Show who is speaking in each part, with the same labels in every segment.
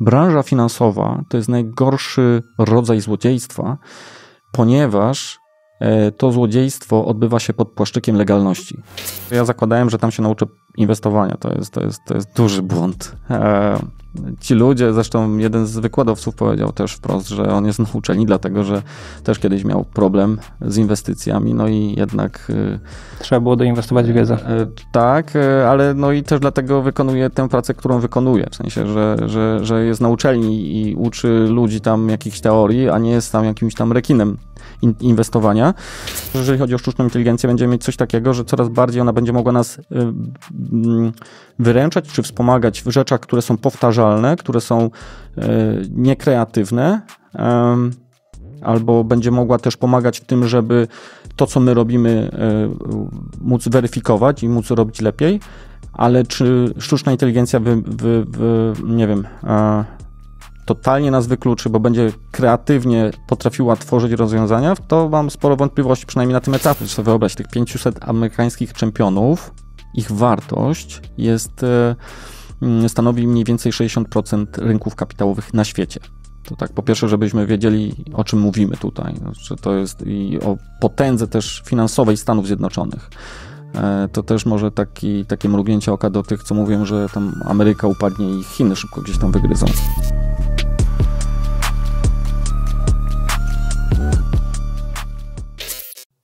Speaker 1: Branża finansowa to jest najgorszy rodzaj złodziejstwa, ponieważ e, to złodziejstwo odbywa się pod płaszczykiem legalności. Ja zakładałem, że tam się nauczę inwestowania. To jest, to jest, to jest duży błąd. E, ci ludzie, zresztą jeden z wykładowców powiedział też wprost, że on jest na uczelni, dlatego że też kiedyś miał problem z inwestycjami, no i jednak. E, Trzeba było doinwestować w wiedzę. E, tak, e, ale no i też dlatego wykonuje tę pracę, którą wykonuje, w sensie, że, że, że jest na uczelni i uczy ludzi tam jakichś teorii, a nie jest tam jakimś tam rekinem inwestowania. Jeżeli chodzi o sztuczną inteligencję, będziemy mieć coś takiego, że coraz bardziej ona będzie mogła nas wyręczać czy wspomagać w rzeczach, które są powtarzalne, które są e, niekreatywne, albo będzie mogła też pomagać w tym, żeby to, co my robimy, e, móc weryfikować i móc robić lepiej. Ale czy sztuczna inteligencja, wy, wy, wy nie wiem, e, totalnie nas wykluczy, bo będzie kreatywnie potrafiła tworzyć rozwiązania, to mam sporo wątpliwości, przynajmniej na tym etapie. sobie wyobrazić tych 500 amerykańskich czempionów, ich wartość jest, e, stanowi mniej więcej 60% rynków kapitałowych na świecie. To tak, po pierwsze, żebyśmy wiedzieli, o czym mówimy tutaj, no, że to jest i o potędze też finansowej Stanów Zjednoczonych. E, to też może taki, takie mrugnięcie oka do tych, co mówią, że tam Ameryka upadnie i Chiny szybko gdzieś tam wygryzą.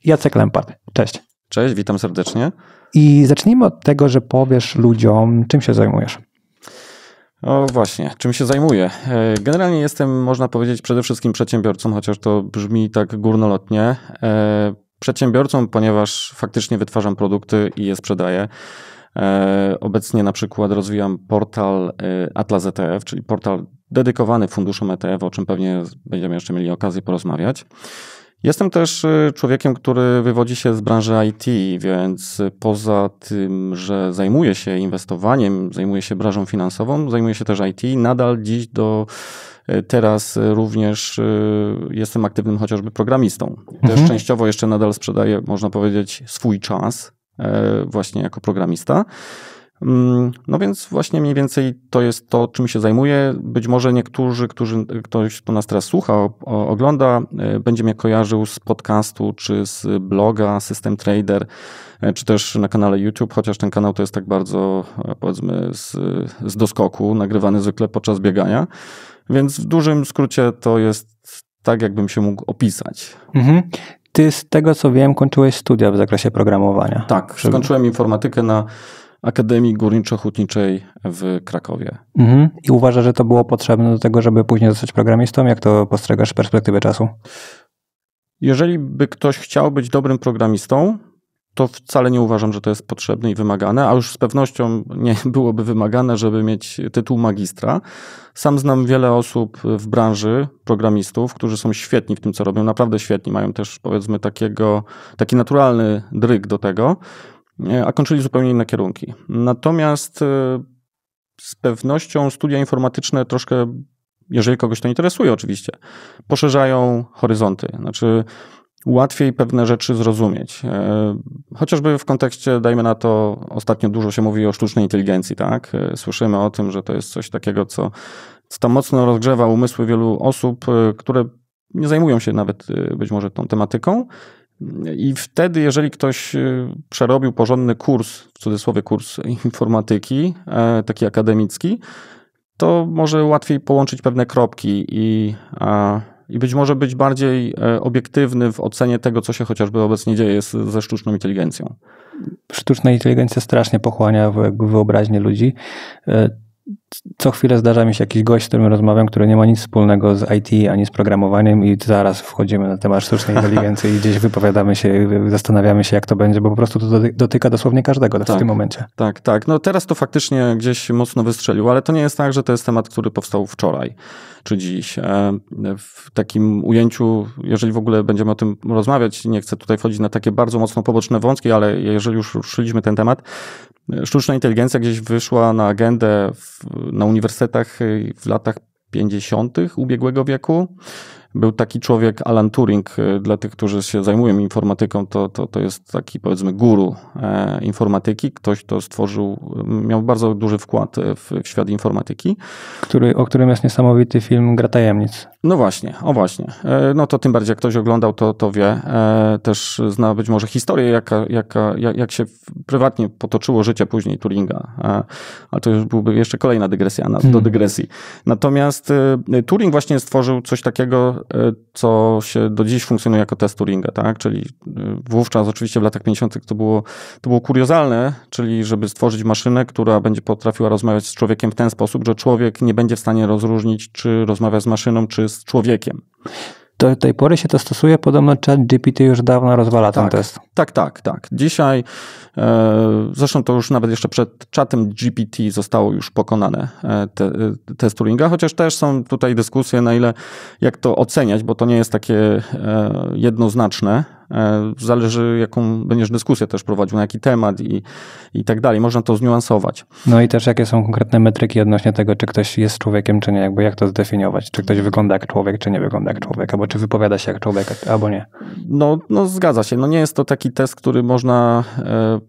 Speaker 1: Jacek Lempart. Cześć. Cześć, witam serdecznie. I zacznijmy
Speaker 2: od tego, że powiesz ludziom, czym się zajmujesz.
Speaker 1: O właśnie, czym się zajmuję? E, generalnie jestem, można powiedzieć, przede wszystkim przedsiębiorcą, chociaż to brzmi tak górnolotnie. E, przedsiębiorcą, ponieważ faktycznie wytwarzam produkty i je sprzedaję. E, obecnie na przykład rozwijam portal Atlas ETF, czyli portal dedykowany funduszom ETF, o czym pewnie będziemy jeszcze mieli okazję porozmawiać. Jestem też y, człowiekiem, który wywodzi się z branży IT, więc poza tym, że zajmuję się inwestowaniem, zajmuję się branżą finansową, zajmuję się też IT. Nadal dziś do y, teraz również y, jestem aktywnym chociażby programistą. Mhm. Też częściowo jeszcze nadal sprzedaję, można powiedzieć, swój czas e, właśnie jako programista. Mm, no więc właśnie mniej więcej to jest to, czym się zajmuję. Być może niektórzy, którzy, ktoś, kto nas teraz słucha, ogląda, e, będzie mnie kojarzył z podcastu, czy z bloga System Trader, e, czy też na kanale YouTube, chociaż ten kanał to jest tak bardzo, e, powiedzmy, z, z doskoku, nagrywany zwykle podczas biegania. Więc w dużym skrócie to jest tak, jakbym się mógł opisać. Mhm. Ty z tego co wiem, kończyłeś studia w zakresie programowania. Tak, skończyłem informatykę na Akademii Górniczo-Hutniczej w Krakowie. Mhm. I uważasz, że to
Speaker 2: było potrzebne do tego, żeby później zostać programistą? Jak to postrzegasz z perspektywy czasu?
Speaker 1: Jeżeli by ktoś chciał być dobrym programistą, to wcale nie uważam, że to jest potrzebne i wymagane, a już z pewnością nie byłoby wymagane, żeby mieć tytuł magistra. Sam znam wiele osób w branży, programistów, którzy są świetni w tym, co robią, naprawdę świetni, mają też powiedzmy takiego, taki naturalny dryg do tego. E, a kończyli zupełnie inne kierunki. Natomiast e, z pewnością studia informatyczne troszkę, jeżeli kogoś to interesuje oczywiście, poszerzają horyzonty. Znaczy łatwiej pewne rzeczy zrozumieć. E, chociażby w kontekście, dajmy na to, ostatnio dużo się mówi o sztucznej inteligencji, tak? Słyszymy o tym, że to jest coś takiego, co, co tam mocno rozgrzewa umysły wielu osób, które nie zajmują się nawet być może tą tematyką i wtedy, jeżeli ktoś y, przerobił porządny kurs, w cudzysłowie kurs informatyki, e, taki akademicki, to może łatwiej połączyć pewne kropki i, i być może być bardziej e, obiektywny w ocenie tego, co się chociażby obecnie dzieje z, ze sztuczną inteligencją. Sztuczna
Speaker 2: inteligencja strasznie pochłania wyobraźnię ludzi e, co chwilę zdarza mi się jakiś gość, z którym rozmawiam, który nie ma nic wspólnego z IT ani z programowaniem i zaraz wchodzimy na temat sztucznej inteligencji i gdzieś wypowiadamy się, zastanawiamy się jak to będzie, bo po prostu to dotyka dosłownie każdego tak, w tym tak. momencie.
Speaker 1: Tak, tak. No teraz to faktycznie gdzieś mocno wystrzelił, ale to nie jest tak, że to jest temat, który powstał wczoraj czy dziś. E, w takim ujęciu, jeżeli w ogóle będziemy o tym rozmawiać, nie chcę tutaj wchodzić na takie bardzo mocno poboczne wątki, ale jeżeli już ruszyliśmy ten temat, Sztuczna inteligencja gdzieś wyszła na agendę w, na uniwersytetach y, w latach 50. ubiegłego wieku był taki człowiek, Alan Turing, y, dla tych, którzy się zajmują informatyką, to, to, to jest taki powiedzmy guru e, informatyki, ktoś, to stworzył, y, miał bardzo duży wkład e, w, w świat informatyki. Który, o którym jest niesamowity film Gra Tajemnic. No właśnie, o właśnie. E, no to tym bardziej, jak ktoś oglądał, to, to wie. Też zna być może historię, jaka, jaka, jak, jak się prywatnie potoczyło życie później Turinga. Ale to już byłby jeszcze kolejna dygresja do hmm. dygresji. Natomiast Turing właśnie stworzył coś takiego, Y, co się do dziś funkcjonuje jako test Turinga, tak? Czyli y, wówczas, oczywiście w latach 50. to było, to było kuriozalne, czyli żeby stworzyć maszynę, która będzie potrafiła rozmawiać z człowiekiem w ten sposób, że człowiek nie będzie w stanie rozróżnić, czy rozmawia z maszyną, czy z człowiekiem do tej pory się to stosuje, podobno chat GPT już dawno rozwala tak, ten test. Tak, tak, tak. Dzisiaj, e, zresztą to już nawet jeszcze przed chatem GPT zostało już pokonane e, te, e, test Turinga, chociaż też są tutaj dyskusje na ile, jak to oceniać, bo to nie jest takie e, jednoznaczne, E, zależy, jaką będziesz dyskusję też prowadził, na jaki temat i, i tak dalej. Można to zniuansować.
Speaker 2: No i też jakie są konkretne metryki odnośnie tego, czy ktoś jest człowiekiem, czy nie, jakby jak to zdefiniować? Czy ktoś wygląda jak człowiek, czy nie wygląda jak człowiek, albo czy wypowiada się jak człowiek,
Speaker 1: albo nie? No, no zgadza się. No nie jest to taki test, który można e,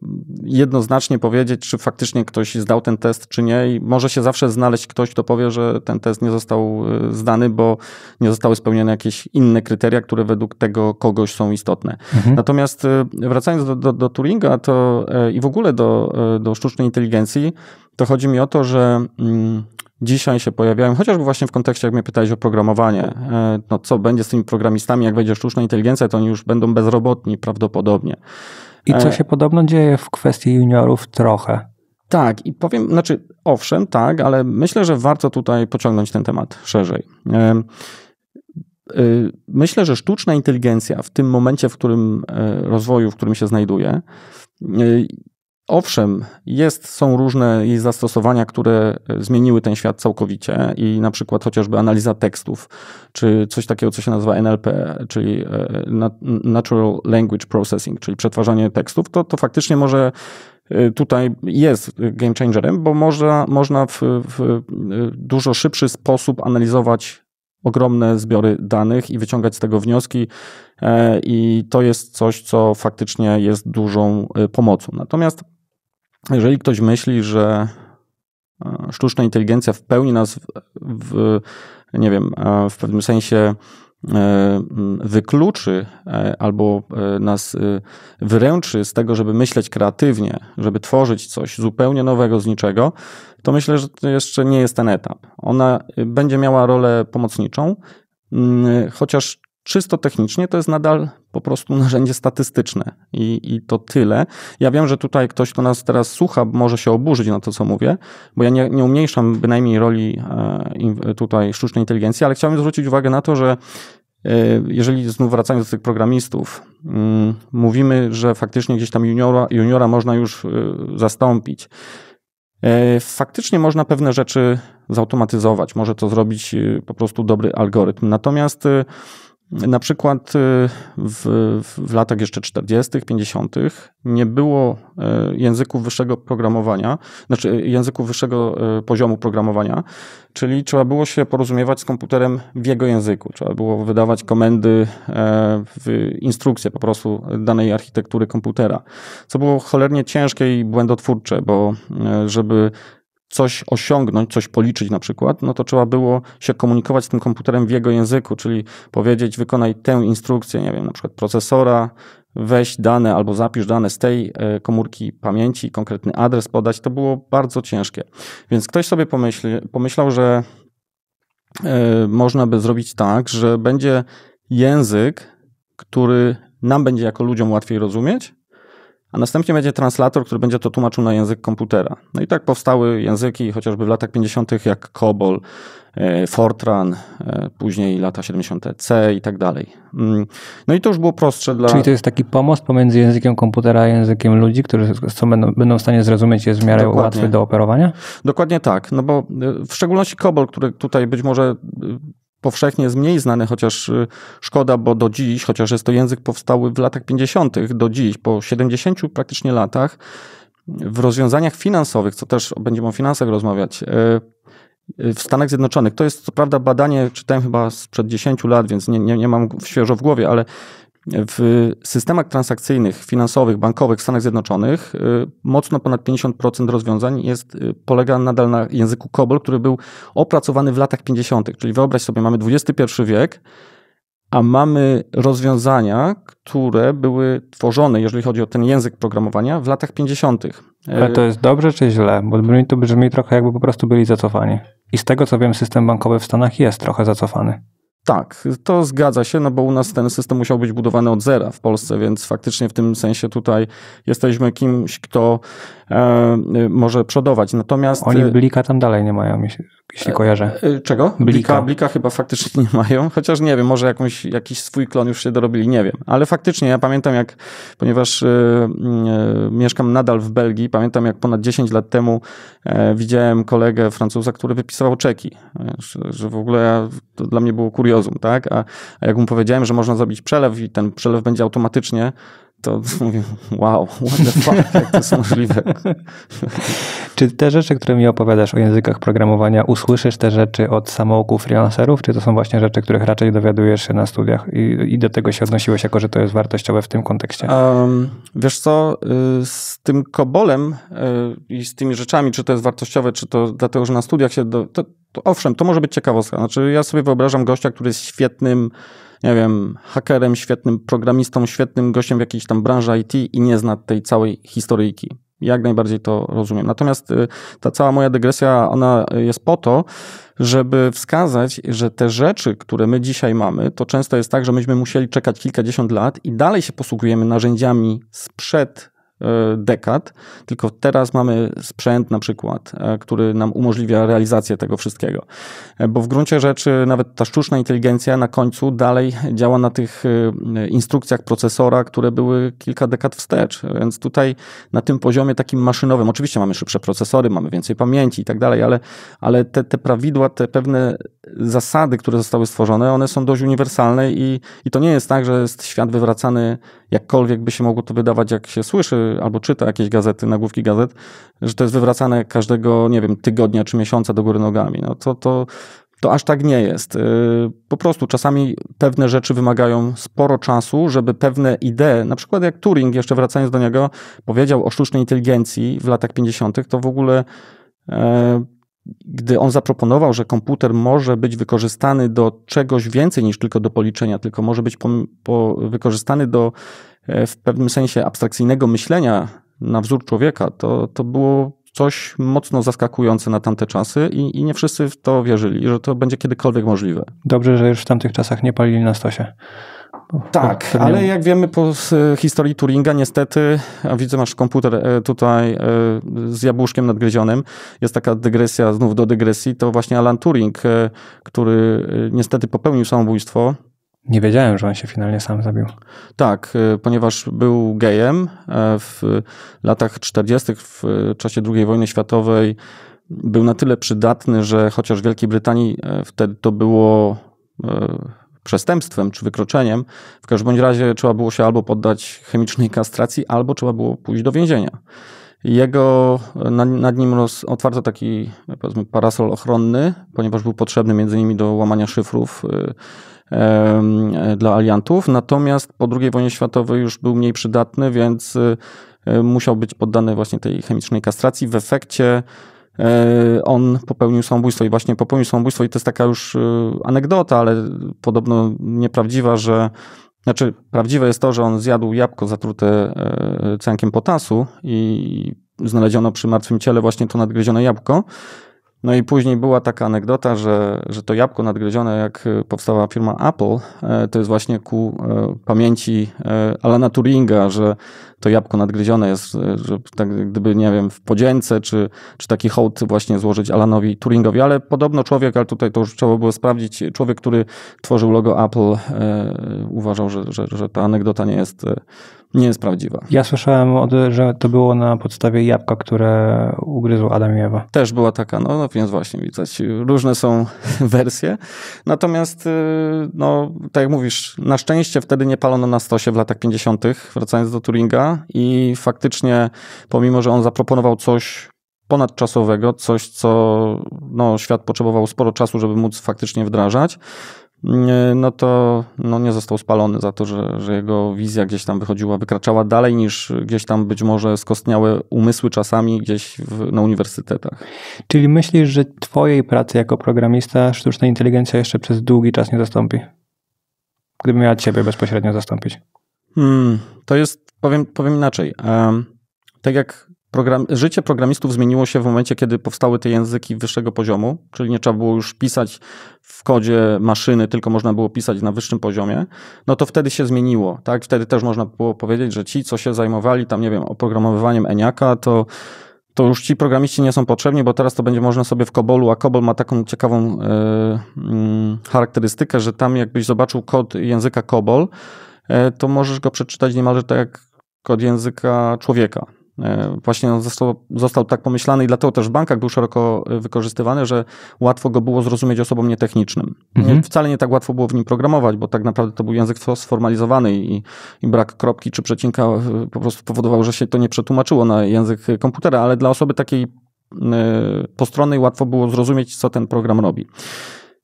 Speaker 1: jednoznacznie powiedzieć, czy faktycznie ktoś zdał ten test, czy nie. I może się zawsze znaleźć ktoś, kto powie, że ten test nie został e, zdany, bo nie zostały spełnione jakieś inne kryteria, które według tego kogoś są istotne. Mhm. Natomiast y, wracając do, do, do Turinga to, e, i w ogóle do, e, do sztucznej inteligencji, to chodzi mi o to, że mm, dzisiaj się pojawiają, chociażby właśnie w kontekście, jak mnie pytałeś o programowanie, e, no co będzie z tymi programistami, jak wejdzie sztuczna inteligencja, to oni już będą bezrobotni prawdopodobnie. I co się
Speaker 2: podobno dzieje w kwestii juniorów
Speaker 1: trochę. Tak, i powiem, znaczy owszem, tak, ale myślę, że warto tutaj pociągnąć ten temat szerzej. Y, myślę, że sztuczna inteligencja w tym momencie, w którym y, rozwoju, w którym się znajduje, y, Owszem, jest, są różne jej zastosowania, które zmieniły ten świat całkowicie i na przykład chociażby analiza tekstów, czy coś takiego, co się nazywa NLP, czyli Natural Language Processing, czyli przetwarzanie tekstów, to, to faktycznie może tutaj jest game changerem, bo można, można w, w dużo szybszy sposób analizować ogromne zbiory danych i wyciągać z tego wnioski, e, i to jest coś, co faktycznie jest dużą e, pomocą. Natomiast jeżeli ktoś myśli, że e, sztuczna inteligencja w pełni nas, w, nie wiem, w pewnym sensie E, wykluczy e, albo e, nas wyręczy z tego, żeby myśleć kreatywnie, żeby tworzyć coś zupełnie nowego z niczego, to myślę, że to jeszcze nie jest ten etap. Ona będzie miała rolę pomocniczą, mm, chociaż czysto technicznie to jest nadal po prostu narzędzie statystyczne i, i to tyle. Ja wiem, że tutaj ktoś, kto nas teraz słucha, może się oburzyć na to, co mówię, bo ja nie, nie umniejszam bynajmniej roli e, tutaj sztucznej inteligencji, ale chciałbym zwrócić uwagę na to, że e, jeżeli znów wracając do tych programistów, mm, mówimy, że faktycznie gdzieś tam juniora, juniora można już e, zastąpić. Faktycznie można pewne rzeczy zautomatyzować, może to zrobić po prostu dobry algorytm. Natomiast na przykład y, w, w latach jeszcze 40., 50. nie było e, języków wyższego programowania, znaczy e, języków wyższego e, poziomu programowania, czyli trzeba było się porozumiewać z komputerem w jego języku. Trzeba było wydawać komendy, instrukcje po prostu danej architektury komputera, co było cholernie ciężkie i błędotwórcze, bo żeby coś osiągnąć, coś policzyć na przykład, no to trzeba było się komunikować z tym komputerem w jego języku, czyli powiedzieć, wykonaj tę instrukcję, nie wiem, na przykład procesora, weź dane albo zapisz dane z tej e, komórki pamięci, konkretny adres podać, to było bardzo ciężkie. Więc ktoś sobie pomyśl, pomyślał, że yy, można by zrobić tak, że będzie język, który nam będzie jako ludziom łatwiej rozumieć, a następnie będzie translator, który będzie to tłumaczył na język komputera. No i tak powstały języki chociażby w latach 50. jak COBOL, e, Fortran, e, później lata 70. C i tak dalej. Mm, no i to już było prostsze dla... Czyli to
Speaker 2: jest taki pomost pomiędzy językiem komputera a językiem ludzi, którzy co będą, będą w stanie
Speaker 1: zrozumieć jest w miarę Dokładnie. łatwy do operowania? Dokładnie tak, no bo e, w szczególności COBOL, który tutaj być może powszechnie jest mniej znany, chociaż y, szkoda, bo do dziś, chociaż jest to język powstały w latach 50., do dziś, po 70 praktycznie latach, w rozwiązaniach finansowych, co też będziemy o finansach rozmawiać, y, y, w Stanach Zjednoczonych. To jest co prawda badanie, czytałem chyba sprzed 10 lat, więc nie, nie, nie mam świeżo w głowie, ale w systemach transakcyjnych, finansowych, bankowych w Stanach Zjednoczonych y, mocno ponad 50% rozwiązań jest, y, polega nadal na języku COBOL, który był opracowany w latach 50. Czyli wyobraź sobie, mamy XXI wiek, a mamy rozwiązania, które były tworzone, jeżeli chodzi o ten język programowania, w latach 50. Y, Ale to jest dobrze czy źle? Bo brzmi,
Speaker 2: to brzmi trochę jakby po prostu byli zacofani. I z tego co wiem, system bankowy w Stanach jest trochę zacofany.
Speaker 1: Tak, to zgadza się, no bo u nas ten system musiał być budowany od zera w Polsce, więc faktycznie w tym sensie tutaj jesteśmy kimś, kto e, może przodować. Natomiast. Oni blika tam dalej nie mają,
Speaker 2: jeśli kojarzę. E,
Speaker 1: e, czego? Blika. Blika chyba faktycznie nie mają, chociaż nie wiem, może jakąś, jakiś swój klon już się dorobili, nie wiem. Ale faktycznie ja pamiętam jak, ponieważ yy, yy, mieszkam nadal w Belgii, pamiętam jak ponad 10 lat temu yy, widziałem kolegę Francuza, który wypisywał czeki. że w ogóle ja, to dla mnie było kuriozum, tak? A, a jak mu powiedziałem, że można zrobić przelew i ten przelew będzie automatycznie, to mówię, wow, what the fuck, jak to jest możliwe.
Speaker 2: czy te rzeczy, które mi opowiadasz o językach programowania, usłyszysz te rzeczy od samouków freelancerów, czy to są właśnie rzeczy, których raczej dowiadujesz się na studiach i, i do tego się odnosiłeś jako, że to jest wartościowe w tym kontekście?
Speaker 1: Um, wiesz co, y, z tym kobolem y, i z tymi rzeczami, czy to jest wartościowe, czy to dlatego, że na studiach się... Do, to, to owszem, to może być ciekawostka. Znaczy ja sobie wyobrażam gościa, który jest świetnym nie wiem, hakerem, świetnym programistą, świetnym gościem w jakiejś tam branży IT i nie zna tej całej historyjki. Jak najbardziej to rozumiem. Natomiast y, ta cała moja dygresja, ona jest po to, żeby wskazać, że te rzeczy, które my dzisiaj mamy, to często jest tak, że myśmy musieli czekać kilkadziesiąt lat i dalej się posługujemy narzędziami sprzed E, dekad, tylko teraz mamy sprzęt na przykład, e, który nam umożliwia realizację tego wszystkiego. E, bo w gruncie rzeczy nawet ta sztuczna inteligencja na końcu dalej działa na tych instrukcjach procesora, które były kilka dekad wstecz. Więc tutaj na tym poziomie takim maszynowym, oczywiście mamy szybsze procesory, mamy więcej pamięci i tak dalej, ale, ale te, te prawidła, te pewne zasady, które zostały stworzone, one są dość uniwersalne i, i to nie jest tak, że jest świat wywracany jakkolwiek by się mogło to wydawać, jak się słyszy albo czyta jakieś gazety, nagłówki gazet, że to jest wywracane każdego, nie wiem, tygodnia czy miesiąca do góry nogami. No to, to, to aż tak nie jest. Y, po prostu czasami pewne rzeczy wymagają sporo czasu, żeby pewne idee, na przykład jak Turing, jeszcze wracając do niego, powiedział o sztucznej inteligencji w latach 50., to w ogóle e, gdy on zaproponował, że komputer może być wykorzystany do czegoś więcej niż tylko do policzenia, tylko może być po, po wykorzystany do E, w pewnym sensie abstrakcyjnego myślenia na wzór człowieka, to, to było coś mocno zaskakujące na tamte czasy i, i, nie wszyscy w to wierzyli, że to będzie kiedykolwiek możliwe. Dobrze, że już w tamtych czasach nie palili na stosie.
Speaker 2: Tak, ale
Speaker 1: jak wiemy po historii Turinga, niestety, widzę, masz komputer e, tutaj e, z jabłuszkiem nadgryzionym. Jest taka dygresja, znów do dygresji. To właśnie Alan Turing, który niestety popełnił samobójstwo nie wiedziałem, że on się finalnie sam zabił. Tak, y, ponieważ był gejem e, w latach 40., w czasie II wojny światowej, był na tyle przydatny, że chociaż w Wielkiej Brytanii e, wtedy to było e, przestępstwem czy wykroczeniem, w każdym bądź razie trzeba było się albo poddać chemicznej kastracji, albo trzeba było pójść do więzienia. Jego, nad, nad nim roz, otwarto taki parasol ochronny, ponieważ był potrzebny między innymi do łamania szyfrów. Yy, dla aliantów, natomiast po II wojnie światowej już był mniej przydatny, więc y, y, musiał być poddany właśnie tej chemicznej kastracji. W efekcie e, on popełnił samobójstwo i właśnie popełnił samobójstwo i to jest taka już y, anegdota, ale podobno nieprawdziwa, że znaczy prawdziwe jest to, że on zjadł jabłko zatrute e, cjankiem potasu i znaleziono przy martwym ciele właśnie to nadgryzione jabłko no i później była taka anegdota, że, że to jabłko nadgryzione, jak e, powstała firma Apple, e, to jest właśnie ku e, pamięci Alana Turinga, że to jabłko nadgryzione jest, że tak gdyby, nie wiem, w podzięce, czy, czy taki hołd właśnie złożyć Alanowi Turingowi, ale podobno człowiek, ale tutaj to już trzeba było sprawdzić, człowiek, który tworzył logo Apple, uważał, że, że, że ta anegdota nie jest nie jest prawdziwa.
Speaker 2: Ja słyszałem, że to było na podstawie jabłka,
Speaker 1: które ugryzł Adam i Ewa. Też była taka, no, no więc właśnie widać, różne są wersje. Natomiast, y, no, tak jak mówisz, na szczęście wtedy nie palono na stosie w latach 50., wracając do Turinga i faktycznie, pomimo, że on zaproponował coś ponadczasowego, coś, co no, świat potrzebował sporo czasu, żeby móc faktycznie wdrażać, E, no to no nie został spalony za to, że, że jego wizja gdzieś tam wychodziła, wykraczała dalej niż gdzieś tam być może skostniałe umysły czasami gdzieś w, na uniwersytetach. Czyli myślisz, że twojej pracy jako programista sztuczna
Speaker 2: inteligencja jeszcze przez długi czas nie zastąpi? Gdyby miała ciebie bezpośrednio zastąpić.
Speaker 1: Hmm, to jest, powiem, powiem inaczej. Um, tak jak Program, życie programistów zmieniło się w momencie, kiedy powstały te języki wyższego poziomu, czyli nie trzeba było już pisać w kodzie maszyny, tylko można było pisać na wyższym poziomie. No to wtedy się zmieniło, tak? Wtedy też można było powiedzieć, że ci, co się zajmowali tam, nie wiem, oprogramowywaniem Eniaka, to to już ci programiści nie są potrzebni, bo teraz to będzie można sobie w Cobolu, a Cobol ma taką ciekawą e, mm, charakterystykę, że tam jakbyś zobaczył kod języka Cobol, e, to możesz go przeczytać niemalże tak jak kod języka człowieka. E, właśnie on został, został tak pomyślany i dlatego też w bankach był szeroko e, wykorzystywany, że łatwo go było zrozumieć osobom nietechnicznym. Mhm. Wcale nie tak łatwo było w nim programować, bo tak naprawdę to był język sformalizowany i, i brak kropki czy przecinka e, po prostu powodował, że się to nie przetłumaczyło na język komputera, ale dla osoby takiej postronnej łatwo było zrozumieć, co ten program robi.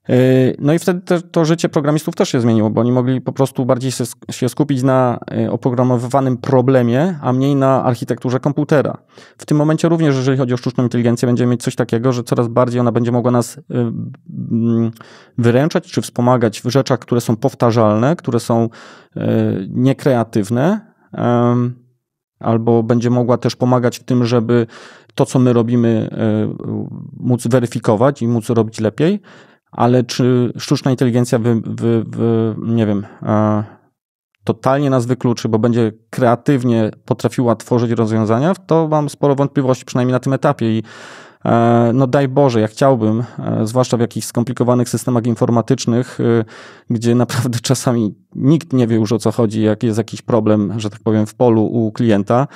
Speaker 1: E, no i wtedy te, to życie programistów też się zmieniło, bo oni mogli po prostu bardziej się skupić na e, oprogramowywanym problemie, a mniej na architekturze komputera. W tym momencie również, jeżeli chodzi o sztuczną inteligencję, będziemy mieć coś takiego, że coraz bardziej ona będzie mogła nas e, wyręczać czy wspomagać w rzeczach, które są powtarzalne, które są niekreatywne albo będzie mogła też pomagać w tym, żeby to, co my robimy, móc weryfikować i móc robić lepiej, ale czy sztuczna inteligencja, wy, wy, wy nie wiem, e, totalnie nas wykluczy, bo będzie kreatywnie potrafiła tworzyć rozwiązania, to mam sporo wątpliwości, przynajmniej na tym etapie. I e, no daj Boże, ja chciałbym, e, zwłaszcza w jakichś skomplikowanych systemach informatycznych, e, gdzie naprawdę czasami nikt nie wie już o co chodzi, jak jest jakiś problem, że tak powiem, w polu u klienta,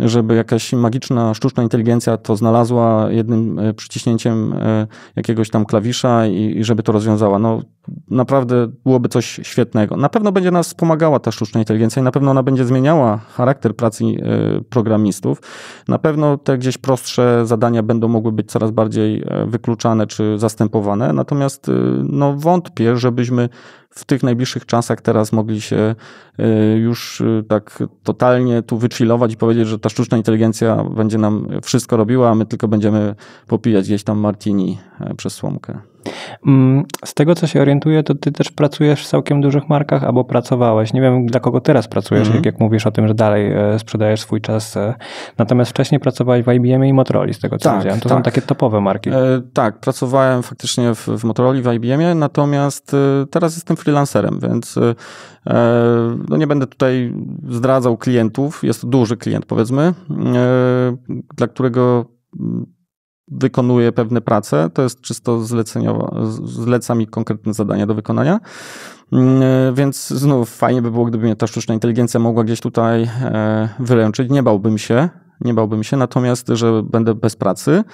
Speaker 1: żeby jakaś magiczna, sztuczna inteligencja to znalazła jednym e, przyciśnięciem e, jakiegoś tam klawisza i, i żeby to rozwiązała. No naprawdę byłoby coś świetnego. Na pewno będzie nas wspomagała ta sztuczna inteligencja i na pewno ona będzie zmieniała charakter pracy e, programistów. Na pewno te gdzieś prostsze zadania będą mogły być coraz bardziej wykluczane czy zastępowane. Natomiast no, wątpię, żebyśmy w tych najbliższych czasach teraz mogli się e, już e, tak totalnie tu wychillować i powiedzieć, że ta sztuczna inteligencja będzie nam wszystko robiła, a my tylko będziemy popijać gdzieś tam martini e, przez słomkę.
Speaker 2: Mm, z tego, co się orientuję, to ty też pracujesz w całkiem dużych markach albo pracowałeś. Nie wiem, dla kogo teraz pracujesz, mm -hmm. jak, jak, mówisz o tym, że dalej e, sprzedajesz swój czas. E. Natomiast wcześniej pracowałeś w IBM i Motorola, z tego co tak, widziałem. To tak. są
Speaker 1: takie topowe marki. E, tak, pracowałem faktycznie w, w Motorola, w ibm natomiast e, teraz jestem freelancerem, więc e, e, no nie będę tutaj zdradzał klientów. Jest to duży klient, powiedzmy, dla którego mm, wykonuje pewne prace, to jest czysto zleceniowo, zleca mi konkretne zadania do wykonania. Mm, e, więc znów fajnie by było, gdyby mnie ta sztuczna inteligencja mogła gdzieś tutaj e, wyręczyć. Nie bałbym się, nie bałbym się, natomiast, że będę bez pracy.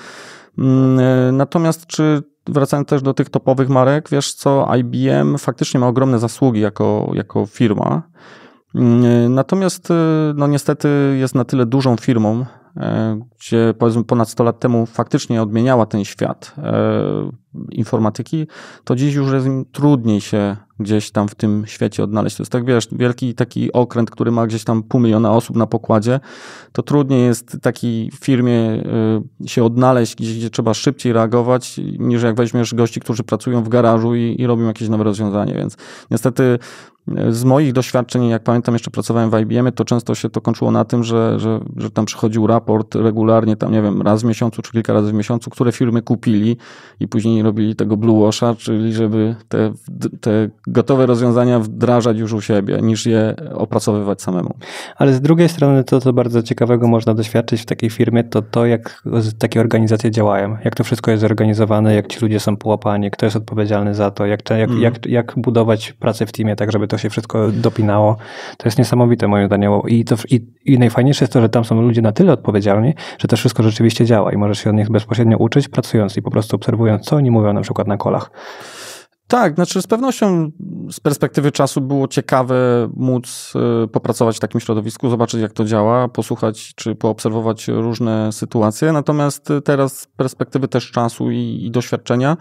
Speaker 1: Mm, e, natomiast czy wracając też do tych topowych marek, wiesz co, IBM faktycznie ma ogromne zasługi jako, jako firma. Mm, natomiast no niestety jest na tyle dużą firmą, E, gdzie powiedzmy ponad 100 lat temu faktycznie odmieniała ten świat e, informatyki, to dziś już jest im trudniej się gdzieś tam w tym świecie odnaleźć. To jest tak, wiesz, wielki taki okręt, który ma gdzieś tam pół miliona osób na pokładzie, to trudniej jest takiej firmie e, się odnaleźć, gdzie, gdzie trzeba szybciej reagować, niż jak weźmiesz gości, którzy pracują w garażu i, i robią jakieś nowe rozwiązanie, więc niestety z moich doświadczeń, jak pamiętam, jeszcze pracowałem w IBM, to często się to kończyło na tym, że, że, że tam przychodził raport regularnie, tam nie wiem, raz w miesiącu czy kilka razy w miesiącu, które firmy kupili i później robili tego blue washa, czyli żeby te, te gotowe rozwiązania wdrażać już u siebie, niż je opracowywać samemu. Ale z drugiej strony to, co bardzo ciekawego można doświadczyć w takiej firmie, to to, jak
Speaker 2: takie organizacje działają, jak to wszystko jest zorganizowane, jak ci ludzie są połapani, kto jest odpowiedzialny za to, jak, jak, mm. jak, jak budować pracę w teamie tak, żeby to to się wszystko dopinało. To jest niesamowite moim zdaniem. I, to, i, I najfajniejsze jest to, że tam są ludzie na tyle odpowiedzialni, że to wszystko rzeczywiście działa i możesz się od nich bezpośrednio uczyć, pracując i po prostu obserwując, co oni mówią na przykład na kolach.
Speaker 1: Tak, znaczy z pewnością z perspektywy czasu było ciekawe móc y, popracować w takim środowisku, zobaczyć jak to działa, posłuchać czy poobserwować różne sytuacje. Natomiast y, teraz z perspektywy też czasu i, i doświadczenia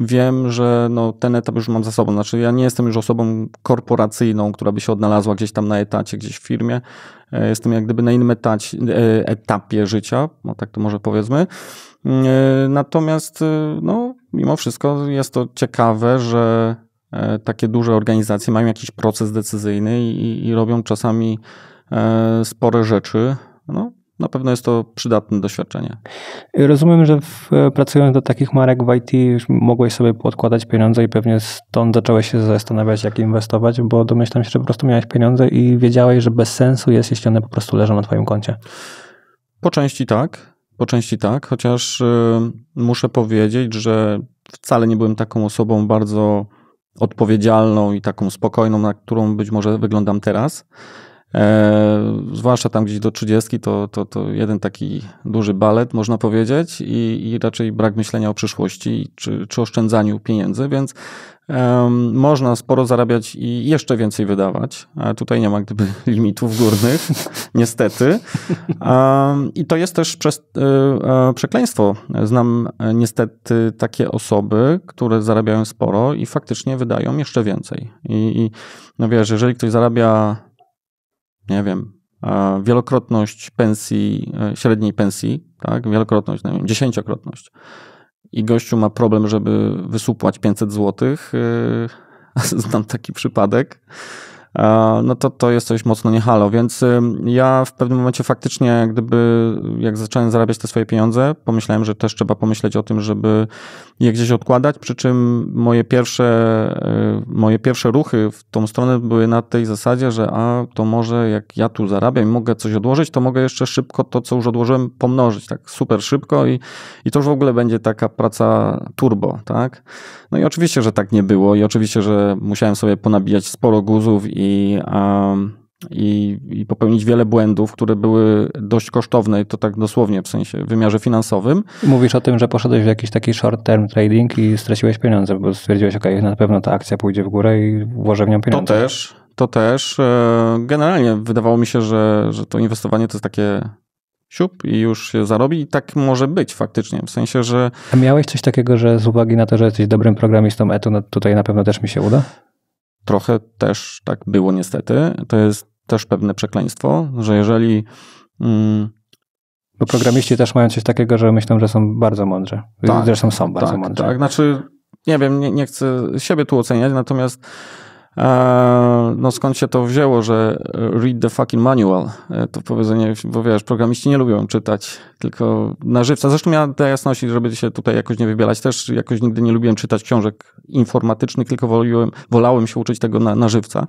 Speaker 1: wiem, że no, ten etap już mam za sobą. Znaczy ja nie jestem już osobą korporacyjną, która by się odnalazła gdzieś tam na etacie, gdzieś w firmie. E, jestem jak gdyby na innym etacie, e, etapie życia, no tak to może powiedzmy. E, natomiast y, no, mimo wszystko jest to ciekawe, że e, takie duże organizacje mają jakiś proces decyzyjny i, i robią czasami e, spore rzeczy. No, na pewno jest to przydatne doświadczenie.
Speaker 2: Rozumiem, że w, e, pracując do takich marek w IT, już mogłeś sobie podkładać pieniądze i pewnie stąd zacząłeś się zastanawiać, jak inwestować, bo domyślam się, że po prostu miałeś pieniądze i wiedziałeś, że bez sensu jest, jeśli one po prostu leżą na Twoim koncie.
Speaker 1: Po części tak. Po części tak, chociaż y, muszę powiedzieć, że wcale nie byłem taką osobą bardzo odpowiedzialną i taką spokojną, na którą być może wyglądam teraz. E, zwłaszcza tam gdzieś do 30 to, to, to jeden taki duży balet, można powiedzieć, i, i raczej brak myślenia o przyszłości czy, czy oszczędzaniu pieniędzy, więc można sporo zarabiać i jeszcze więcej wydawać. tutaj nie ma gdyby limitów górnych, niestety. I to jest też y, e, przekleństwo. Znam e, niestety takie osoby, które zarabiają sporo i faktycznie wydają jeszcze więcej. I, i no wiesz, jeżeli ktoś zarabia, nie wiem, e, wielokrotność pensji, średniej pensji, tak, wielokrotność, nie wiem, dziesięciokrotność, i gościu ma problem, żeby wysupłać 500 zł. Y, znam taki przypadek. E, no to to jest coś mocno niehalo, więc ja w pewnym momencie faktycznie, gdyby jak zacząłem zarabiać te swoje pieniądze, pomyślałem, że też trzeba pomyśleć o tym, żeby je gdzieś odkładać, przy czym moje pierwsze, y, moje pierwsze ruchy w tą stronę były na tej zasadzie, że a to może jak ja tu zarabiam i mogę coś odłożyć, to mogę jeszcze szybko to, co już odłożyłem, pomnożyć, tak super szybko i, i to już w ogóle będzie taka praca turbo, tak? No i oczywiście, że tak nie było i oczywiście, że musiałem sobie ponabijać sporo guzów i i, i, i popełnić wiele błędów, które były dość kosztowne, i to tak dosłownie w sensie wymiarze finansowym. Mówisz o tym, że poszedłeś w jakiś taki short-term trading i straciłeś pieniądze, bo stwierdziłeś, ok,
Speaker 2: na pewno ta akcja pójdzie w górę i włożę w nią pieniądze. To
Speaker 1: też, to też. E, generalnie wydawało mi się, że, że to inwestowanie to jest takie siup i już się zarobi. I tak może być faktycznie, w sensie, że...
Speaker 2: A miałeś coś takiego, że z uwagi na to, że jesteś dobrym programistą ETU, no tutaj na pewno też mi się uda?
Speaker 1: trochę też tak było niestety. To jest też pewne przekleństwo, że jeżeli. Mm, bo programiści też mają coś takiego,
Speaker 2: że myślą, że są bardzo mądrzy. Tak, Zresztą są tak, bardzo tak, mądrzy. Tak,
Speaker 1: znaczy, nie wiem, nie, nie chcę siebie tu oceniać, natomiast Eee, no skąd się to wzięło, że read the fucking manual, eee, to powiedzenie, bo wiesz, programiści nie lubią czytać, tylko na żywca. Zresztą ja ta jasności, żeby się tutaj jakoś nie wybielać, też jakoś nigdy nie lubiłem czytać książek informatycznych, tylko woliłem, wolałem się uczyć tego na, na żywca.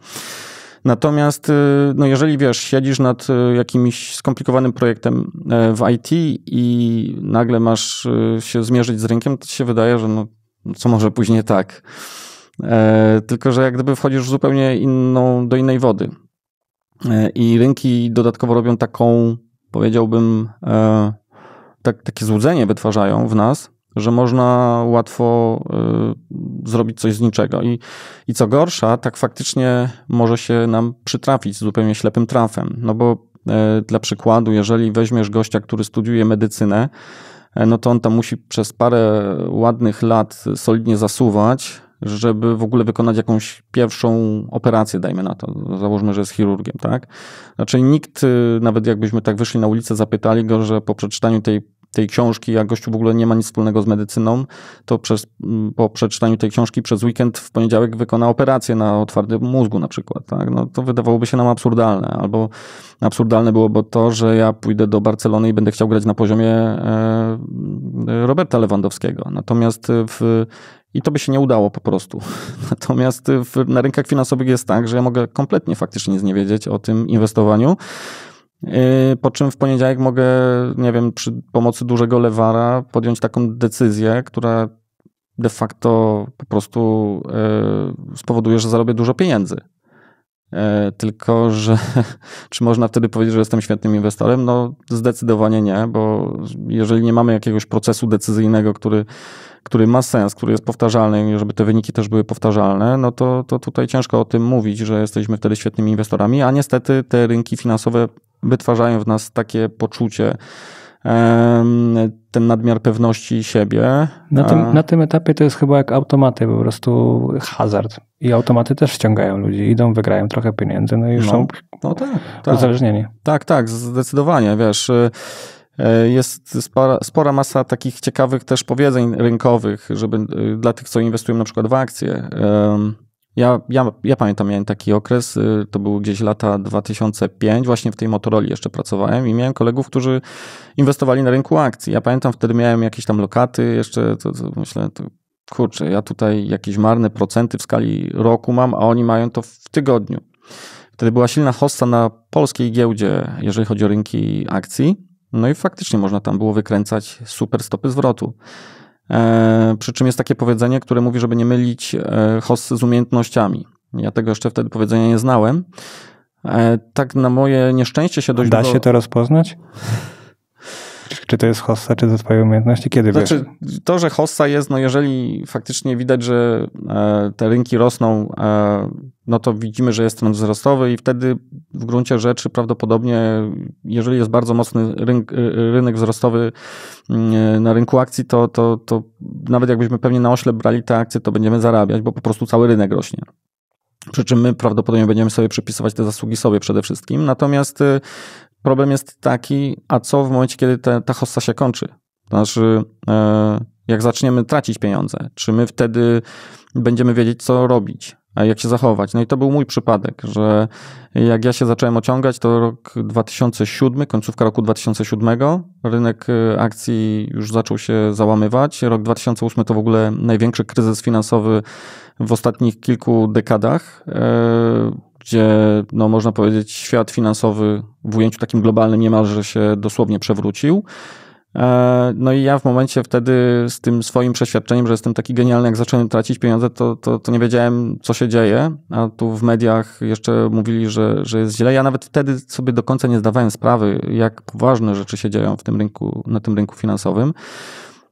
Speaker 1: Natomiast, y, no jeżeli wiesz, siedzisz nad y, jakimś skomplikowanym projektem e, w IT i nagle masz y, się zmierzyć z rynkiem, to ci się wydaje, że no, co może później tak. E, tylko że jak gdyby wchodzisz w zupełnie inną, do innej wody. E, I rynki dodatkowo robią taką, powiedziałbym, e, tak, takie złudzenie wytwarzają w nas, że można łatwo zrobić coś z niczego. I, I co gorsza, tak faktycznie może się nam przytrafić zupełnie ślepym trafem. No bo dla przykładu, jeżeli weźmiesz gościa, który studiuje medycynę, no to on tam musi przez parę ładnych lat solidnie zasuwać, żeby w ogóle wykonać jakąś pierwszą operację, dajmy na to. Załóżmy, że jest chirurgiem, tak? Znaczy nikt, y, nawet jakbyśmy tak wyszli na ulicę, zapytali go, że po przeczytaniu tej, tej książki, a gościu w ogóle nie ma nic wspólnego z medycyną, to przez, mm, po przeczytaniu tej książki przez weekend w poniedziałek wykona operację na otwartym mózgu na przykład, tak? No to wydawałoby się nam absurdalne, albo absurdalne byłoby to, że ja pójdę do Barcelony i będę chciał grać na poziomie e, Roberta Lewandowskiego. Natomiast w i to by się nie udało po prostu. Natomiast w, na rynkach finansowych jest tak, że ja mogę kompletnie faktycznie nic nie wiedzieć o tym inwestowaniu. Yy, po czym w poniedziałek mogę, nie wiem, przy pomocy dużego lewara podjąć taką decyzję, która de facto po prostu yy, spowoduje, że zarobię dużo pieniędzy. Yy, tylko, że czy można wtedy powiedzieć, że jestem świetnym inwestorem? No, zdecydowanie nie, bo jeżeli nie mamy jakiegoś procesu decyzyjnego, który który ma sens, który jest powtarzalny, żeby te wyniki też były powtarzalne, no to, to tutaj ciężko o tym mówić, że jesteśmy wtedy świetnymi inwestorami, a niestety te rynki finansowe wytwarzają w nas takie poczucie, ten nadmiar pewności siebie. Na tym, na
Speaker 2: tym, etapie to jest chyba jak automaty, po prostu hazard. I automaty też ściągają ludzi, idą, wygrają trochę pieniędzy, no i już no, są no
Speaker 1: tak, tak. uzależnieni. Tak, tak, zdecydowanie, wiesz. Y, E, jest spora, spora, masa takich ciekawych też powiedzeń rynkowych, żeby e, dla tych, co inwestują na przykład w akcje. Ja, ja, ja pamiętam, miałem taki okres, e, to były gdzieś lata 2005, właśnie w tej Motorola jeszcze pracowałem i miałem kolegów, którzy inwestowali na rynku akcji. Ja pamiętam, wtedy miałem jakieś tam lokaty jeszcze, to, to myślę, to kurczę, ja tutaj jakieś marne procenty w skali roku mam, a oni mają to w tygodniu. Wtedy była silna hossa na polskiej giełdzie, jeżeli chodzi o rynki akcji. No i faktycznie można tam było wykręcać super stopy zwrotu. E, przy czym jest takie powiedzenie, które mówi, żeby nie mylić e, hossy z umiejętnościami. Ja tego jeszcze wtedy powiedzenia nie znałem. E, tak na moje nieszczęście się dość Da długo... się to rozpoznać? Czy to jest hossa, czy to
Speaker 2: twoje umiejętności? Kiedy znaczy,
Speaker 1: wiesz? To, że hossa jest, no jeżeli faktycznie widać, że e, te rynki rosną, e, no to widzimy, że jest trend wzrostowy i wtedy w gruncie rzeczy prawdopodobnie, jeżeli jest bardzo mocny rynk, e, rynek wzrostowy mm, na rynku akcji, to, to, to nawet jakbyśmy pewnie na ośle brali te akcje, to będziemy zarabiać, bo po prostu cały rynek rośnie. Przy czym my prawdopodobnie będziemy sobie przypisywać te zasługi sobie przede wszystkim. Natomiast y, problem jest taki, a co w momencie, kiedy ta hossa się kończy? To znaczy, e, jak zaczniemy tracić pieniądze, czy my wtedy będziemy wiedzieć, co robić? jak się zachować. No i to był mój przypadek, że jak ja się zacząłem ociągać, to rok 2007, końcówka roku 2007, rynek y, akcji już zaczął się załamywać. Rok 2008 to w ogóle największy kryzys finansowy w ostatnich kilku dekadach, e, gdzie no, można powiedzieć świat finansowy w ujęciu takim globalnym niemalże się dosłownie przewrócił. E, no i ja w momencie wtedy z tym swoim przeświadczeniem, że jestem taki genialny, jak zacząłem tracić pieniądze, to, to, to nie wiedziałem, co się dzieje. A tu w mediach jeszcze mówili, że, że jest źle. Ja nawet wtedy sobie do końca nie zdawałem sprawy, jak poważne rzeczy się dzieją w tym rynku, na tym rynku finansowym.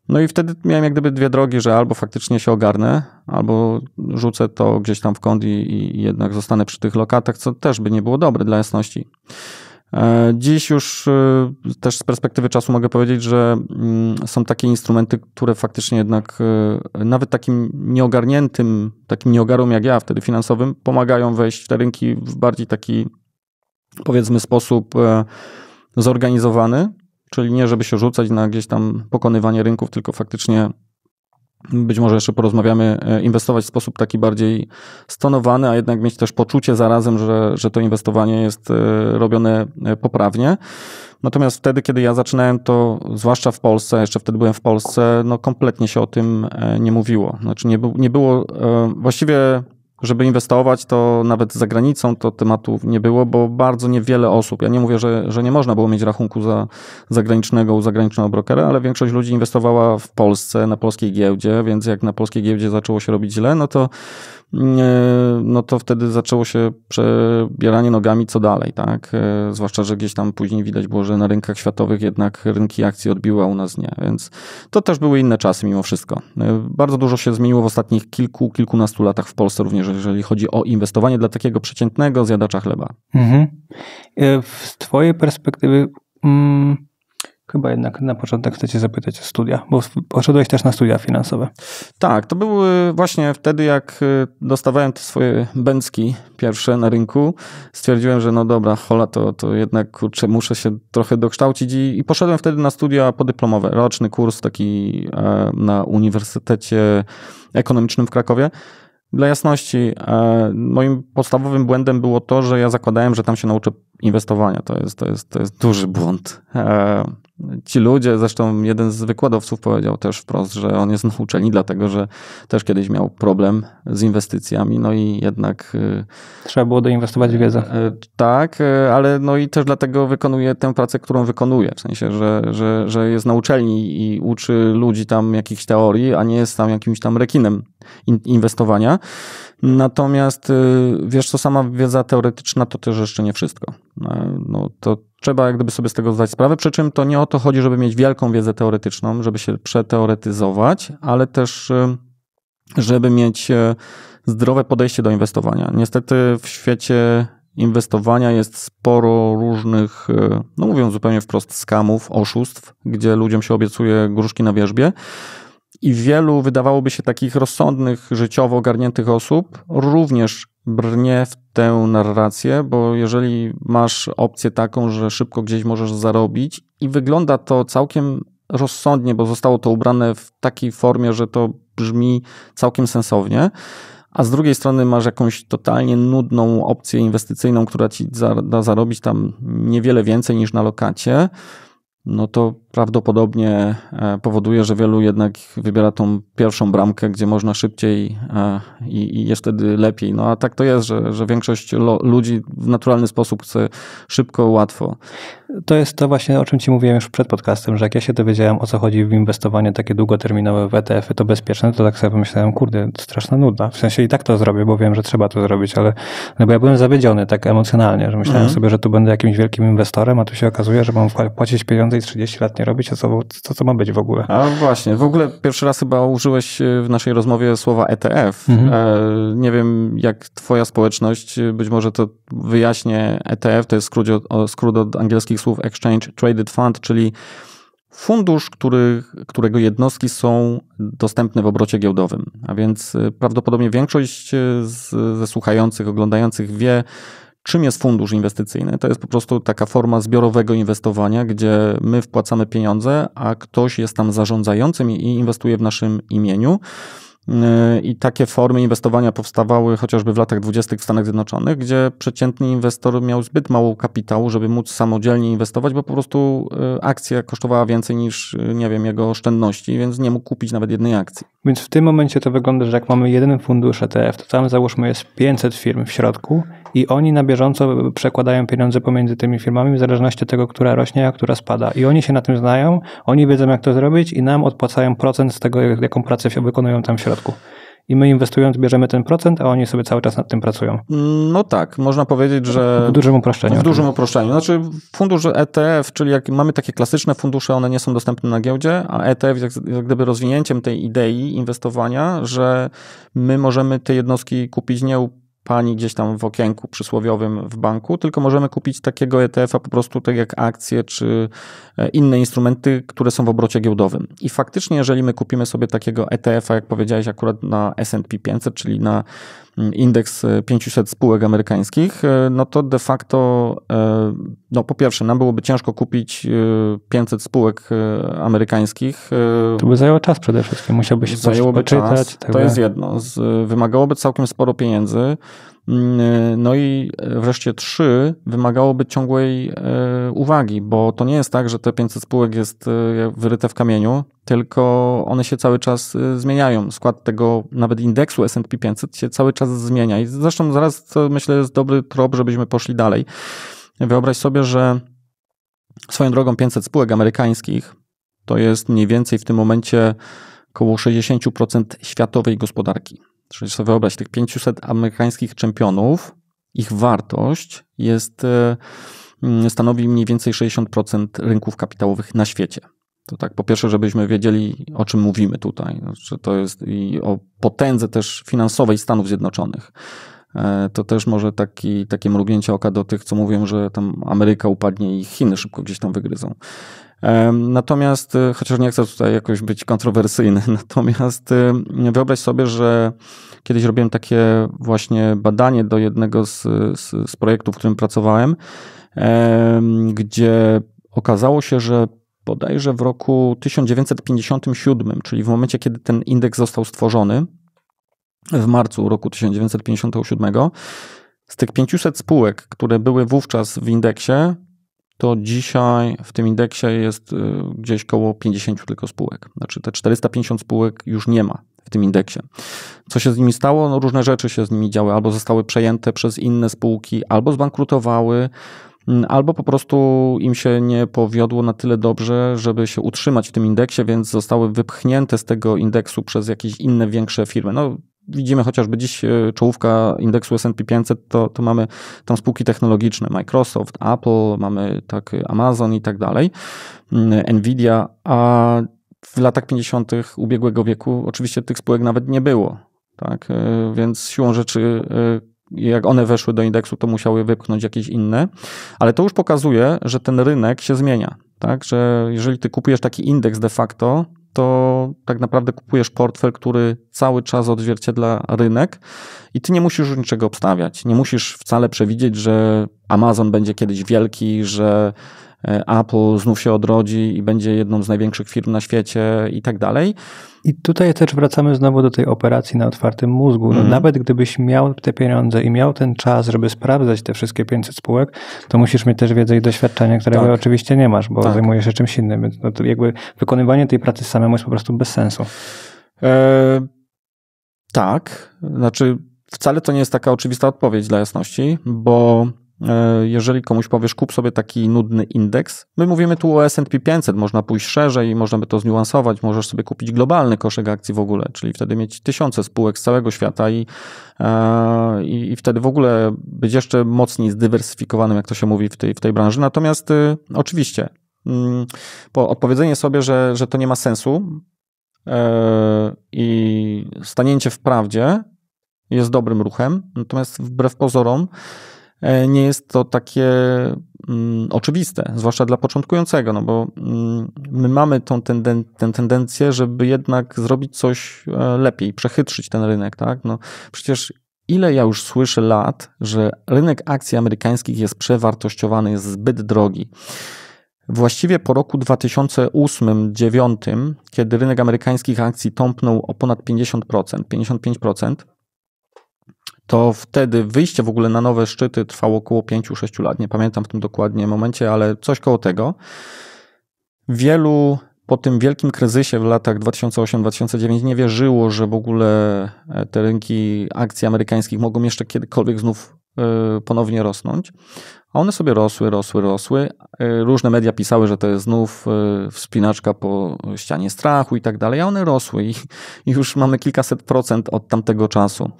Speaker 1: No i wtedy miałem jak gdyby dwie drogi, że albo faktycznie się ogarnę, albo rzucę to gdzieś tam w kąt i, i jednak zostanę przy tych lokatach, co też by nie było dobre dla jasności. E, dziś już e, też z perspektywy czasu mogę powiedzieć, że mm, są takie instrumenty, które faktycznie jednak e, nawet takim nieogarniętym, takim nieogarom jak ja wtedy finansowym, pomagają wejść w te rynki w bardziej taki powiedzmy sposób zorganizowany, czyli nie żeby się rzucać na gdzieś tam pokonywanie rynków, tylko faktycznie być może jeszcze porozmawiamy, e, inwestować w sposób taki bardziej stonowany, a jednak mieć też poczucie zarazem, że, że to inwestowanie jest e, robione e, poprawnie. Natomiast wtedy, kiedy ja zaczynałem to, zwłaszcza w Polsce, jeszcze wtedy byłem w Polsce, no kompletnie się o tym nie mówiło. Znaczy nie, nie było, właściwie żeby inwestować, to nawet za granicą to tematu nie było, bo bardzo niewiele osób, ja nie mówię, że, że nie można było mieć rachunku za, zagranicznego u zagranicznego brokera, ale większość ludzi inwestowała w Polsce, na polskiej giełdzie, więc jak na polskiej giełdzie zaczęło się robić źle, no to Mm, e, no to wtedy zaczęło się przebieranie nogami co dalej, tak? E, zwłaszcza, że gdzieś tam później widać było, że na rynkach światowych jednak rynki akcji odbiły, a u nas nie, więc to też były inne czasy mimo wszystko. E, bardzo dużo się zmieniło w ostatnich kilku, kilkunastu latach w Polsce również, jeżeli chodzi o inwestowanie dla takiego przeciętnego zjadacza chleba. Mhm.
Speaker 2: Z twojej perspektywy... Mm chyba jednak na początek chcecie zapytać o studia, bo poszedłeś też na studia finansowe.
Speaker 1: Tak, to były właśnie wtedy, jak y, dostawałem te swoje bęcki pierwsze na rynku. Stwierdziłem, że no dobra, hola, to, to jednak kurczę, muszę się trochę dokształcić i, i poszedłem wtedy na studia podyplomowe. Roczny kurs taki e, na Uniwersytecie Ekonomicznym w Krakowie. Dla jasności, e, moim podstawowym błędem było to, że ja zakładałem, że tam się nauczę inwestowania. To jest, to jest, to jest duży błąd. E, ci ludzie, zresztą jeden z wykładowców powiedział też wprost, że on jest na uczelni, dlatego że też kiedyś miał problem z inwestycjami, no i jednak. Y, Trzeba było doinwestować w wiedzę. E, tak, e, ale no i też dlatego wykonuje tę pracę, którą wykonuje, w sensie, że, że, że jest na uczelni i uczy ludzi tam jakichś teorii, a nie jest tam jakimś tam rekinem inwestowania. Natomiast y, wiesz, co sama wiedza teoretyczna to też jeszcze nie wszystko. E, no, to trzeba jak gdyby sobie z tego zdać sprawę, przy czym to nie o to chodzi, żeby mieć wielką wiedzę teoretyczną, żeby się przeteoretyzować, ale też y, żeby mieć e, zdrowe podejście do inwestowania. Niestety w świecie inwestowania jest sporo różnych, e, no mówiąc zupełnie wprost, skamów, oszustw, gdzie ludziom się obiecuje gruszki na wierzbie. I wielu, wydawałoby się, takich rozsądnych, życiowo ogarniętych osób również brnie w tę narrację, bo jeżeli masz opcję taką, że szybko gdzieś możesz zarobić i wygląda to całkiem rozsądnie, bo zostało to ubrane w takiej formie, że to brzmi całkiem sensownie, a z drugiej strony masz jakąś totalnie nudną opcję inwestycyjną, która ci da zarobić tam niewiele więcej niż na lokacie, no to prawdopodobnie e, powoduje, że wielu jednak wybiera tą pierwszą bramkę, gdzie można szybciej e, i, i jest wtedy lepiej. No a tak to jest, że, że większość lo, ludzi w naturalny sposób chce szybko, łatwo. To jest to właśnie, o czym ci mówiłem już przed podcastem, że jak ja się dowiedziałem, o co chodzi
Speaker 2: w inwestowanie takie długoterminowe w ETF-y, to bezpieczne, to tak sobie pomyślałem, kurde, straszna nuda. W sensie i tak to zrobię, bo wiem, że trzeba to zrobić, ale no bo ja byłem zawiedziony tak emocjonalnie, że myślałem mhm. sobie, że tu będę jakimś wielkim inwestorem, a tu się okazuje, że mam płacić pieniądze i 30 lat nie robić, a co, co, co ma być w ogóle.
Speaker 1: A właśnie, w ogóle pierwszy raz chyba użyłeś e, w naszej rozmowie słowa ETF. Mhm. E, nie wiem, jak twoja społeczność, e, być może to wyjaśnię, ETF to jest skrót od, skrót od angielskich słów Exchange Traded Fund, czyli fundusz, który, którego jednostki są dostępne w obrocie giełdowym. A więc e, prawdopodobnie większość z, ze słuchających, oglądających wie, Czym jest fundusz inwestycyjny? To jest po prostu taka forma zbiorowego inwestowania, gdzie my wpłacamy pieniądze, a ktoś jest tam zarządzającym i inwestuje w naszym imieniu. Yy, I takie formy inwestowania powstawały chociażby w latach dwudziestych w Stanach Zjednoczonych, gdzie przeciętny inwestor miał zbyt mało kapitału, żeby móc samodzielnie inwestować, bo po prostu yy, akcja kosztowała więcej niż, yy, nie wiem, jego oszczędności, więc nie mógł kupić nawet jednej akcji. Więc w tym momencie to wygląda, że jak mamy jeden fundusz ETF,
Speaker 2: to tam załóżmy jest 500 firm w środku i oni na bieżąco przekładają pieniądze pomiędzy tymi firmami w zależności od tego, która rośnie, a która spada. I oni się na tym znają, oni wiedzą jak to zrobić i nam odpłacają procent z tego, jaką pracę wykonują tam w środku środku. I my inwestując bierzemy ten procent, a oni sobie cały czas nad tym pracują.
Speaker 1: No tak, można powiedzieć, że. W dużym uproszczeniu. W dużym uproszczeniu. Znaczy, fundusz ETF, czyli jak mamy takie klasyczne fundusze, one nie są dostępne na giełdzie, a ETF jest jak gdyby rozwinięciem tej idei inwestowania, że my możemy te jednostki kupić nie u pani gdzieś tam w okienku przysłowiowym w banku, tylko możemy kupić takiego ETF-a po prostu tak jak akcje czy e, inne instrumenty, które są w obrocie giełdowym. I faktycznie, jeżeli my kupimy sobie takiego ETF-a, jak powiedziałeś akurat na S&P 500, czyli na indeks 500 e, spółek amerykańskich, e, no to de facto, e, no po pierwsze, nam byłoby ciężko kupić 500 spółek amerykańskich. To by zajęło
Speaker 2: czas przede wszystkim, musiałby się to coś poczytać. Czas, tak to jest
Speaker 1: jedno. Z, wymagałoby całkiem sporo pieniędzy. Mm, e, no i e, wreszcie trzy wymagałoby ciągłej e, uwagi, bo to nie jest tak, że te 500 spółek jest wyryte w kamieniu, tylko one się cały czas zmieniają. Skład tego nawet indeksu S&P 500 się cały czas zmienia i zresztą zaraz myślę jest dobry trop, żebyśmy poszli dalej. Wyobraź sobie, że swoją drogą 500 spółek amerykańskich to jest mniej więcej w tym momencie około 60% światowej gospodarki. Czyli sobie wyobrazić tych 500 amerykańskich czempionów, ich wartość jest, mm, stanowi mniej więcej 60% rynków kapitałowych na świecie. To tak po pierwsze, żebyśmy wiedzieli, o czym mówimy tutaj. No, że to jest i o potędze też finansowej Stanów Zjednoczonych. E, to też może taki, takie mrugnięcie oka do tych, co mówią, że tam Ameryka upadnie i Chiny szybko gdzieś tam wygryzą. Natomiast, e, chociaż nie chcę tutaj jakoś być kontrowersyjny, natomiast e, wyobraź sobie, że kiedyś robiłem takie właśnie badanie do jednego z, z, z projektów, w którym pracowałem, gdzie okazało się, że bodajże w roku 1957, czyli w momencie, kiedy ten indeks został stworzony, w marcu roku 1957, z tych 500 spółek, które były wówczas w indeksie, to dzisiaj w tym indeksie jest y, gdzieś koło 50 tylko spółek. Znaczy te 450 spółek już nie ma w tym indeksie. Co się z nimi stało? No różne rzeczy się z nimi działy. Albo zostały przejęte przez inne spółki, albo zbankrutowały, mm, albo po prostu im się nie powiodło na tyle dobrze, żeby się utrzymać w tym indeksie, więc zostały wypchnięte z tego indeksu przez jakieś inne większe firmy. No widzimy chociażby dziś e, czołówka indeksu S&P 500, to, to mamy tam spółki technologiczne, Microsoft, Apple, mamy tak e, Amazon i tak dalej, mm, Nvidia, a w latach 50. ubiegłego wieku oczywiście tych spółek nawet nie było, tak, e, więc siłą rzeczy jak one weszły do indeksu, to musiały wypchnąć jakieś inne, ale to już pokazuje, że ten rynek się zmienia, tak, że jeżeli ty kupujesz taki indeks de facto, to tak naprawdę kupujesz portfel, który cały czas odzwierciedla rynek i ty nie musisz już niczego obstawiać, nie musisz wcale przewidzieć, że Amazon będzie kiedyś wielki, że E, Apple znów się odrodzi i będzie jedną z największych firm na świecie i tak dalej.
Speaker 2: I tutaj też wracamy znowu do tej operacji na otwartym mózgu. mm. Nawet gdybyś miał te pieniądze i miał ten czas, żeby sprawdzać te wszystkie 500 spółek, to musisz mieć też wiedzę i doświadczenie, którego tak. oczywiście nie masz, bo tak. zajmujesz się czymś innym. Więc no jakby wykonywanie tej pracy
Speaker 1: samemu jest po prostu bez sensu. E, tak. Znaczy, wcale to nie jest taka oczywista odpowiedź dla jasności, bo E, jeżeli komuś powiesz, kup sobie taki nudny indeks, my mówimy tu o S&P 500, można pójść szerzej, można by to zniuansować, możesz sobie kupić globalny koszyk akcji w ogóle, czyli wtedy mieć tysiące spółek z całego świata i, e, i, i wtedy w ogóle być jeszcze mocniej zdywersyfikowanym, jak to się mówi w tej, w tej branży. Natomiast y, oczywiście, mm, po odpowiedzenie sobie, że, że to nie ma sensu e, i stanięcie w prawdzie jest dobrym ruchem, natomiast wbrew pozorom E, nie jest to takie mm, oczywiste, zwłaszcza dla początkującego, no bo mm, my mamy tą, tenden tę tendencję, żeby jednak zrobić coś e, lepiej, przechytrzyć ten rynek, tak? No, przecież ile ja już słyszę lat, że rynek akcji amerykańskich jest przewartościowany, jest zbyt drogi. Właściwie po roku 2008-2009, kiedy rynek amerykańskich akcji tąpnął o ponad 50%, 55%, to wtedy wyjście w ogóle na nowe szczyty trwało około 5-6 lat. Nie pamiętam w tym dokładnie momencie, ale coś koło tego. Wielu po tym wielkim kryzysie w latach 2008-2009 nie wierzyło, że w ogóle e, te rynki akcji amerykańskich mogą jeszcze kiedykolwiek znów Y, ponownie rosnąć. A one sobie rosły, rosły, rosły. Y, różne media pisały, że to jest znów y, wspinaczka po ścianie strachu i tak dalej, a one rosły i, już mamy kilkaset procent od tamtego czasu.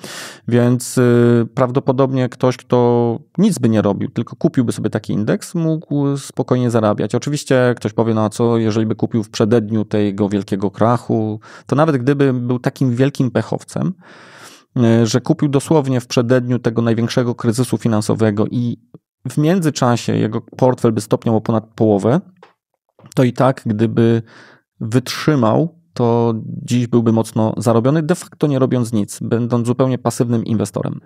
Speaker 1: Więc prawdopodobnie ktoś, kto nic by nie robił, tylko kupiłby sobie taki indeks, mógł spokojnie zarabiać. Oczywiście ktoś powie, no a co, jeżeli by kupił w przededniu tego wielkiego krachu, to nawet gdyby był takim wielkim pechowcem, E, że kupił dosłownie w przededniu tego największego kryzysu finansowego i w międzyczasie jego portfel by stopniał o ponad połowę, to i tak, gdyby wytrzymał, to dziś byłby mocno zarobiony, de facto nie robiąc nic, będąc zupełnie pasywnym inwestorem.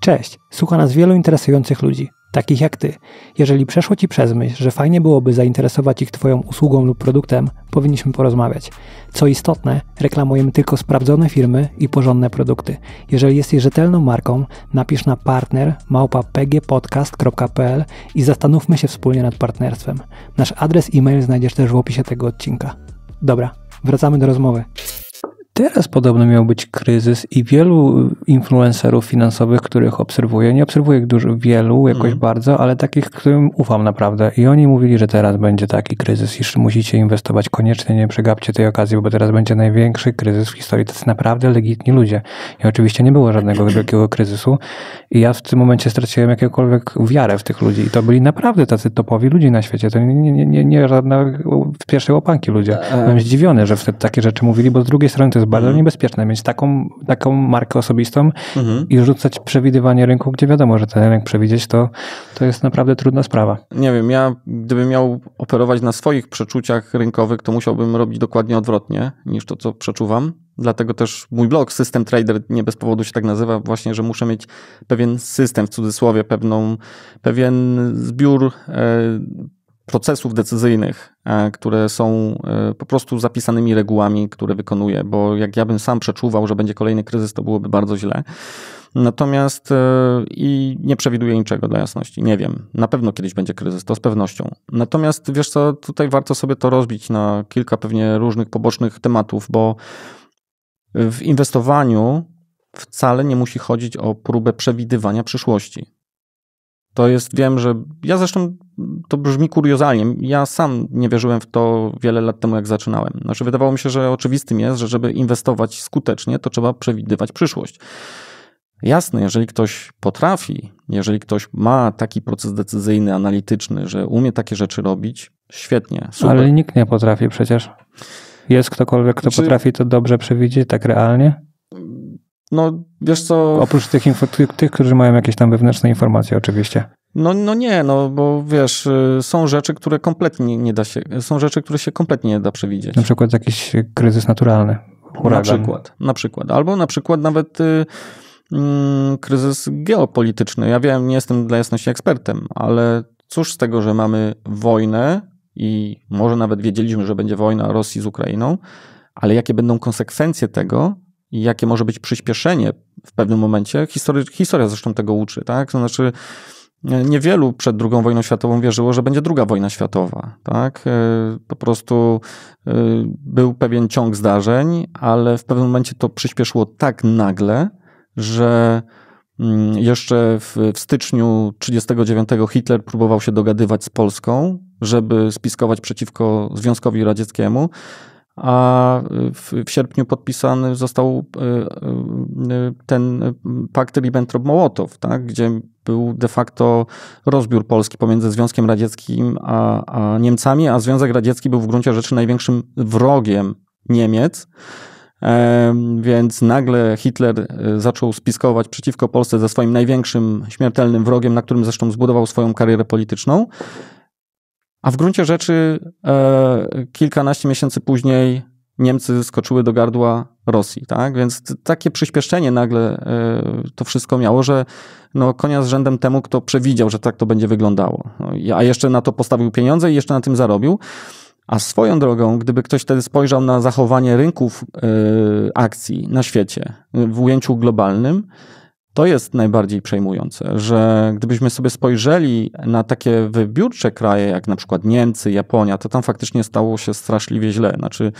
Speaker 2: Cześć, słucha nas wielu interesujących ludzi takich jak ty. Jeżeli przeszło ci przez myśl, że fajnie byłoby zainteresować ich twoją usługą lub produktem, powinniśmy porozmawiać. Co istotne, reklamujemy tylko sprawdzone firmy i porządne produkty. Jeżeli jesteś rzetelną marką, napisz na partner i zastanówmy się wspólnie nad partnerstwem. Nasz adres e-mail znajdziesz też w opisie tego odcinka. Dobra, wracamy do rozmowy. Teraz podobno miał być kryzys i wielu influencerów finansowych, których obserwuję, nie obserwuję dużo, wielu jakoś mm. bardzo, ale takich, którym ufam naprawdę. I oni mówili, że teraz będzie taki kryzys, iż musicie inwestować koniecznie, nie przegapcie tej okazji, bo teraz będzie największy kryzys w historii. To są naprawdę legitni ludzie. I oczywiście nie było żadnego wielkiego kryzysu i ja w tym momencie straciłem jakiekolwiek wiarę w tych ludzi. I to byli naprawdę tacy topowi ludzie na świecie. To nie, nie, nie, nie żadne pierwszej łopanki ludzie. Byłem zdziwiony, że wtedy takie rzeczy mówili, bo z drugiej strony to jest jest bardzo mhm. niebezpieczne. Mieć taką, taką markę osobistą mhm. i rzucać przewidywanie rynku, gdzie wiadomo, że ten rynek przewidzieć, to, to jest naprawdę trudna sprawa.
Speaker 1: Nie wiem, ja gdybym miał operować na swoich przeczuciach rynkowych, to musiałbym robić dokładnie odwrotnie niż to, co przeczuwam. Dlatego też mój blog System Trader nie bez powodu się tak nazywa, właśnie, że muszę mieć pewien system w cudzysłowie, pewną, pewien zbiór e, procesów decyzyjnych, e, które są e, po prostu zapisanymi regułami, które wykonuję, bo jak ja bym sam przeczuwał, że będzie kolejny kryzys, to byłoby bardzo źle. Natomiast e, i nie przewiduję niczego dla jasności. Nie wiem. Na pewno kiedyś będzie kryzys, to z pewnością. Natomiast wiesz co, tutaj warto sobie to rozbić na kilka pewnie różnych pobocznych tematów, bo w inwestowaniu wcale nie musi chodzić o próbę przewidywania przyszłości. To jest, wiem, że ja zresztą, to brzmi kuriozalnie, ja sam nie wierzyłem w to wiele lat temu, jak zaczynałem. Znaczy, wydawało mi się, że oczywistym jest, że żeby inwestować skutecznie, to trzeba przewidywać przyszłość. Jasne, jeżeli ktoś potrafi, jeżeli ktoś ma taki proces decyzyjny, analityczny, że umie takie rzeczy robić, świetnie. Super. Ale
Speaker 2: nikt nie potrafi przecież. Jest ktokolwiek, kto Czy... Znaczy- potrafi to dobrze przewidzieć, tak realnie?
Speaker 1: No, wiesz co...
Speaker 2: Oprócz tych, tych, którzy mają jakieś tam wewnętrzne informacje oczywiście.
Speaker 1: No, no nie, no bo wiesz, y, są rzeczy, które kompletnie nie da się, są rzeczy, które się kompletnie nie da przewidzieć.
Speaker 2: Na przykład jakiś kryzys naturalny, huragan. Na przykład,
Speaker 1: na przykład. Albo na przykład nawet y, y, kryzys geopolityczny. Ja wiem, nie jestem dla jasności ekspertem, ale cóż z tego, że mamy wojnę i może nawet wiedzieliśmy, że będzie wojna Rosji z Ukrainą, ale jakie będą konsekwencje tego, i jakie może być przyspieszenie w pewnym momencie. Historia, historia zresztą tego uczy, tak? To znaczy, e, niewielu przed II wojną światową wierzyło, że będzie druga wojna światowa, tak? E, po prostu e, był pewien ciąg zdarzeń, ale w pewnym momencie to przyspieszyło tak nagle, że mm, jeszcze w, w styczniu 1939 Hitler próbował się dogadywać z Polską, żeby spiskować przeciwko Związkowi Radzieckiemu, a w, w, sierpniu podpisany został e, e, ten pakt Ribbentrop-Mołotow, tak, gdzie był de facto rozbiór Polski pomiędzy Związkiem Radzieckim a, a Niemcami, a Związek Radziecki był w gruncie rzeczy największym wrogiem Niemiec. E, więc nagle Hitler zaczął spiskować przeciwko Polsce ze swoim największym śmiertelnym wrogiem, na którym zresztą zbudował swoją karierę polityczną. A w gruncie rzeczy e, kilkanaście miesięcy później Niemcy skoczyły do gardła Rosji, tak? Więc takie przyspieszenie nagle e, to wszystko miało, że no, konia z rzędem temu, kto przewidział, że tak to będzie wyglądało. No, a jeszcze na to postawił pieniądze i jeszcze na tym zarobił. A swoją drogą, gdyby ktoś wtedy spojrzał na zachowanie rynków y, akcji na świecie w ujęciu globalnym, to jest najbardziej przejmujące, że gdybyśmy sobie spojrzeli na takie wybiórcze kraje, jak na przykład Niemcy, Japonia, to tam faktycznie stało się straszliwie źle. Znaczy,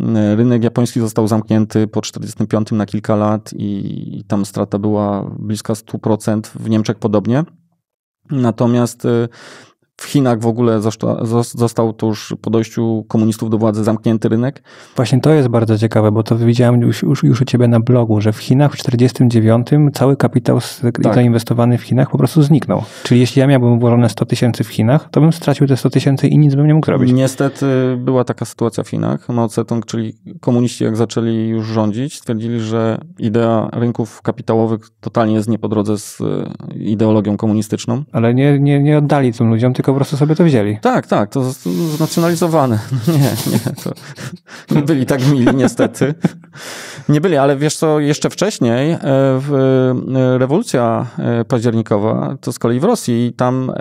Speaker 1: mm, rynek japoński został zamknięty po 45 na kilka lat i tam strata była bliska 100%, w Niemczech podobnie. Natomiast y, w Chinach w ogóle zosta, został tuż po dojściu komunistów do władzy zamknięty rynek.
Speaker 2: Właśnie to jest bardzo ciekawe, bo to widziałem już, już, już u ciebie na blogu, że w Chinach w 1949 cały kapitał tak. zainwestowany w Chinach po prostu zniknął. Czyli jeśli ja miałbym włożone 100 tysięcy w Chinach, to bym stracił te 100 tysięcy i nic bym nie mógł zrobić.
Speaker 1: Niestety była taka sytuacja w Chinach. Mao Zedong, czyli komuniści jak zaczęli już rządzić, stwierdzili, że idea rynków kapitałowych totalnie jest nie po drodze z e, ideologią komunistyczną.
Speaker 2: Ale nie, nie, nie oddali tym ludziom,
Speaker 1: tylko po prostu sobie to wzięli. Tak, tak, to, znacjonalizowane. No nie, nie, to nie byli tak mili niestety. Nie byli, ale wiesz co, jeszcze wcześniej e, e, rewolucja e, październikowa, to z kolei w Rosji, tam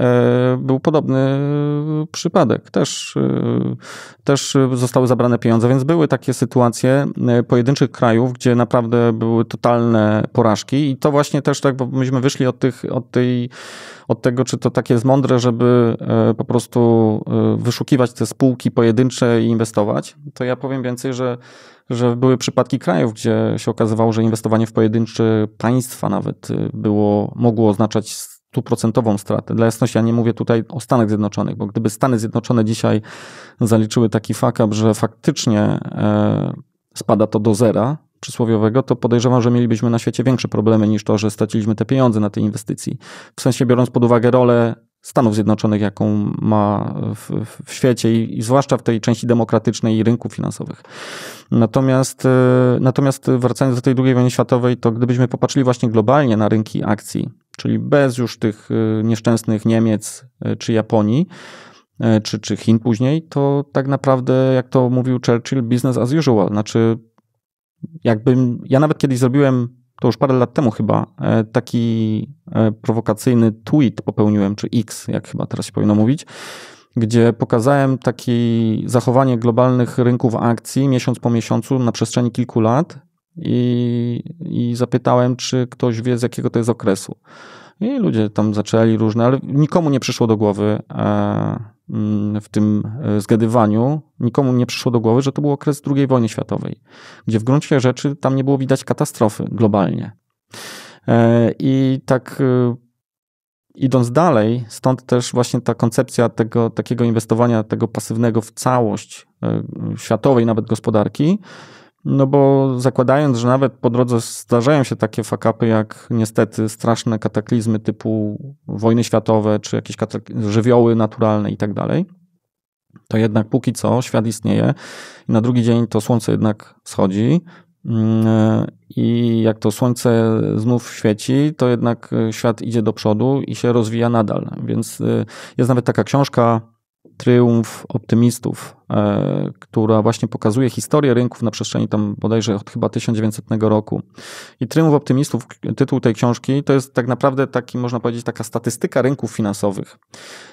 Speaker 1: był podobny przypadek. Też, też zostały zabrane pieniądze, więc były takie sytuacje pojedynczych krajów, gdzie naprawdę były totalne porażki i to właśnie też tak, bo myśmy wyszli od tych, od tej od tego, czy to takie jest mądre, żeby e, po prostu e, wyszukiwać te spółki pojedyncze i inwestować, to ja powiem więcej, że, że były przypadki krajów, gdzie się okazywało, że inwestowanie w pojedyncze państwa nawet e, było, mogło oznaczać stuprocentową stratę. Dla jasności, ja nie mówię tutaj o Stanach Zjednoczonych, bo gdyby Stany Zjednoczone dzisiaj zaliczyły taki fakap, że faktycznie spada to do zera, przysłowiowego, to podejrzewam, że mielibyśmy na świecie większe problemy niż to, że straciliśmy te pieniądze na tej inwestycji. W sensie biorąc pod uwagę rolę Stanów Zjednoczonych, jaką ma w, w świecie i, i, zwłaszcza w tej części demokratycznej i rynków finansowych. Natomiast, e, natomiast wracając do tej II wojny światowej, to gdybyśmy popatrzyli właśnie globalnie na rynki akcji, czyli bez już tych e, nieszczęsnych Niemiec e, czy Japonii, czy, czy Chin później, to tak naprawdę, jak to mówił Churchill, business as usual, znaczy jakbym, ja nawet kiedyś zrobiłem, to już parę lat temu chyba, e, taki e, prowokacyjny tweet popełniłem, czy X, jak chyba teraz się powinno mówić, gdzie pokazałem takie zachowanie globalnych rynków akcji miesiąc po miesiącu na przestrzeni kilku lat i, i zapytałem, czy ktoś wie, z jakiego to jest okresu. I ludzie tam zaczęli różne, ale nikomu nie przyszło do głowy, e, Mm, w tym e, zgadywaniu nikomu nie przyszło do głowy, że to był okres II wojny światowej, gdzie w gruncie rzeczy tam nie było widać katastrofy globalnie. E, I tak e, idąc dalej, stąd też właśnie ta koncepcja tego takiego inwestowania, tego pasywnego w całość światowej, nawet gospodarki, no bo zakładając, że nawet po drodze zdarzają się takie fakapy, jak niestety straszne kataklizmy typu wojny światowe, czy jakieś żywioły naturalne i tak dalej, to jednak póki co świat istnieje i na drugi dzień to słońce jednak schodzi. Mm, e, I jak to słońce znów świeci, to jednak e, świat idzie do przodu i się rozwija nadal. Więc e, jest nawet taka książka Tryumf Optymistów, e, która właśnie pokazuje historię rynków na przestrzeni tam bodajże od chyba 1900 roku. I Tryumf Optymistów, tytuł tej książki, to jest tak naprawdę taki, można powiedzieć, taka statystyka rynków finansowych.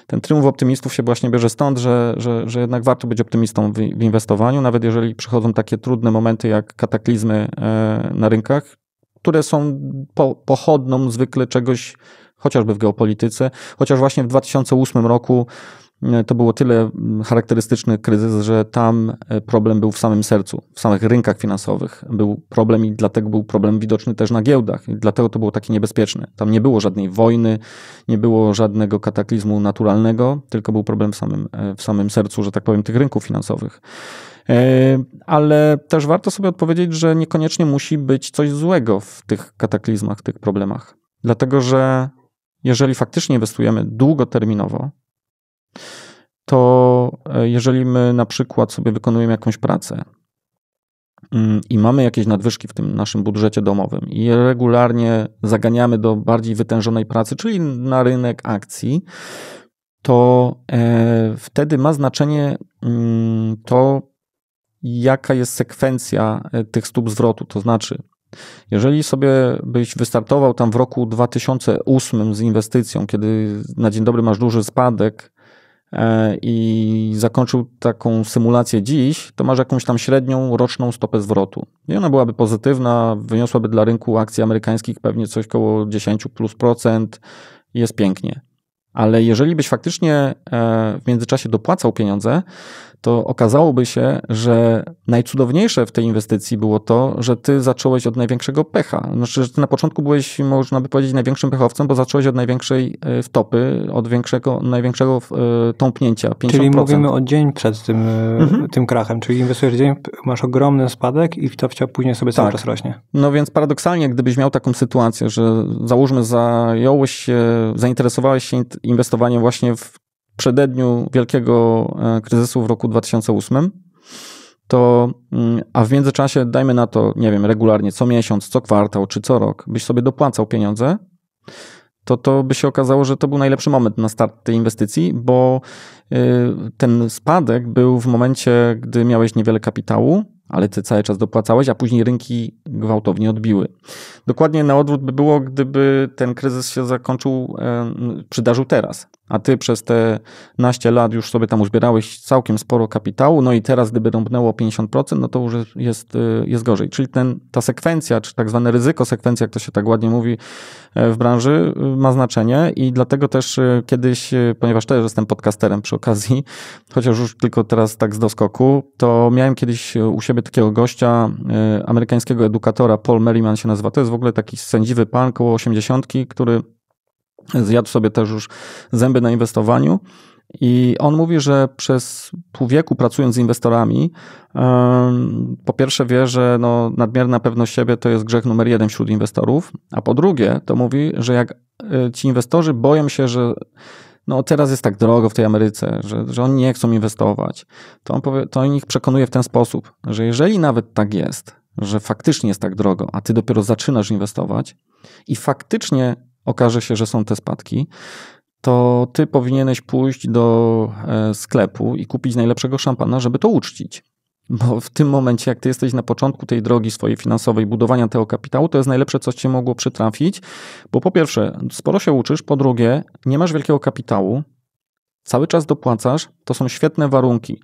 Speaker 1: Ten Tryumf Optymistów się właśnie bierze stąd, że, że, że jednak warto być optymistą w, w inwestowaniu, nawet jeżeli przychodzą takie trudne momenty jak kataklizmy e, na rynkach, które są po, pochodną zwykle czegoś chociażby w geopolityce, chociaż właśnie w 2008 roku E, to było tyle charakterystyczny kryzys, że tam e, problem był w samym sercu, w samych rynkach finansowych. Był problem i dlatego był problem widoczny też na giełdach. I dlatego to było takie niebezpieczne. Tam nie było żadnej wojny, nie było żadnego kataklizmu naturalnego, tylko był problem w samym, e, w samym sercu, że tak powiem, tych rynków finansowych. Ale też warto sobie odpowiedzieć, że niekoniecznie musi być coś złego w tych kataklizmach, tych problemach. Dlatego, że jeżeli faktycznie inwestujemy długoterminowo, to e, jeżeli my na przykład sobie wykonujemy jakąś pracę mm, i mamy jakieś nadwyżki w tym naszym budżecie domowym i regularnie zaganiamy do bardziej wytężonej pracy, czyli na rynek akcji, to e, wtedy ma znaczenie mm, to, jaka jest sekwencja e, tych stóp zwrotu. To znaczy, jeżeli sobie byś wystartował tam w roku 2008 z inwestycją, kiedy na dzień dobry masz duży spadek, E, i zakończył taką symulację dziś, to masz jakąś tam średnią roczną stopę zwrotu. I ona byłaby pozytywna, wyniosłaby dla rynku akcji amerykańskich pewnie coś około 10 plus procent. Jest pięknie. Ale jeżeli byś faktycznie e, w międzyczasie dopłacał pieniądze, to okazałoby się, że najcudowniejsze w tej inwestycji było to, że ty zacząłeś od największego pecha. Znaczy, że ty na początku byłeś, można by powiedzieć, największym pechowcem, bo zacząłeś od największej wtopy, e, od większego, największego e, tąpnięcia, 50%. Czyli mówimy
Speaker 2: o dzień przed tym, e, mhm. tym krachem, czyli inwestujesz dzień, masz ogromny spadek i to wciąż później sobie cały tak. czas rośnie.
Speaker 1: No więc paradoksalnie, gdybyś miał taką sytuację, że załóżmy zająłeś się, zainteresowałeś się inwestowaniem właśnie w przededniu wielkiego e, kryzysu w roku 2008, to, mm, a w międzyczasie dajmy na to, nie wiem, regularnie, co miesiąc, co kwartał czy co rok, byś sobie dopłacał pieniądze, to to by się okazało, że to był najlepszy moment na start tej inwestycji, bo y, ten spadek był w momencie, gdy miałeś niewiele kapitału, ale ty cały czas dopłacałeś, a później rynki gwałtownie odbiły. Dokładnie na odwrót by było, gdyby ten kryzys się zakończył, e, przydarzył teraz a ty przez te naście lat już sobie tam uzbierałeś całkiem sporo kapitału, no i teraz gdyby rąbnęło 50%, no to już jest, y, jest gorzej. Czyli ten, ta sekwencja, czy tak zwane ryzyko sekwencja, jak to się tak ładnie mówi e, w branży, y, ma znaczenie i dlatego też y, kiedyś, ponieważ też jestem podcasterem przy okazji, chociaż już tylko teraz tak z doskoku, to miałem kiedyś u siebie takiego gościa, amerykańskiego edukatora, Paul Merriman się nazywa, to jest w ogóle taki sędziwy pan, koło 80, który zjadł sobie też już zęby na inwestowaniu. I on mówi, że przez pół wieku pracując z inwestorami, po pierwsze wie, że no nadmierna pewność siebie to jest grzech numer jeden wśród inwestorów, a po drugie to mówi, że jak e, ci inwestorzy boją się, że no teraz jest tak drogo w tej Ameryce, że, że oni nie chcą inwestować, to on, powie, to on ich przekonuje w ten sposób, że jeżeli nawet tak jest, że faktycznie jest tak drogo, a ty dopiero zaczynasz inwestować i faktycznie okaże się, że są te spadki, to ty powinieneś pójść do e, sklepu i kupić najlepszego szampana, żeby to uczcić. Bo w tym momencie, jak ty jesteś na początku tej drogi swojej finansowej, budowania tego kapitału, to jest najlepsze, co cię mogło przytrafić, bo po pierwsze, sporo się uczysz, po drugie, nie masz wielkiego kapitału, cały czas dopłacasz, to są świetne warunki.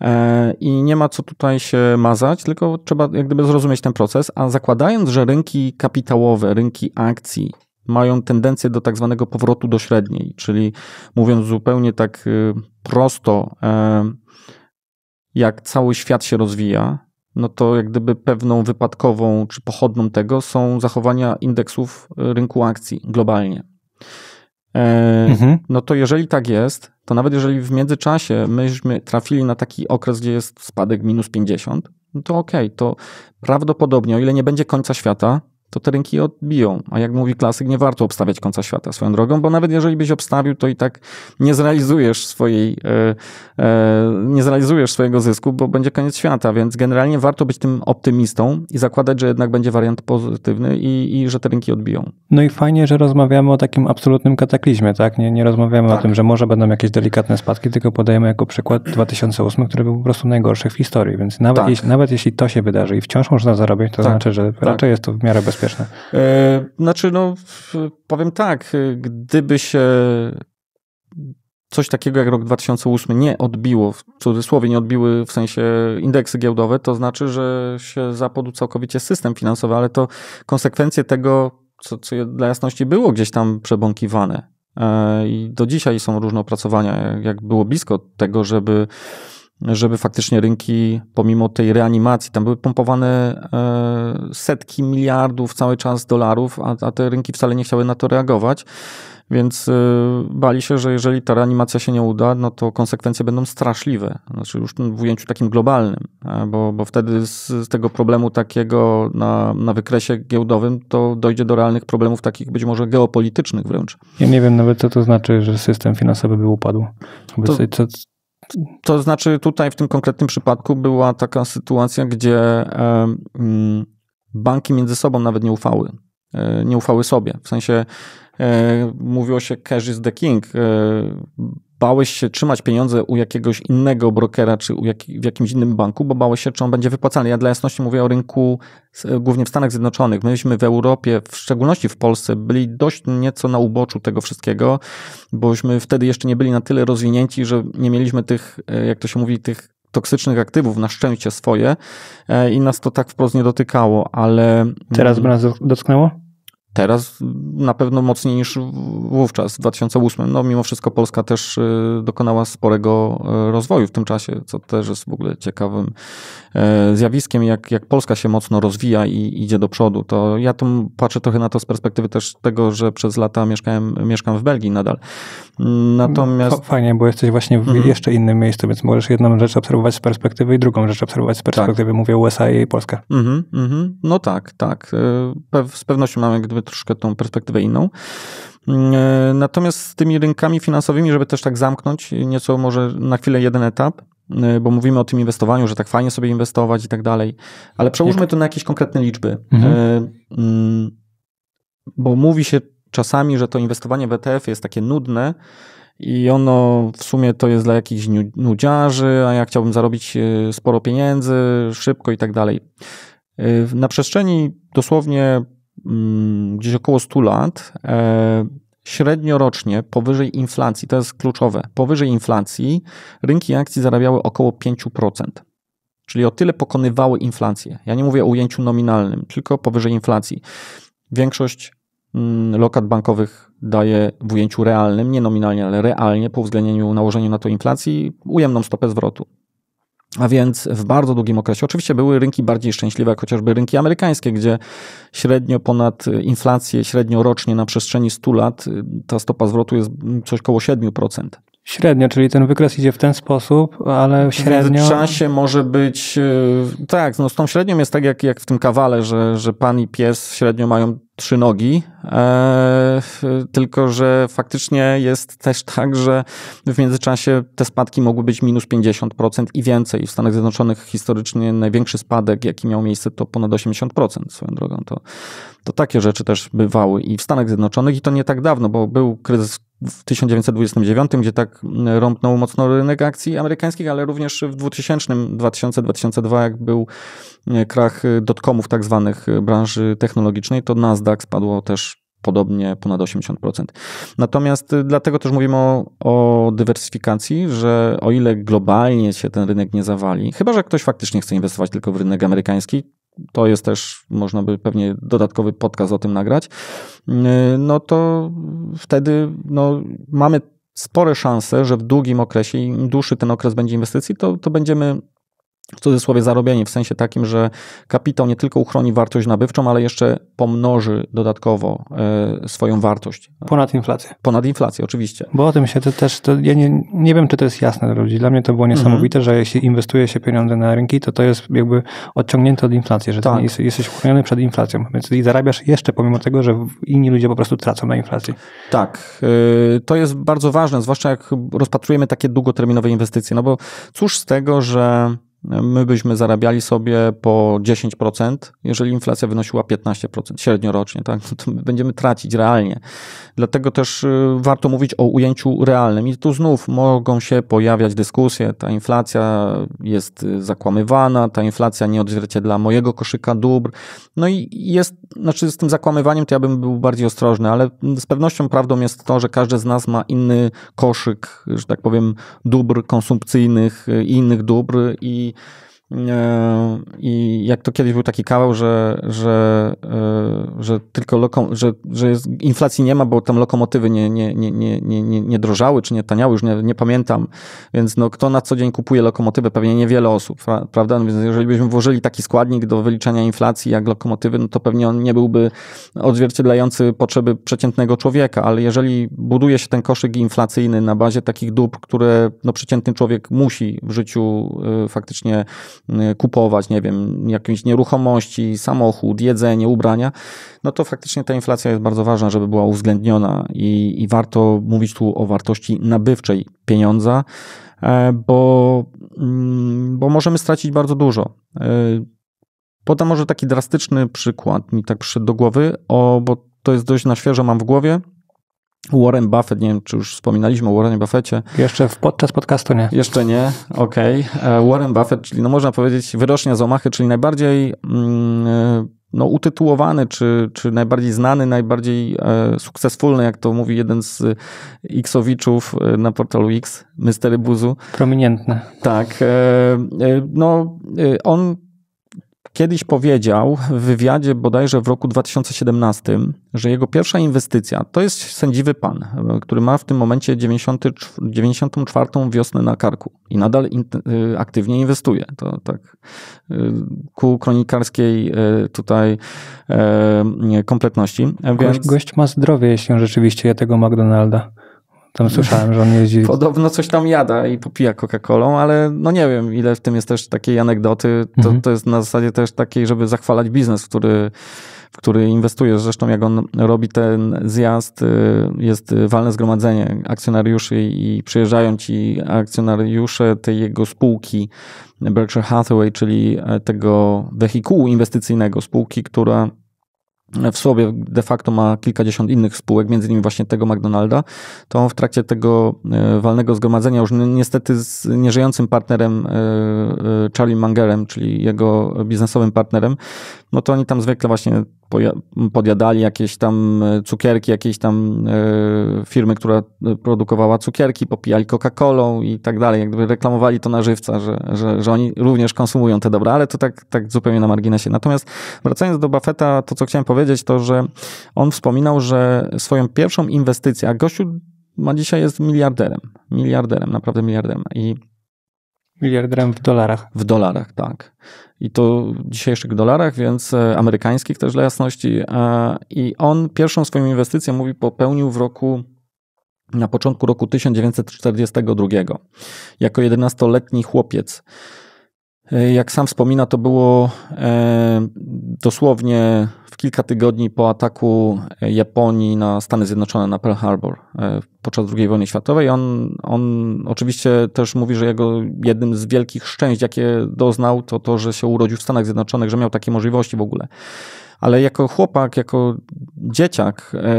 Speaker 1: E, I nie ma co tutaj się mazać, tylko trzeba jak gdyby zrozumieć ten proces. A zakładając, że rynki kapitałowe, rynki akcji, mają tendencję do tak zwanego powrotu do średniej, czyli mówiąc zupełnie tak y, prosto, e, jak cały świat się rozwija, no to jak gdyby pewną wypadkową czy pochodną tego są zachowania indeksów y, rynku akcji globalnie. E, mhm. No to jeżeli tak jest, to nawet jeżeli w międzyczasie myśmy trafili na taki okres, gdzie jest spadek minus 50, no to okej, okay, to prawdopodobnie, o ile nie będzie końca świata, to te rynki odbiją. A jak mówi klasyk, nie warto obstawiać końca świata swoją drogą, bo nawet jeżeli byś obstawił, to i tak nie zrealizujesz swojej, e, e, nie zrealizujesz swojego zysku, bo będzie koniec świata, więc generalnie warto być tym optymistą i zakładać, że jednak będzie wariant pozytywny i, i że te rynki odbiją.
Speaker 2: No i fajnie, że rozmawiamy o takim absolutnym kataklizmie, tak? Nie, nie rozmawiamy tak. o tym, że może będą jakieś delikatne spadki, tylko podajemy jako przykład 2008, który był po prostu najgorszy w historii, więc nawet, tak. jeśli, nawet jeśli to się wydarzy i wciąż można zarobić, to tak. znaczy, że tak. raczej jest to w miarę bezpieczne niebezpieczne.
Speaker 1: E, znaczy, no, powiem tak, e, gdyby się coś takiego jak rok 2008 nie odbiło, w cudzysłowie nie odbiły w sensie indeksy giełdowe, to znaczy, że się zapadł całkowicie system finansowy, ale to konsekwencje tego, co, co dla jasności było gdzieś tam przebąkiwane. E, I do dzisiaj są różne opracowania, jak było blisko tego, żeby żeby faktycznie rynki, pomimo tej reanimacji, tam były pompowane e, setki miliardów cały czas dolarów, a, a te rynki wcale nie chciały na to reagować. Więc e, bali się, że jeżeli ta reanimacja się nie uda, no to konsekwencje będą straszliwe. Znaczy już w ujęciu takim globalnym, e, bo, bo wtedy z, z tego problemu takiego na, na wykresie giełdowym to dojdzie do realnych problemów takich być może geopolitycznych wręcz.
Speaker 2: Ja nie wiem nawet, co to znaczy, że system finansowy by upadł. To, co,
Speaker 1: to znaczy, tutaj w tym konkretnym przypadku była taka sytuacja, gdzie e, mm, banki między sobą nawet nie ufały. E, nie ufały sobie. W sensie e, mówiło się cash is the king bałeś się trzymać pieniądze u jakiegoś innego brokera czy u jak, w jakimś innym banku, bo bałeś się, czy on będzie wypłacany. Ja dla jasności mówię o rynku głównie w Stanach Zjednoczonych. Myśmy w Europie, w szczególności w Polsce, byli dość nieco na uboczu tego wszystkiego, bośmy wtedy jeszcze nie byli na tyle rozwinięci, że nie mieliśmy tych, e, jak to się mówi, tych toksycznych aktywów, na szczęście swoje e, i nas to tak wprost nie dotykało, ale... Teraz mm, by
Speaker 2: nas dotknęło?
Speaker 1: teraz na pewno mocniej niż wówczas, w 2008. No mimo wszystko Polska też y, dokonała sporego y, rozwoju w tym czasie, co też jest w ogóle ciekawym e, zjawiskiem, jak, jak Polska się mocno rozwija i idzie do przodu. To ja tu patrzę trochę na to z perspektywy też tego, że przez lata mieszkałem, mieszkam w Belgii nadal. Natomiast... Fajnie, bo jesteś
Speaker 2: właśnie w mhm. jeszcze innym miejscu, więc możesz jedną rzecz obserwować z perspektywy i drugą rzecz obserwować z tak. perspektywy, tak. mówię,
Speaker 1: USA i Polskę. Mhm, mhm, No tak, tak. Y, z pewnością mamy gdyby mamy troszkę tą perspektywę inną. Mm, e, natomiast z tymi rynkami finansowymi, żeby też tak zamknąć nieco może na chwilę jeden etap, e, bo mówimy o tym inwestowaniu, że tak fajnie sobie inwestować i tak dalej, ale tak. przełóżmy to na jakieś konkretne liczby. E, mhm. Mm, bo mówi się czasami, że to inwestowanie w ETF jest takie nudne, i ono w sumie to jest dla jakichś nudziarzy, a ja chciałbym zarobić sporo pieniędzy szybko i tak dalej. Na przestrzeni dosłownie Mm, gdzieś około 100 lat e, średnio rocznie powyżej inflacji, to jest kluczowe, powyżej inflacji rynki akcji zarabiały około 5%. Czyli o tyle pokonywały inflację. Ja nie mówię o ujęciu nominalnym, tylko powyżej inflacji. Większość mm, lokat bankowych daje w ujęciu realnym, nie nominalnie, ale realnie po uwzględnieniu nałożeniu na to inflacji ujemną stopę zwrotu. A więc w bardzo długim okresie. Oczywiście były rynki bardziej szczęśliwe, jak chociażby rynki amerykańskie, gdzie średnio ponad y, inflację, średnio rocznie na przestrzeni 100 lat y, ta stopa zwrotu jest mm, coś koło 7%. Średnio, czyli
Speaker 2: ten wykres idzie w ten sposób, ale średnio. W czasie
Speaker 1: może być. Y, tak, no z tą średnią jest tak jak, jak w tym kawale, że, że pan i pies średnio mają trzy nogi, e, tylko że faktycznie jest też tak, że w międzyczasie te spadki mogły być minus 50% i więcej. W Stanach Zjednoczonych historycznie największy spadek, jaki miał miejsce, to ponad 80%. Swoją drogą, to, to takie rzeczy też bywały i w Stanach Zjednoczonych i to nie tak dawno, bo był kryzys w 1929, gdzie tak rąbnął mocno rynek akcji amerykańskich, ale również w 2000, 2002 jak był e, krach e, dotkomów tak zwanych e, branży technologicznej, to Nasdaq DAX tak, spadło też podobnie ponad 80%. Natomiast y, dlatego też mówimy o, o, dywersyfikacji, że o ile globalnie się ten rynek nie zawali, chyba że ktoś faktycznie chce inwestować tylko w rynek amerykański, to jest też, można by pewnie dodatkowy podcast o tym nagrać, y, no to wtedy no, mamy spore szanse, że w długim okresie, im dłuższy ten okres będzie inwestycji, to, to będziemy w cudzysłowie zarobienie, w sensie takim, że kapitał nie tylko uchroni wartość nabywczą, ale jeszcze pomnoży dodatkowo y, swoją wartość. Ponad inflację. Ponad inflację, oczywiście.
Speaker 2: Bo o tym się to też, to ja nie, nie wiem, czy to jest jasne dla ludzi. Dla mnie to było mhm. niesamowite, mm -hmm. że jeśli inwestuje się pieniądze na rynki, to to jest jakby odciągnięte od inflacji, że tak. jest, jesteś uchroniony przed inflacją. Więc i zarabiasz jeszcze pomimo tego, że inni ludzie po
Speaker 1: prostu tracą na inflacji. Tak. Y, to jest bardzo ważne, zwłaszcza jak rozpatrujemy takie długoterminowe inwestycje, no bo cóż z tego, że my byśmy zarabiali sobie po 10%, jeżeli inflacja wynosiła 15% średnio rocznie, tak? No to będziemy tracić realnie. Dlatego też y, warto mówić o ujęciu realnym i tu znów mogą się pojawiać dyskusje, ta inflacja jest y, zakłamywana, ta inflacja nie odzwierciedla mojego koszyka dóbr, no i jest, znaczy z tym zakłamywaniem to ja bym był bardziej ostrożny, ale z pewnością prawdą jest to, że każdy z nas ma inny koszyk, że tak powiem, dóbr konsumpcyjnych y, i innych dóbr i Merci. E, I jak to kiedyś był taki kawał, że, że, e, że tylko lokom, że, że jest, inflacji nie ma, bo tam lokomotywy nie, nie, nie, nie, nie, nie drożały czy nie taniały, już nie, nie pamiętam. Więc no, kto na co dzień kupuje lokomotywę? Pewnie niewiele osób, prawda? No, więc jeżeli byśmy włożyli taki składnik do wyliczenia inflacji jak lokomotywy, no to pewnie on nie byłby odzwierciedlający potrzeby przeciętnego człowieka, ale jeżeli buduje się ten koszyk inflacyjny na bazie takich dóbr, które no, przeciętny człowiek musi w życiu y, faktycznie Y, kupować, nie wiem, jakieś nieruchomości, samochód, jedzenie, ubrania, no to faktycznie ta inflacja jest bardzo ważna, żeby była uwzględniona i, i warto mówić tu o wartości nabywczej pieniądza, e, bo, mm, bo możemy stracić bardzo dużo. E, podam może taki drastyczny przykład, mi tak przyszedł do głowy, o, bo to jest dość na świeżo mam w głowie. Warren Buffett, nie wiem, czy już wspominaliśmy o Warrenie Buffettie. Jeszcze w, podczas podcastu nie. Jeszcze nie, okej. Okay. E, Warren Buffett, czyli no można powiedzieć wyrocznia z Omachy, czyli najbardziej mm, e, no, utytułowany, czy, czy najbardziej znany, najbardziej e, sukcesfulny, jak to mówi jeden z e, Xowiczów na portalu X, Mystery Buzu. Prominentny. Tak. E, no, on kiedyś powiedział w wywiadzie bodajże w roku 2017, że jego pierwsza inwestycja to jest sędziwy pan, który ma w tym momencie 90, 94 wiosnę na karku i nadal in, y, aktywnie inwestuje. To tak y, ku kronikarskiej y, tutaj kompletności. Więc... Gość, gość
Speaker 2: ma zdrowie, jeśli on rzeczywiście je tego McDonalda. Tam słyszałem, że on jeździ.
Speaker 1: Podobno coś tam jada i popija Coca-Colą, ale no nie wiem, ile w tym jest też takiej anegdoty. To, mhm. to jest na zasadzie też takiej, żeby zachwalać biznes, który, w który inwestujesz. Zresztą jak on robi ten zjazd, y, jest walne zgromadzenie akcjonariuszy i przyjeżdżają ci akcjonariusze tej jego spółki Berkshire Hathaway, czyli e, tego wehikułu inwestycyjnego, spółki, która w Słowie de facto ma kilkadziesiąt innych spółek, między innymi właśnie tego McDonalda, to w trakcie tego e, walnego zgromadzenia już niestety z nieżyjącym partnerem e, e, Charlie Mangerem, czyli jego biznesowym partnerem, no to oni tam zwykle właśnie podjadali jakieś tam e, cukierki, jakieś tam e, firmy, która e, produkowała cukierki, popijali Coca-Colą i tak dalej. Jakby reklamowali to na żywca, że, że, że oni również konsumują te dobra, ale to tak, tak zupełnie na marginesie. Natomiast wracając do Buffetta, to co chciałem powiedzieć, to że on wspominał, że swoją pierwszą inwestycję, a gościu ma dzisiaj jest miliarderem, miliarderem, naprawdę miliarderem. I Miliarderem w dolarach. W dolarach, tak. I to w dzisiejszych dolarach, więc e, amerykańskich też dla jasności. E, I on pierwszą swoją inwestycję, mówi, popełnił w roku na początku roku 1942 jako 11-letni chłopiec. Jak sam wspomina, to było e, dosłownie w kilka tygodni po ataku Japonii na Stany Zjednoczone, na Pearl Harbor e, podczas II wojny światowej. On, on oczywiście też mówi, że jego jednym z wielkich szczęść, jakie doznał, to to, że się urodził w Stanach Zjednoczonych, że miał takie możliwości w ogóle ale jako chłopak, jako dzieciak e,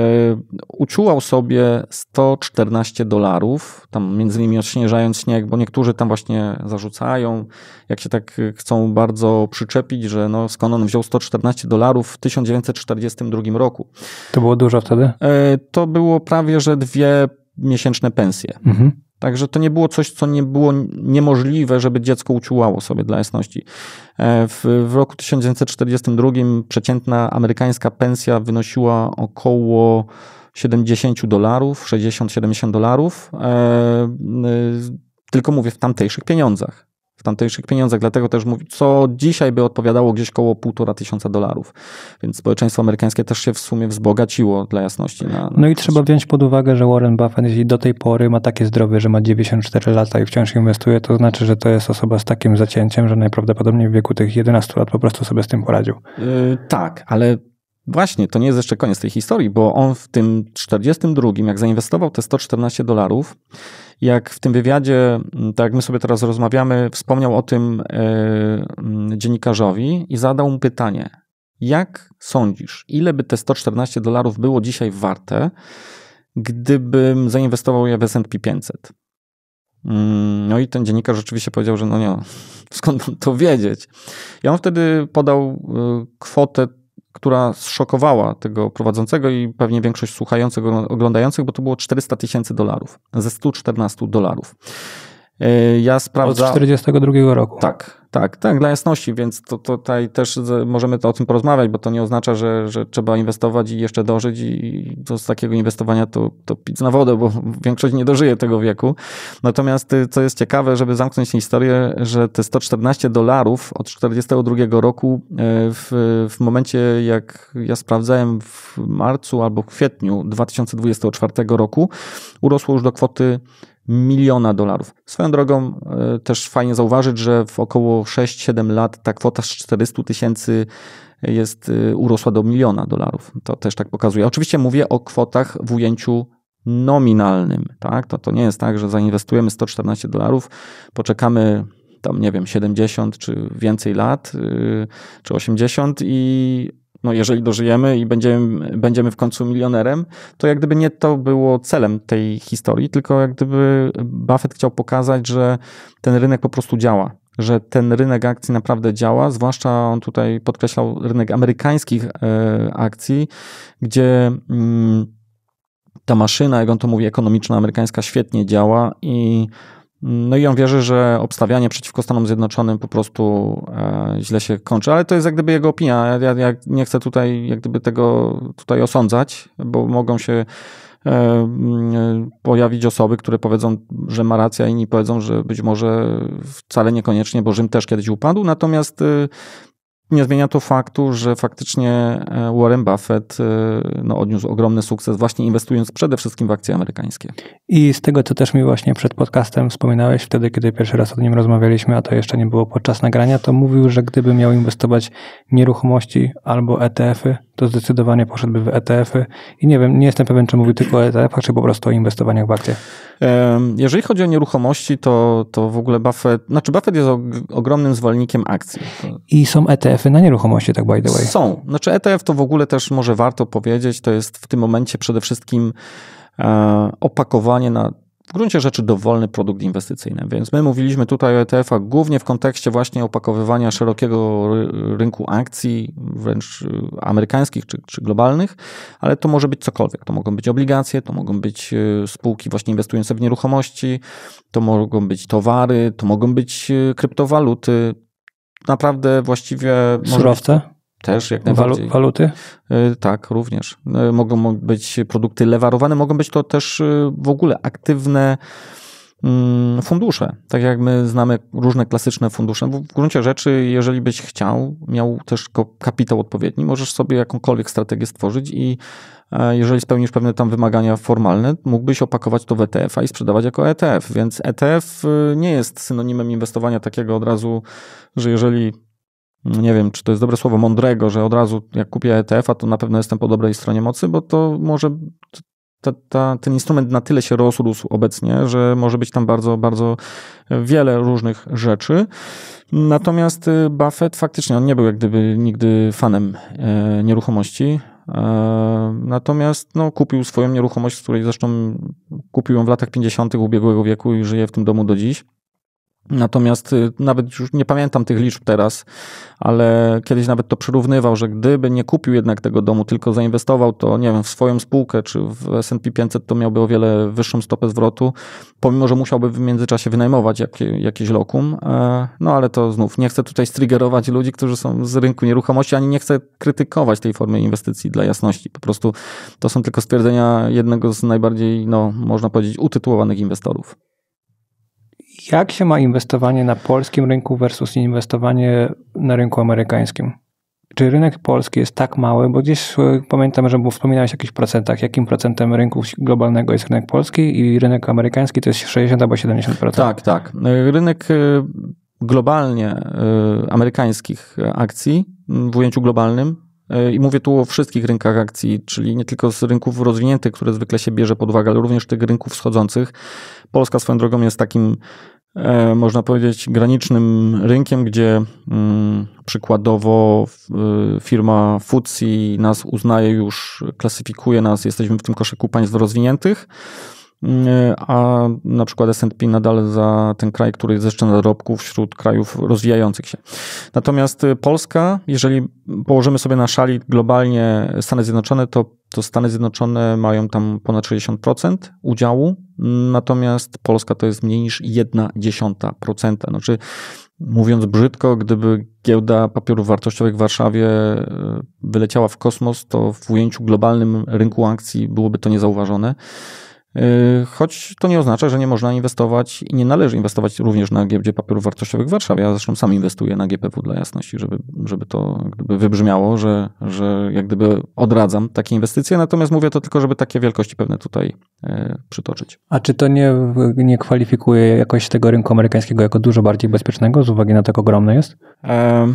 Speaker 1: uczułał sobie 114 dolarów, tam między innymi odśnieżając śnieg, bo niektórzy tam właśnie zarzucają, jak się tak e, chcą bardzo przyczepić, że no, skąd on wziął 114 dolarów w 1942 roku. To było dużo wtedy? E, to było prawie, że dwie miesięczne pensje. Mhm. Także to nie było coś, co nie było niemożliwe, żeby dziecko uciułało sobie dla jasności. E, w, w roku 1942 przeciętna amerykańska pensja wynosiła około 70 dolarów, 60-70 dolarów. E, y, tylko mówię w tamtejszych pieniądzach w tamtejszych pieniądzach, dlatego też mówi, co dzisiaj by odpowiadało gdzieś koło półtora tysiąca dolarów. Więc społeczeństwo amerykańskie też się w sumie wzbogaciło, dla jasności. Na, na
Speaker 2: no i trzeba wziąć pod uwagę, że Warren Buffett, jeśli do tej pory ma takie zdrowie, że ma 94 lata i wciąż inwestuje, to znaczy, że to jest osoba z takim zacięciem, że najprawdopodobniej w wieku tych 11 lat po prostu
Speaker 1: sobie z tym poradził. Yy, tak, ale Właśnie, to nie jest jeszcze koniec tej historii, bo on w tym 42, jak zainwestował te 114 dolarów, jak w tym wywiadzie, mm, tak jak my sobie teraz rozmawiamy, wspomniał o tym e, mm, dziennikarzowi i zadał mu pytanie: Jak sądzisz, ile by te 114 dolarów było dzisiaj warte, gdybym zainwestował je w S&P 500? Mm, no i ten dziennikarz rzeczywiście powiedział, że no nie, skąd mam to wiedzieć? I on wtedy podał y, kwotę która zszokowała tego prowadzącego i pewnie większość słuchających, oglądających, bo to było 400 tysięcy dolarów ze 114 dolarów. E, ja sprawdzam. Od 42 roku. Tak, tak, tak, dla jasności, więc to, tutaj też możemy to, o tym porozmawiać, bo to nie oznacza, że, że trzeba inwestować i jeszcze dożyć i to z takiego inwestowania to, to pić na wodę, bo większość nie dożyje tego wieku. Natomiast y, co jest ciekawe, żeby zamknąć tę historię, że te 114 dolarów od 42 roku e, w, w momencie, jak ja sprawdzałem w marcu albo kwietniu 2024 roku, urosło już do kwoty miliona dolarów. Swoją drogą e, też fajnie zauważyć, że w około 6-7 lat ta kwota z 400 tysięcy jest, e, urosła do miliona dolarów. To też tak pokazuje. Oczywiście mówię o kwotach w ujęciu nominalnym. Tak? To, to nie jest tak, że zainwestujemy 114 dolarów, poczekamy tam, nie wiem, 70 czy więcej lat, y, czy 80 i no jeżeli dożyjemy i będziemy, będziemy w końcu milionerem, to jak gdyby nie to było celem tej historii, tylko jak gdyby Buffett chciał pokazać, że ten rynek po prostu działa, że ten rynek akcji naprawdę działa, zwłaszcza on tutaj podkreślał rynek amerykańskich e, akcji, gdzie mm, ta maszyna, jak on to mówi, ekonomiczna amerykańska świetnie działa i no i on wierzy, że obstawianie przeciwko Stanom Zjednoczonym po prostu e, źle się kończy, ale to jest jak gdyby jego opinia. Ja, ja nie chcę tutaj jak gdyby tego tutaj osądzać, bo mogą się e, mm, pojawić osoby, które powiedzą, że ma rację, a inni powiedzą, że być może wcale niekoniecznie, bo Rzym też kiedyś upadł. Natomiast e, nie zmienia to faktu, że faktycznie e, Warren Buffett e, no, odniósł ogromny sukces, właśnie inwestując przede wszystkim w akcje amerykańskie.
Speaker 2: I z tego, co też mi właśnie przed podcastem wspominałeś, wtedy, kiedy pierwszy raz o nim rozmawialiśmy, a to jeszcze nie było podczas nagrania, to mówił, że gdyby miał inwestować w nieruchomości albo ETF-y, to zdecydowanie poszedłby w ETF-y. I nie wiem, nie jestem pewien, czy mówił tylko o ETF-ach, czy po prostu o inwestowaniach w akcje.
Speaker 1: Jeżeli chodzi o nieruchomości, to, to w ogóle Buffett, znaczy Buffett jest ogromnym zwolennikiem akcji. I
Speaker 2: są ETF ETF-y na nieruchomości, tak by the way. Są.
Speaker 1: Znaczy ETF to w ogóle też może warto powiedzieć, to jest w tym momencie przede wszystkim e, opakowanie na w gruncie rzeczy dowolny produkt inwestycyjny. Więc my mówiliśmy tutaj o ETF-ach głównie w kontekście właśnie opakowywania szerokiego rynku akcji, wręcz e, amerykańskich czy, czy globalnych, ale to może być cokolwiek. To mogą być obligacje, to mogą być e, spółki właśnie inwestujące w nieruchomości, to mogą być towary, to mogą być e, kryptowaluty, naprawdę właściwie... Surowce? Też, jak najbardziej. Walu waluty? Y, tak, również. Y, mogą być produkty lewarowane, mogą być to też y, w ogóle aktywne mm, fundusze. Tak jak my znamy różne klasyczne fundusze, bo w gruncie rzeczy, jeżeli byś chciał, miał też kapitał odpowiedni, możesz sobie jakąkolwiek strategię stworzyć i jeżeli spełnisz pewne tam wymagania formalne, mógłbyś opakować to w ETF-a i sprzedawać jako ETF. Więc ETF y, nie jest synonimem inwestowania takiego od razu, że jeżeli mm, nie wiem, czy to jest dobre słowo, mądrego, że od razu jak kupię ETF-a, to na pewno jestem po dobrej stronie mocy, bo to może ta, ta, ten instrument na tyle się rozrósł obecnie, że może być tam bardzo, bardzo wiele różnych rzeczy. Natomiast y, Buffett faktycznie, on nie był jak gdyby nigdy fanem y, nieruchomości. Ehm, natomiast no, kupił swoją nieruchomość, z której zresztą kupił ją w latach 50. ubiegłego wieku i żyje w tym domu do dziś. Natomiast y, nawet już nie pamiętam tych liczb teraz, ale kiedyś nawet to przyrównywał, że gdyby nie kupił jednak tego domu, tylko zainwestował to, nie wiem, w swoją spółkę czy w S&P 500, to miałby o wiele wyższą stopę zwrotu, pomimo, że musiałby w międzyczasie wynajmować jakie, jakieś lokum. E, no ale to znów, nie chcę tutaj striggerować ludzi, którzy są z rynku nieruchomości, ani nie chcę krytykować tej formy inwestycji dla jasności. Po prostu to są tylko stwierdzenia jednego z najbardziej, no można powiedzieć, utytułowanych inwestorów.
Speaker 2: Jak się ma inwestowanie na polskim rynku versus inwestowanie na rynku amerykańskim? Czy rynek polski jest tak mały? Bo gdzieś e, pamiętam, że wspominałeś o jakichś procentach. Jakim procentem rynku globalnego jest rynek polski i rynek amerykański to jest 60 albo 70%? Tak,
Speaker 1: tak. E, rynek e, globalnie amerykańskich akcji w ujęciu globalnym i mówię tu o wszystkich rynkach akcji, czyli nie tylko z rynków rozwiniętych, które zwykle się bierze pod uwagę, ale również tych rynków wschodzących. Polska swoją drogą jest takim, e, można powiedzieć, granicznym rynkiem, gdzie mm, przykładowo y, firma FTSE nas uznaje już, klasyfikuje nas, jesteśmy w tym koszyku państw rozwiniętych. Mm, a na przykład S&P nadal za ten kraj, który jest jeszcze na dorobku wśród krajów rozwijających się. Natomiast y, Polska, jeżeli położymy sobie na szali globalnie Stany Zjednoczone, to, to Stany Zjednoczone mają tam ponad 60% udziału, natomiast Polska to jest mniej niż 1,1%. Znaczy, mówiąc brzydko, gdyby giełda papierów wartościowych w Warszawie y, wyleciała w kosmos, to w ujęciu globalnym rynku akcji byłoby to niezauważone. Y, choć to nie oznacza, że nie można inwestować i nie należy inwestować również na giełdzie papierów wartościowych w Warszawie. Ja zresztą sam inwestuję na GPW dla jasności, żeby, żeby to gdyby wybrzmiało, że, że jak gdyby odradzam takie inwestycje. Natomiast mówię to tylko, żeby takie wielkości pewne tutaj e, przytoczyć.
Speaker 2: A czy to nie, nie kwalifikuje jakoś tego rynku amerykańskiego jako dużo bardziej bezpiecznego z uwagi na to, jak ogromny jest?
Speaker 1: E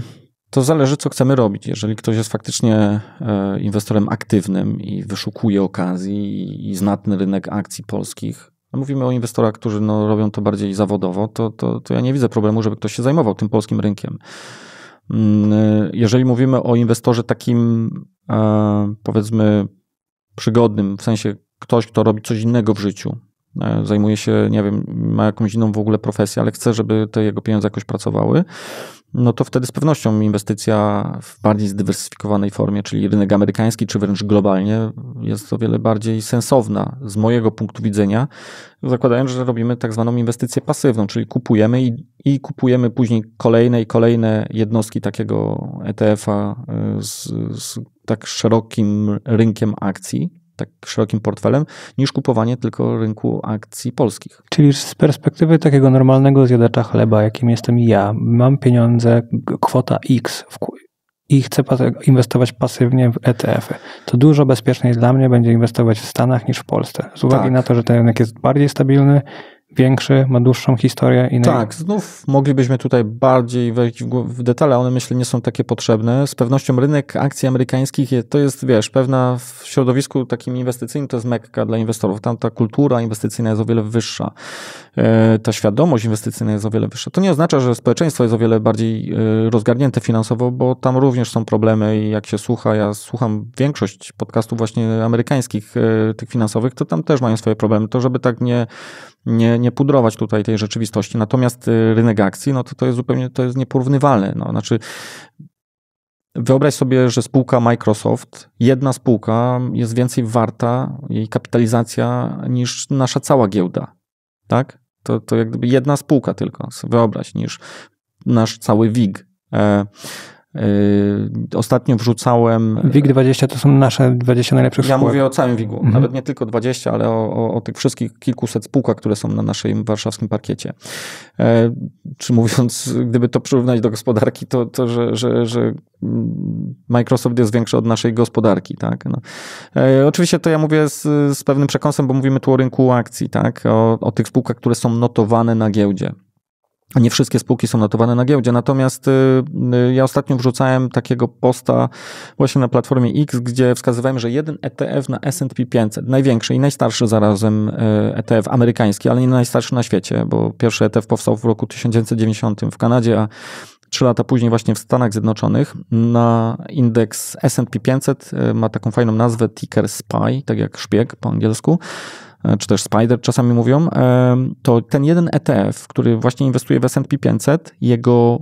Speaker 1: to zależy, co chcemy robić. Jeżeli ktoś jest faktycznie e, inwestorem aktywnym i wyszukuje okazji i znatny rynek akcji polskich, no mówimy o inwestorach, którzy no, robią to bardziej zawodowo, to, to, to ja nie widzę problemu, żeby ktoś się zajmował tym polskim rynkiem. Mm, e, jeżeli mówimy o inwestorze takim, e, powiedzmy, przygodnym, w sensie ktoś, kto robi coś innego w życiu, zajmuje się, nie wiem, ma jakąś inną w ogóle profesję, ale chce, żeby te jego pieniądze jakoś pracowały, no to wtedy z pewnością inwestycja w bardziej zdywersyfikowanej formie, czyli rynek amerykański czy wręcz globalnie, jest o wiele bardziej sensowna z mojego punktu widzenia, zakładając, że robimy tak zwaną inwestycję pasywną, czyli kupujemy i, i kupujemy później kolejne i kolejne jednostki takiego ETF-a y, z, z tak szerokim rynkiem akcji tak szerokim portfelem, niż kupowanie tylko rynku akcji polskich. Czyli z perspektywy takiego
Speaker 2: normalnego zjadacza chleba, jakim jestem ja, mam pieniądze, kwota X w, i chcę inwestować pasywnie w ETF-y, to dużo bezpieczniej dla mnie będzie inwestować w Stanach niż w Polsce. Z uwagi tak. na to, że ten rynek jest bardziej stabilny, większy, ma dłuższą historię.
Speaker 1: I tak, znów moglibyśmy tutaj bardziej wejść w detale, one myślę nie są takie potrzebne. Z pewnością rynek akcji amerykańskich to jest, wiesz, pewna w środowisku takim inwestycyjnym to jest mekka dla inwestorów. Tam ta kultura inwestycyjna jest o wiele wyższa. E, ta świadomość inwestycyjna jest o wiele wyższa. To nie oznacza, że społeczeństwo jest o wiele bardziej e, rozgarnięte finansowo, bo tam również są problemy i jak się słucha, ja słucham większość podcastów właśnie amerykańskich, e, tych finansowych, to tam też mają swoje problemy. To, żeby tak nie nie, nie pudrować tutaj tej rzeczywistości. Natomiast y, rynek akcji, no to, to jest zupełnie, to jest nieporównywalne. No, znaczy, Wyobraź sobie, że spółka Microsoft, jedna spółka jest więcej warta, jej kapitalizacja, niż nasza cała giełda. Tak? To, to jak gdyby jedna spółka tylko, wyobraź, niż nasz cały WIG. E, Yy, ostatnio wrzucałem. Yy, WIG
Speaker 2: 20 to są nasze
Speaker 1: 20 najlepszych spółek. Ja mówię o całym WIG-u, mhm. nawet nie tylko 20, ale o, o, o, tych wszystkich kilkuset spółkach, które są na naszym warszawskim parkiecie. Yy, czy mówiąc, gdyby to przyrównać do gospodarki, to, to że, że, że mm, Microsoft jest większy od naszej gospodarki, tak? No. Oczywiście to ja mówię z, z pewnym przekąsem, bo mówimy tu o rynku akcji, tak? O, o tych spółkach, które są notowane na giełdzie. Nie wszystkie spółki są notowane na giełdzie, natomiast y, y, ja ostatnio wrzucałem takiego posta właśnie na platformie X, gdzie wskazywałem, że jeden ETF na S&P 500, największy i najstarszy zarazem y, ETF amerykański, ale nie najstarszy na świecie, bo pierwszy ETF powstał w roku 1990 w Kanadzie, a Trzy lata później właśnie w Stanach Zjednoczonych na indeks S&P 500 ma taką fajną nazwę ticker SPY, tak jak szpieg po angielsku. E, czy też Spider czasami mówią, e, to ten jeden ETF, który właśnie inwestuje w S&P 500, jego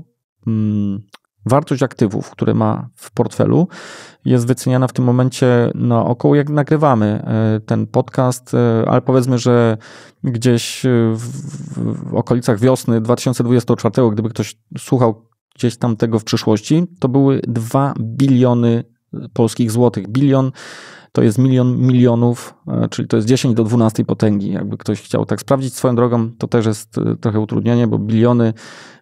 Speaker 1: mm, wartość aktywów, które ma w portfelu, jest wyceniana w tym momencie na około, jak nagrywamy e, ten podcast, ale powiedzmy, że gdzieś w, w okolicach wiosny 2024, gdyby ktoś słuchał gdzieś tam tego w przyszłości, to były 2 biliony polskich złotych. Bilion to jest milion milionów, e, czyli to jest 10 do 12 potęgi. Jakby ktoś chciał tak sprawdzić swoją drogą, to też jest e, trochę utrudnienie, bo biliony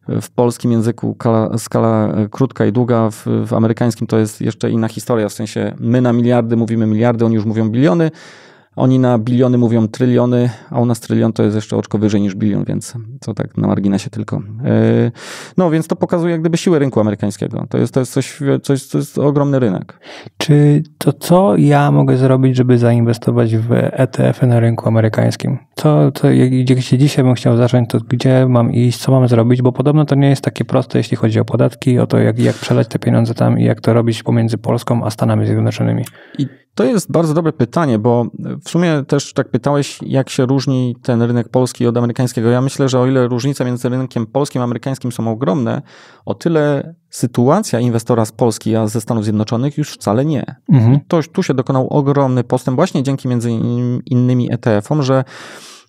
Speaker 1: e, w polskim języku skala, skala krótka i długa, w, w amerykańskim to jest jeszcze inna historia, w sensie my na miliardy mówimy miliardy, oni już mówią biliony, oni na biliony mówią tryliony, a u nas trylion to jest jeszcze oczko wyżej niż bilion, więc to tak na marginesie tylko. E, no więc to pokazuje jak gdyby siłę rynku amerykańskiego. To jest, to jest coś, coś, to jest ogromny rynek. Czy to co ja mogę zrobić, żeby zainwestować w
Speaker 2: ETF-y na rynku amerykańskim? Co, co gdzie dzisiaj bym chciał zacząć, to gdzie mam iść, co mam zrobić? Bo podobno to nie jest takie proste, jeśli chodzi o podatki, o to jak, jak przelać te pieniądze tam i jak
Speaker 1: to robić pomiędzy Polską a Stanami Zjednoczonymi. I to jest bardzo dobre pytanie, bo w sumie też tak pytałeś, jak się różni ten rynek polski od amerykańskiego. Ja myślę, że o ile różnice między rynkiem polskim a amerykańskim są ogromne, o tyle sytuacja inwestora z Polski, a ze Stanów Zjednoczonych już wcale nie. Mhm. To, tu się dokonał ogromny postęp właśnie dzięki między innymi ETF-om, że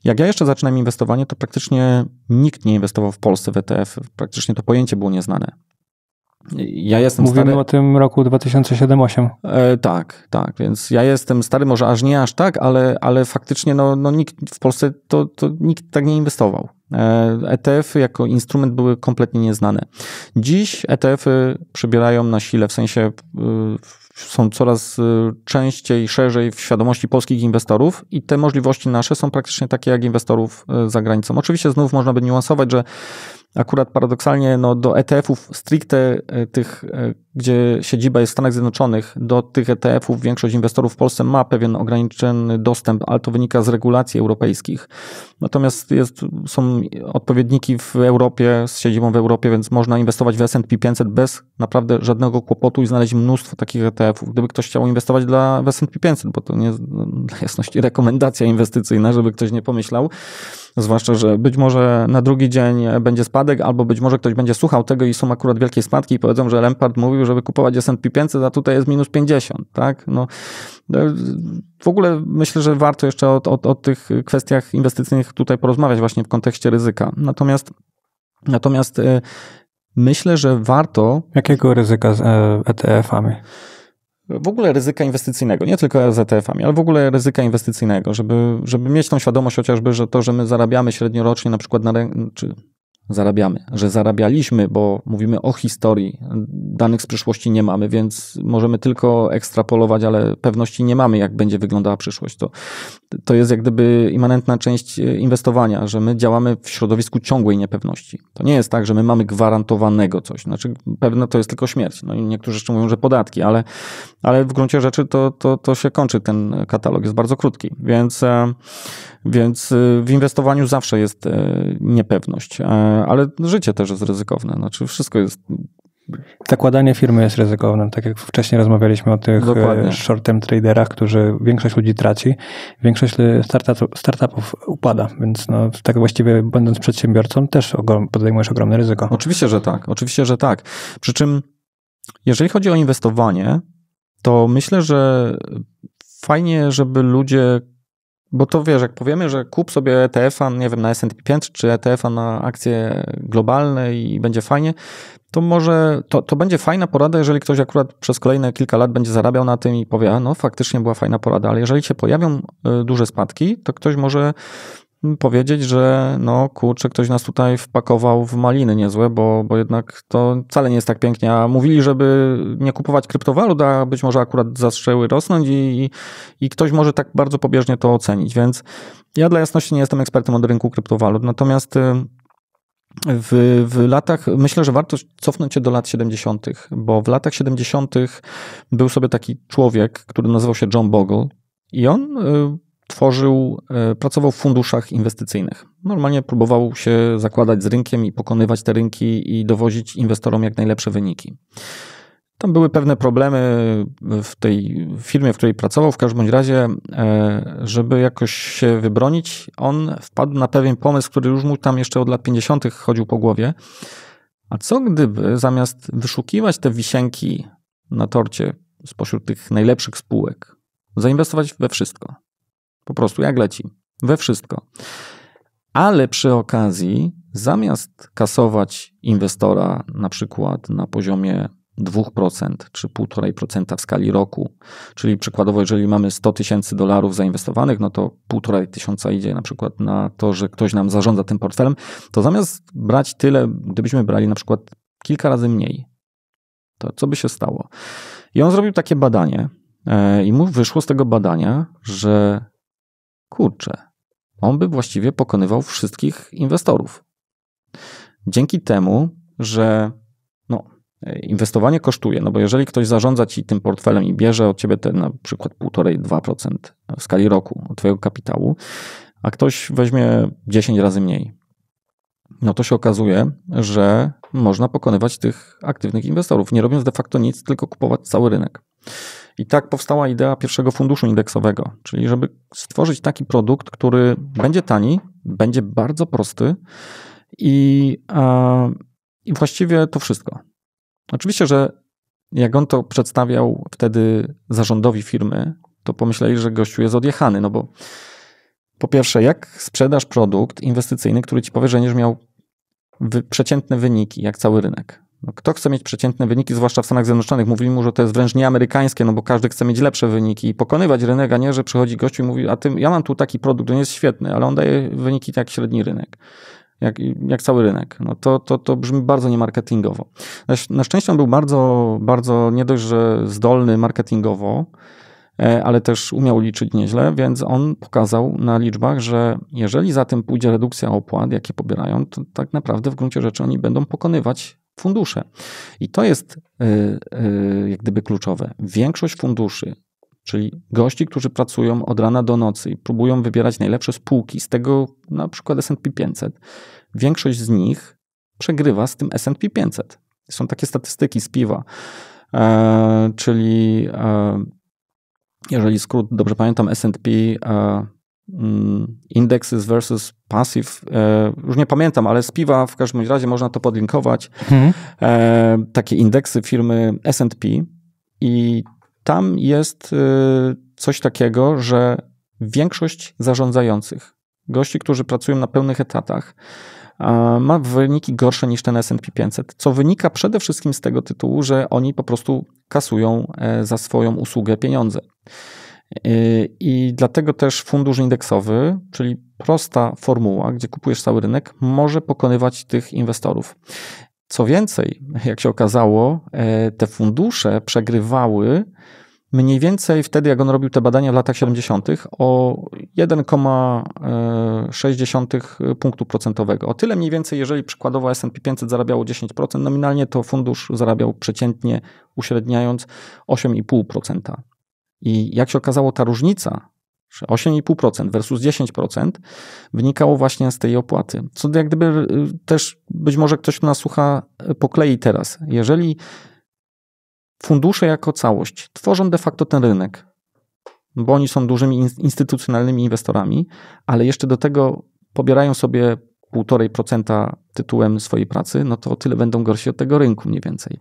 Speaker 1: jak ja jeszcze zaczynałem inwestowanie, to praktycznie nikt nie inwestował w Polsce w ETF. Praktycznie to pojęcie było nieznane ja jestem Mówimy stary... o
Speaker 2: tym roku 2007-2008.
Speaker 1: E, tak, tak, więc ja jestem stary, może aż nie aż tak, ale, ale faktycznie no, no nikt w Polsce to, to nikt tak nie inwestował. E, ETF-y jako instrument były kompletnie nieznane. Dziś ETF-y przybierają na sile, w sensie y, są coraz y, częściej, szerzej w świadomości polskich inwestorów i te możliwości nasze są praktycznie takie jak inwestorów y, za granicą. Oczywiście znów można by niuansować, że akurat paradoksalnie no, do ETF-ów stricte e, tych e, gdzie siedziba jest w Stanach Zjednoczonych, do tych ETF-ów większość inwestorów w Polsce ma pewien ograniczony dostęp, ale to wynika z regulacji europejskich. Natomiast jest, są odpowiedniki w Europie, z siedzibą w Europie, więc można inwestować w S&P 500 bez naprawdę żadnego kłopotu i znaleźć mnóstwo takich ETF-ów. Gdyby ktoś chciał inwestować dla, w S&P 500, bo to nie dla jasności rekomendacja inwestycyjna, żeby ktoś nie pomyślał, zwłaszcza, że być może na drugi dzień będzie spadek, albo być może ktoś będzie słuchał tego i są akurat wielkie spadki i powiedzą, że Lempard mówił, kraju, żeby kupować S&P 500, a tutaj jest minus 50, tak? No, no, w ogóle myślę, że warto jeszcze o, o, o tych kwestiach inwestycyjnych tutaj porozmawiać właśnie w kontekście ryzyka. Natomiast natomiast e, myślę, że warto... Jakiego ryzyka z ETF-ami? E w ogóle ryzyka inwestycyjnego, nie tylko etf ami ale w ogóle ryzyka inwestycyjnego, żeby, żeby mieć tą świadomość chociażby, że to, że my zarabiamy średniorocznie na przykład na, czy zarabiamy, że zarabialiśmy, bo mówimy o historii, danych z przyszłości nie mamy, więc możemy tylko ekstrapolować, ale pewności nie mamy, jak będzie wyglądała przyszłość. To to jest jak gdyby immanentna część e, inwestowania, że my działamy w środowisku ciągłej niepewności. To nie jest tak, że my mamy gwarantowanego coś. Znaczy, pewne to jest tylko śmierć. No i niektórzy jeszcze mówią, że podatki, ale, ale w gruncie rzeczy to, to, to się kończy. Ten katalog jest bardzo krótki. Więc, e, więc e, w inwestowaniu zawsze jest niepewność, ale życie też jest ryzykowne. Znaczy, wszystko jest Zakładanie firmy jest ryzykowne,
Speaker 2: tak jak wcześniej rozmawialiśmy o tych e, short-term traderach, którzy większość ludzi traci, większość e, startupów upada, więc no, tak właściwie będąc przedsiębiorcą też
Speaker 1: podejmujesz ogromne ryzyko. Oczywiście, że tak, oczywiście, że tak. Przy czym jeżeli chodzi o inwestowanie, to myślę, że fajnie, żeby ludzie, bo to wiesz, jak powiemy, że kup sobie ETF-a, nie wiem, na S&P 500 czy ETF-a na akcje globalne i będzie fajnie, to może to, to będzie fajna porada, jeżeli ktoś akurat przez kolejne kilka lat będzie zarabiał na tym i powie, a no faktycznie była fajna porada, ale jeżeli się pojawią y, duże spadki, to ktoś może powiedzieć, że no kurczę, ktoś nas tutaj wpakował w maliny niezłe, bo, bo jednak to wcale nie jest tak pięknie. A mówili, żeby nie kupować kryptowalut, a być może akurat zastrzeły rosnąć i, i, i ktoś może tak bardzo pobieżnie to ocenić. Więc ja dla jasności nie jestem ekspertem od rynku kryptowalut, natomiast y, w, w latach, myślę, że warto cofnąć się do lat 70., bo w latach 70. był sobie taki człowiek, który nazywał się John Bogle, i on y, tworzył, e, pracował w funduszach inwestycyjnych. Normalnie próbował się zakładać z rynkiem i pokonywać te rynki i dowozić inwestorom jak najlepsze wyniki. Tam były pewne problemy w tej firmie, w której pracował. W każdym razie, e, żeby jakoś się wybronić, on wpadł na pewien pomysł, który już mu tam jeszcze od lat 50. chodził po głowie. A co gdyby zamiast wyszukiwać te wisienki na torcie spośród tych najlepszych spółek, zainwestować we wszystko? Po prostu jak leci, we wszystko. Ale przy okazji, zamiast kasować inwestora na przykład na poziomie 2% czy 1,5% w skali roku, czyli przykładowo, jeżeli mamy 100 tysięcy dolarów zainwestowanych, no to 1,5 tysiąca idzie na przykład na to, że ktoś nam zarządza tym portfelem, to zamiast brać tyle, gdybyśmy brali na przykład kilka razy mniej, to co by się stało? I on zrobił takie badanie, e, i mu wyszło z tego badania, że Kurczę, on by właściwie pokonywał wszystkich inwestorów. Dzięki temu, że no, inwestowanie kosztuje, no bo jeżeli ktoś zarządza ci tym portfelem i bierze od ciebie te na przykład 1,5-2% w skali roku od twojego kapitału, a ktoś weźmie 10 razy mniej, no to się okazuje, że można pokonywać tych aktywnych inwestorów, nie robiąc de facto nic, tylko kupować cały rynek. I tak powstała idea pierwszego funduszu indeksowego, czyli żeby stworzyć taki produkt, który będzie tani, będzie bardzo prosty i, i właściwie to wszystko. Oczywiście, że jak on to przedstawiał wtedy zarządowi firmy, to pomyśleli, że gościu jest odjechany, no bo po pierwsze, jak sprzedasz produkt inwestycyjny, który ci powie, że będziesz miał przeciętne wyniki, jak cały rynek? No, kto chce mieć przeciętne wyniki, zwłaszcza w Stanach Zjednoczonych? Mówili mu, że to jest wręcz nieamerykańskie, no bo każdy chce mieć lepsze wyniki i pokonywać rynek, a nie, że przychodzi gość i mówi, a tym, ja mam tu taki produkt, on jest świetny, ale on daje wyniki jak średni rynek. Jak, jak, cały rynek. No to, to, to brzmi bardzo niemarketingowo. Na, na szczęście on był bardzo, bardzo nie dość, że zdolny marketingowo, e, ale też umiał liczyć nieźle, więc on pokazał na liczbach, że jeżeli za tym pójdzie redukcja opłat, jakie pobierają, to tak naprawdę w gruncie rzeczy oni będą pokonywać fundusze. I to jest y, y, jak gdyby kluczowe. Większość funduszy, czyli gości, którzy pracują od rana do nocy i próbują wybierać najlepsze spółki, z tego na przykład S&P 500, większość z nich przegrywa z tym S&P 500. Są takie statystyki z piwa, e, czyli e, jeżeli skrót dobrze pamiętam, S&P e, Mm, Indexes versus Passive. E, już nie pamiętam, ale z piwa w każdym razie można to podlinkować. Mhm. E, takie indeksy firmy SP. I tam jest e, coś takiego, że większość zarządzających, gości, którzy pracują na pełnych etatach, ma wyniki gorsze niż ten SP 500, co wynika przede wszystkim z tego tytułu, że oni po prostu kasują za swoją usługę pieniądze. Y, I dlatego też fundusz indeksowy, czyli prosta formuła, gdzie kupujesz cały rynek, może pokonywać tych inwestorów. Co więcej, jak się okazało, e, te fundusze przegrywały mniej więcej wtedy, jak on robił te badania w latach 70., o 1,6 punktu procentowego. O tyle mniej więcej, jeżeli przykładowo SP 500 zarabiało 10%, nominalnie to fundusz zarabiał przeciętnie, uśredniając 8,5%. I jak się okazało, ta różnica 8,5% versus 10% wynikało właśnie z tej opłaty. Co jak gdyby y, też być może ktoś, nas słucha, y, poklei teraz. Jeżeli fundusze jako całość tworzą de facto ten rynek, bo oni są dużymi instytucjonalnymi inwestorami, ale jeszcze do tego pobierają sobie 1,5% tytułem swojej pracy, no to o tyle będą gorsi od tego rynku mniej więcej.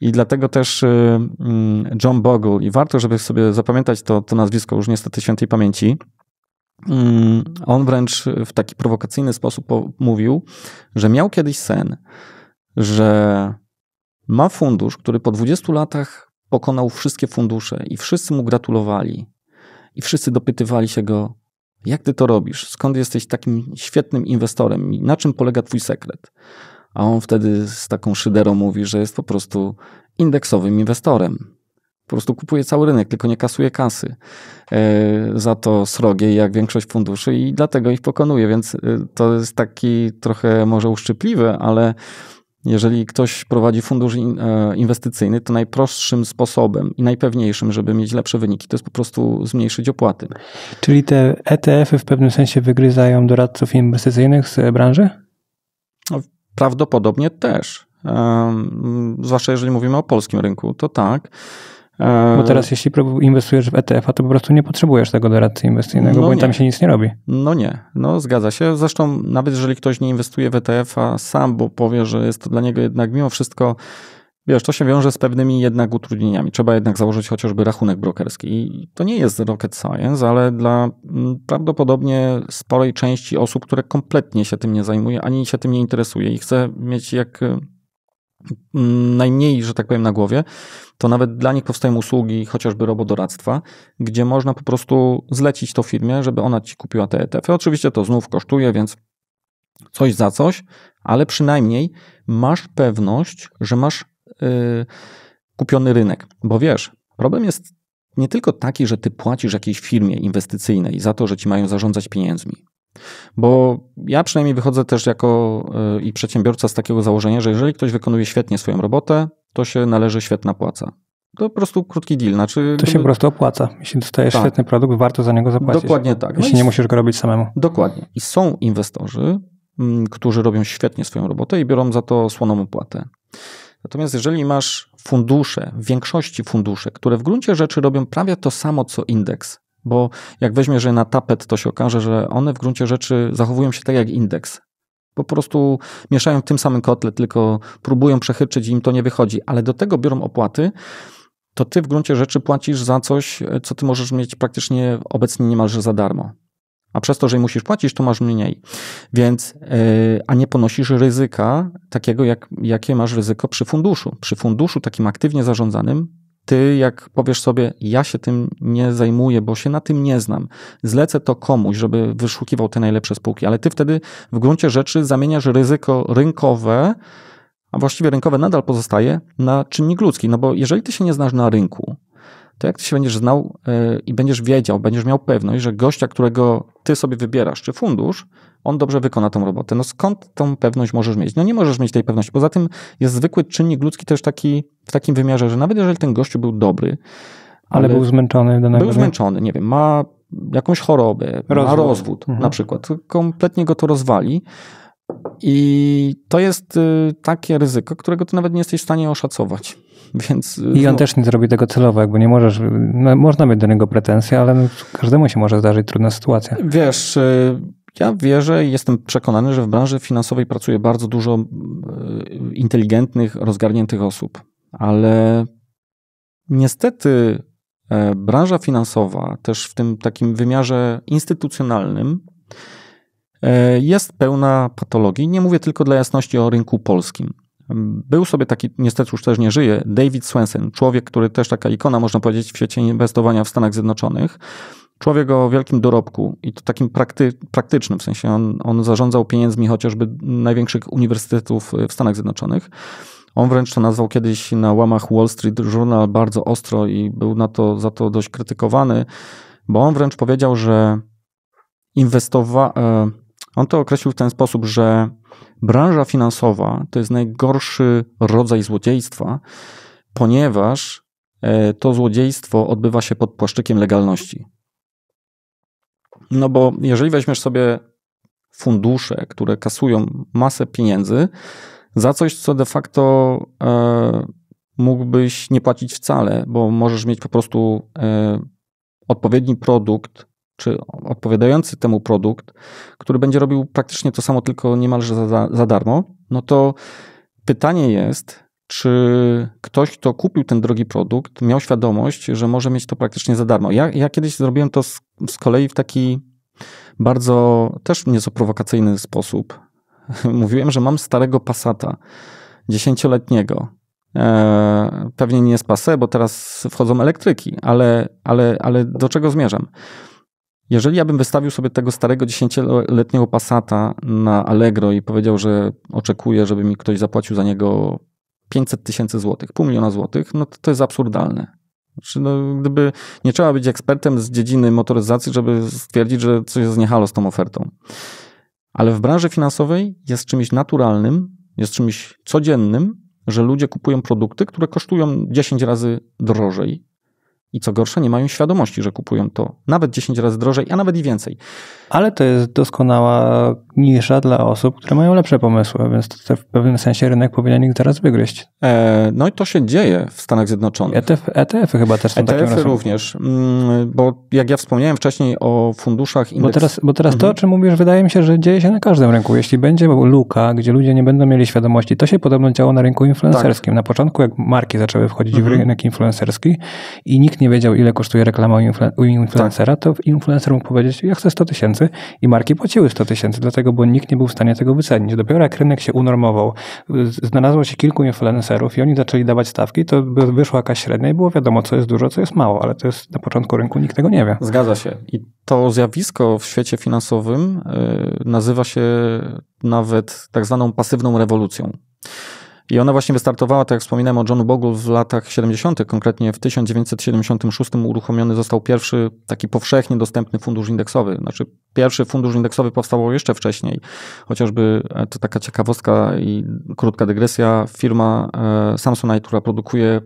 Speaker 1: I dlatego też y, mm, John Bogle, i warto, żeby sobie zapamiętać to, to nazwisko już niestety świętej pamięci, mm, on wręcz w taki prowokacyjny sposób mówił, że miał kiedyś sen, że ma fundusz, który po 20 latach pokonał wszystkie fundusze i wszyscy mu gratulowali. I wszyscy dopytywali się go, jak ty to robisz? Skąd jesteś takim świetnym inwestorem? I na czym polega twój sekret? A on wtedy z taką szyderą mówi, że jest po prostu indeksowym inwestorem. Po prostu kupuje cały rynek, tylko nie kasuje kasy. E, za to srogie jak większość funduszy i dlatego ich pokonuje, więc e, to jest taki trochę może uszczypliwe, ale jeżeli ktoś prowadzi fundusz e, inwestycyjny, to najprostszym sposobem i najpewniejszym, żeby mieć lepsze wyniki, to jest po prostu zmniejszyć opłaty. Czyli te
Speaker 2: ETF-y w pewnym sensie wygryzają doradców inwestycyjnych z branży?
Speaker 1: No, Prawdopodobnie też. Zwłaszcza jeżeli mówimy o polskim rynku, to tak. E, bo teraz,
Speaker 2: jeśli inwestujesz w ETF-a, to po prostu nie potrzebujesz tego doradcy inwestycyjnego, no bo nie. tam się nic nie robi.
Speaker 1: No nie, no zgadza się. Zresztą, nawet jeżeli ktoś nie inwestuje w ETF-a sam, bo powie, że jest to dla niego jednak mimo wszystko Wiesz, to się wiąże z pewnymi jednak utrudnieniami. Trzeba jednak założyć chociażby rachunek brokerski. I to nie jest rocket science, ale dla mm, prawdopodobnie sporej części osób, które kompletnie się tym nie zajmuje, ani się tym nie interesuje i chce mieć jak mm, najmniej, że tak powiem, na głowie, to nawet dla nich powstają usługi chociażby robodoradztwa, gdzie można po prostu zlecić to firmie, żeby ona ci kupiła te ETF. -y. Oczywiście to znów kosztuje, więc coś za coś, ale przynajmniej masz pewność, że masz Y, kupiony rynek. Bo wiesz, problem jest nie tylko taki, że ty płacisz jakiejś firmie inwestycyjnej za to, że ci mają zarządzać pieniędzmi. Bo ja przynajmniej wychodzę też jako y, i przedsiębiorca z takiego założenia, że jeżeli ktoś wykonuje świetnie swoją robotę, to się należy świetna płaca. To po prostu krótki deal. Znaczy, to się po prostu
Speaker 2: opłaca. Jeśli dostajesz tak. świetny produkt, warto za niego zapłacić. Dokładnie tak. No jeśli i... nie musisz
Speaker 1: go robić samemu. Dokładnie. I są inwestorzy, mm, którzy robią świetnie swoją robotę i biorą za to słoną opłatę. Natomiast jeżeli masz fundusze, w większości fundusze, które w gruncie rzeczy robią prawie to samo co indeks, bo jak weźmiesz je na tapet, to się okaże, że one w gruncie rzeczy zachowują się tak jak indeks. Po prostu mieszają w tym samym kotle, tylko próbują przechyczyć i im to nie wychodzi, ale do tego biorą opłaty, to ty w gruncie rzeczy płacisz za coś, co ty możesz mieć praktycznie obecnie niemalże za darmo a przez to, że musisz płacić, to masz mniej. Więc, y, a nie ponosisz ryzyka takiego, jak, jakie masz ryzyko przy funduszu. Przy funduszu takim aktywnie zarządzanym ty, jak powiesz sobie, ja się tym nie zajmuję, bo się na tym nie znam, zlecę to komuś, żeby wyszukiwał te najlepsze spółki, ale ty wtedy w gruncie rzeczy zamieniasz ryzyko rynkowe, a właściwie rynkowe nadal pozostaje, na czynnik ludzki. No bo jeżeli ty się nie znasz na rynku, to jak ty się będziesz znał e, i będziesz wiedział, będziesz miał pewność, że gościa, którego ty sobie wybierasz, czy fundusz, on dobrze wykona tą robotę. No skąd tą pewność możesz mieć? No nie możesz mieć tej pewności. Poza tym jest zwykły czynnik ludzki też taki, w takim wymiarze, że nawet jeżeli ten gościu był dobry, ale, ale był zmęczony. Danego, był zmęczony, nie wiem, ma jakąś chorobę, rozwód. ma rozwód mhm. na przykład, kompletnie go to rozwali, i to jest y, takie ryzyko, którego ty nawet nie jesteś w stanie oszacować. Więc, y, I on no. też nie
Speaker 2: zrobi tego celowo, jakby nie możesz, no, można mieć do niego pretensje, ale każdemu się może zdarzyć trudna
Speaker 1: sytuacja. Wiesz, y, ja wierzę i jestem przekonany, że w branży finansowej pracuje bardzo dużo inteligentnych, rozgarniętych osób, ale niestety e, branża finansowa, też w tym takim wymiarze instytucjonalnym, E, jest pełna patologii. Nie mówię tylko dla jasności o rynku polskim. Był sobie taki, niestety już też nie żyje, David Swenson, człowiek, który też taka ikona, można powiedzieć, w świecie inwestowania w Stanach Zjednoczonych. Człowiek o wielkim dorobku i to takim prakty, praktycznym, w sensie on, on zarządzał pieniędzmi chociażby największych uniwersytetów w Stanach Zjednoczonych. On wręcz to nazwał kiedyś na łamach Wall Street Journal bardzo ostro i był na to, za to dość krytykowany, bo on wręcz powiedział, że inwestowa- e, on to określił w ten sposób, że branża finansowa to jest najgorszy rodzaj złodziejstwa, ponieważ e, to złodziejstwo odbywa się pod płaszczykiem legalności. No bo jeżeli weźmiesz sobie fundusze, które kasują masę pieniędzy za coś, co de facto e, mógłbyś nie płacić wcale, bo możesz mieć po prostu e, odpowiedni produkt czy odpowiadający temu produkt, który będzie robił praktycznie to samo, tylko niemalże za, za darmo, no to pytanie jest, czy ktoś, kto kupił ten drogi produkt, miał świadomość, że może mieć to praktycznie za darmo. Ja, ja kiedyś zrobiłem to z, z kolei w taki bardzo też nieco prowokacyjny sposób. Mówiłem, że mam starego pasata, dziesięcioletniego. E, pewnie nie z pase, bo teraz wchodzą elektryki, ale, ale, ale do czego zmierzam? Jeżeli ja bym wystawił sobie tego starego dziesięcioletniego Passata na Allegro i powiedział, że oczekuję, żeby mi ktoś zapłacił za niego 500 tysięcy złotych, pół miliona złotych, no to, to jest absurdalne. Znaczy, no, gdyby nie trzeba być ekspertem z dziedziny motoryzacji, żeby stwierdzić, że coś jest niehalo z tą ofertą. Ale w branży finansowej jest czymś naturalnym, jest czymś codziennym, że ludzie kupują produkty, które kosztują 10 razy drożej i co gorsze nie mają świadomości, że kupują to nawet 10 razy drożej, a nawet i więcej. Ale to jest doskonała nisza dla osób, które mają lepsze pomysły, więc to
Speaker 2: w pewnym sensie rynek powinien ich zaraz wygryźć.
Speaker 1: E, no i to się dzieje w Stanach Zjednoczonych. ETF, ETF-y chyba też są ETF-y takim e również, mm, bo jak ja wspomniałem wcześniej o funduszach indeks... Bo teraz, bo teraz mhm. to, o
Speaker 2: mhm. czym mówisz, wydaje mi się, że dzieje się na każdym rynku. Jeśli będzie luka, gdzie ludzie nie będą mieli świadomości, to się podobno działo na rynku influencerskim. Tak. Na początku, jak marki zaczęły wchodzić mhm. w rynek influencerski i nikt nie nie wiedział, ile kosztuje reklama u, u influencera, tak. to influencer mógł powiedzieć, ja chcę 100 tysięcy i marki płaciły 100 tysięcy, dlatego, bo nikt nie był w stanie tego wycenić. Dopiero jak rynek się unormował, znalazło się kilku influencerów i oni zaczęli dawać stawki, to wyszła jakaś średnia i było wiadomo, co jest dużo, co jest mało, ale to jest na początku rynku, nikt tego nie wie.
Speaker 1: Zgadza się. I to zjawisko w świecie finansowym y, nazywa się nawet tak zwaną pasywną rewolucją. I ona właśnie wystartowała, tak jak wspominałem o Johnu Bogle w latach 70., konkretnie w 1976 uruchomiony został pierwszy taki powszechnie dostępny fundusz indeksowy. Znaczy, pierwszy fundusz indeksowy powstał jeszcze wcześniej. Chociażby e, to taka ciekawostka i krótka dygresja. Firma e, Samsonite, która produkuje e,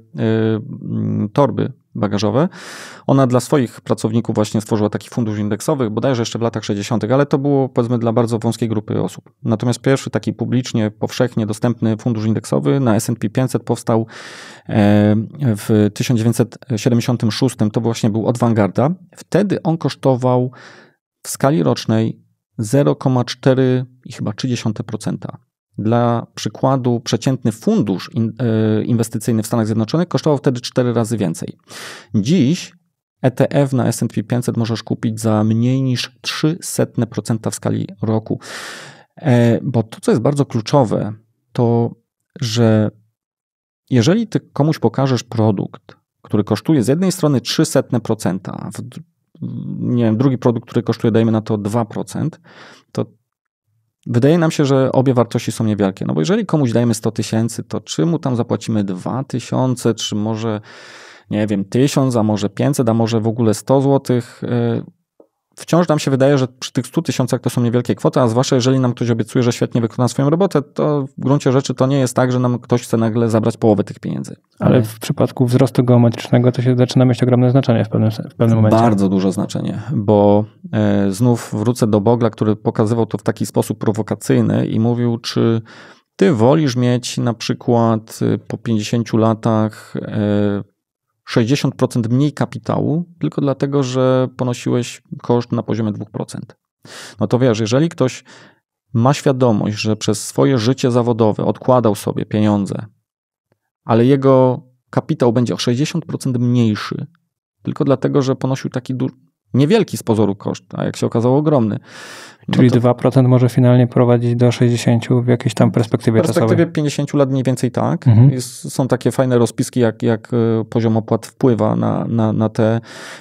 Speaker 1: torby bagażowe. Ona dla swoich pracowników właśnie stworzyła taki fundusz indeksowy, bodajże jeszcze w latach 60., ale to było powiedzmy dla bardzo wąskiej grupy osób. Natomiast pierwszy taki publicznie, powszechnie dostępny fundusz indeksowy na S&P 500 powstał e, w 1976, to właśnie był od Vanguarda. Wtedy on kosztował w skali rocznej 0,4 i chyba 30%. Dla przykładu, przeciętny fundusz e, inwestycyjny w Stanach Zjednoczonych kosztował wtedy 4 razy więcej. Dziś ETF na SP 500 możesz kupić za mniej niż 0,03% w skali roku. E, bo to, co jest bardzo kluczowe, to że jeżeli ty komuś pokażesz produkt, który kosztuje z jednej strony 0,03%, w, nie wiem, drugi produkt, który kosztuje, dajmy na to 2%, to Wydaje nam się, że obie wartości są niewielkie. No bo jeżeli komuś dajemy 100 tysięcy, to czy mu tam zapłacimy 2 tysiące, czy może nie wiem, 1000, a może 500, a może w ogóle 100 złotych? Y, wciąż nam się wydaje, że przy tych 100 tysiącach to są niewielkie kwoty, a zwłaszcza jeżeli nam ktoś obiecuje, że świetnie wykona swoją robotę, to w gruncie rzeczy to nie jest tak, że nam ktoś chce nagle zabrać połowę tych pieniędzy. Ale w
Speaker 2: przypadku wzrostu geometrycznego to się zaczyna mieć ogromne znaczenie w pewnym, w pewnym momencie. Bardzo duże znaczenie,
Speaker 1: bo e, znów wrócę do Bogla, który pokazywał to w taki sposób prowokacyjny i mówił, czy ty wolisz mieć na przykład e, po 50 latach e, 60% mniej kapitału tylko dlatego, że ponosiłeś koszt na poziomie 2%. No to wiesz, jeżeli ktoś ma świadomość, że przez swoje życie zawodowe odkładał sobie pieniądze, ale jego kapitał będzie o 60% mniejszy, tylko dlatego, że ponosił taki niewielki z pozoru koszt, a jak się okazało ogromny, no Czyli no to... 2% może finalnie prowadzić do 60 w jakiejś tam perspektywie czasowej? W perspektywie czasowej. 50 lat mniej więcej tak. Mhm. Jest, są takie fajne rozpiski, jak, jak e, poziom opłat wpływa na, na, na te.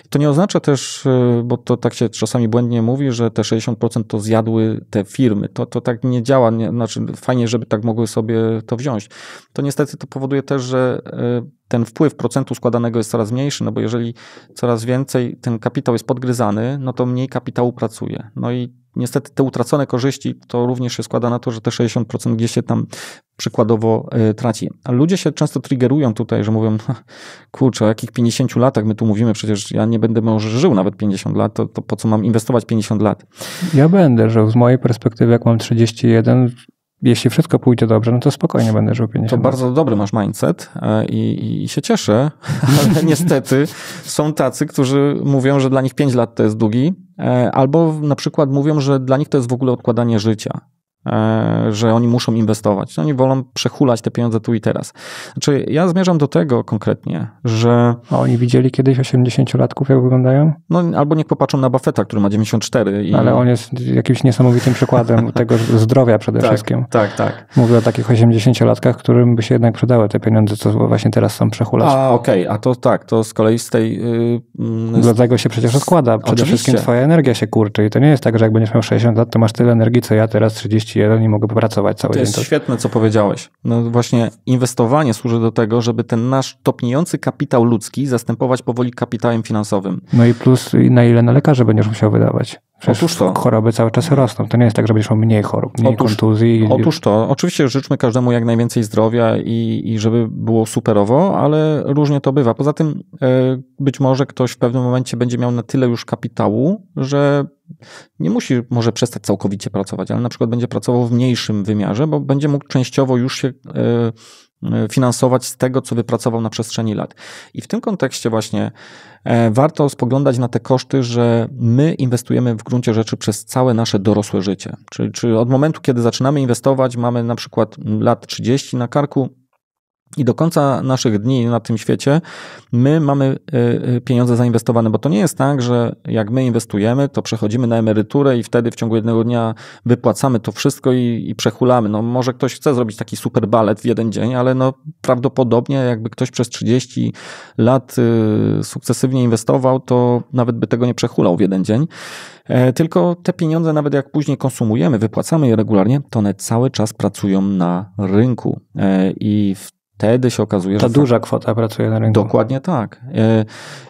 Speaker 1: To nie oznacza też, e, bo to tak się czasami błędnie mówi, że te 60% to zjadły te firmy. To, to tak nie działa. Nie, znaczy, fajnie, żeby tak mogły sobie to wziąć. To niestety to powoduje też, że e, ten wpływ procentu składanego jest coraz mniejszy, no bo jeżeli coraz więcej ten kapitał jest podgryzany, no to mniej kapitału pracuje. No i niestety te utracone korzyści to również się składa na to, że te 60% gdzieś się tam przykładowo y, traci. A ludzie się często triggerują tutaj, że mówią, kurczę, o jakich 50 latach my tu mówimy, przecież ja nie będę może żył nawet 50 lat, to, to po co mam inwestować 50 lat?
Speaker 2: Ja będę żył. Z mojej perspektywy, jak mam 31, jeśli wszystko pójdzie dobrze, no to spokojnie będę żył 50 To lat. bardzo
Speaker 1: dobry masz mindset e, i, i się cieszę, ale niestety są tacy, którzy mówią, że dla nich 5 lat to jest długi, E, albo na przykład mówią, że dla nich to jest w ogóle odkładanie życia. E, że oni muszą inwestować. Oni wolą przechulać te pieniądze tu i teraz. Znaczy, ja zmierzam do tego konkretnie, że.
Speaker 2: A oni widzieli kiedyś 80-latków, jak wyglądają?
Speaker 1: No albo niech popatrzą na Buffetta, który ma 94. I... Ale on
Speaker 2: jest jakimś niesamowitym przykładem tego zdrowia przede tak, wszystkim. Tak, tak. Mówię o takich 80-latkach, którym by się jednak przydały te pieniądze, co właśnie teraz są przechulać.
Speaker 1: A okej, okay. a to tak, to z kolei z tej. Yy, z... Dlatego się przecież składa, Przede Oczywiście. wszystkim twoja
Speaker 2: energia się kurczy i to nie jest tak, że jak będziesz miał 60 lat, to masz tyle energii, co ja teraz 30 31 i mogę popracować cały to dzień. To jest
Speaker 1: świetne, co powiedziałeś. No właśnie inwestowanie służy do tego, żeby ten nasz topniejący kapitał ludzki zastępować powoli kapitałem finansowym.
Speaker 2: No i plus na ile na lekarze będziesz musiał wydawać. Przecież otóż to. Choroby cały czas rosną. To nie jest tak, że będziesz miał mniej chorób, mniej otóż, kontuzji. Otóż
Speaker 1: to. Oczywiście życzmy każdemu jak najwięcej zdrowia i, i żeby było superowo, ale różnie to bywa. Poza tym e, być może ktoś w pewnym momencie będzie miał na tyle już kapitału, że nie musi może przestać całkowicie pracować, ale na przykład będzie pracował w mniejszym wymiarze, bo będzie mógł częściowo już się e, E, finansować z tego, co wypracował na przestrzeni lat. I w tym kontekście właśnie e, warto spoglądać na te koszty, że my inwestujemy w gruncie rzeczy przez całe nasze dorosłe życie. Czyli, czy od momentu, kiedy zaczynamy inwestować, mamy na przykład lat 30 na karku, i do końca naszych dni na tym świecie my mamy e, e, pieniądze zainwestowane, bo to nie jest tak, że jak my inwestujemy, to przechodzimy na emeryturę i wtedy w ciągu jednego dnia wypłacamy to wszystko i, i przehulamy. No może ktoś chce zrobić taki super balet w jeden dzień, ale no prawdopodobnie jakby ktoś przez 30 lat e, sukcesywnie inwestował, to nawet by tego nie przehulał w jeden dzień. Tylko te pieniądze, nawet jak później konsumujemy, wypłacamy je regularnie, to one cały czas pracują na rynku i w wtedy się okazuje, Ta że. Ta duża kwota pracuje na rynku. Dokładnie tak. E,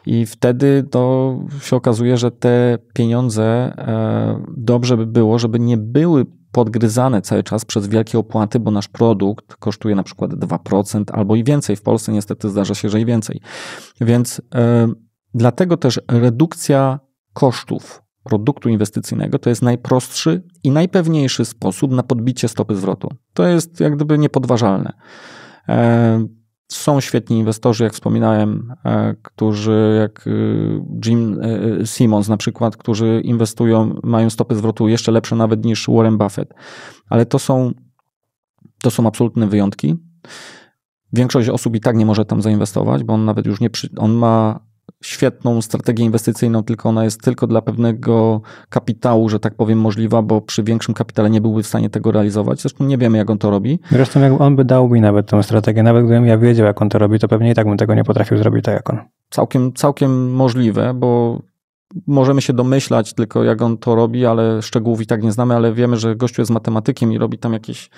Speaker 1: I wtedy to no, się okazuje, że te pieniądze e, dobrze by było, żeby nie były podgryzane cały czas przez wielkie opłaty, bo nasz produkt kosztuje na przykład 2% albo i więcej. W Polsce niestety zdarza się, że i więcej. Więc e, dlatego też redukcja kosztów produktu inwestycyjnego to jest najprostszy i najpewniejszy sposób na podbicie stopy zwrotu. To jest jak gdyby niepodważalne. E, są świetni inwestorzy, jak wspominałem, e, którzy, jak e, Jim Simons na przykład, którzy inwestują, mają stopy zwrotu jeszcze lepsze nawet niż Warren Buffett. Ale to są, to są absolutne wyjątki. Większość osób i tak nie może tam zainwestować, bo on nawet już nie, przy, on ma świetną strategię inwestycyjną, tylko ona jest tylko dla pewnego kapitału, że tak powiem, możliwa, bo przy większym kapitale nie byłby w stanie tego realizować. Zresztą nie wiemy, jak on to robi. Zresztą
Speaker 2: jak on by dał mi nawet tą strategię, nawet gdybym ja wiedział, jak on to robi, to pewnie i tak bym tego nie potrafił zrobić tak jak on.
Speaker 1: Całkiem, całkiem możliwe, bo możemy się domyślać tylko, jak on to robi, ale szczegółów i tak nie znamy, ale wiemy, że gościu jest matematykiem i robi tam jakieś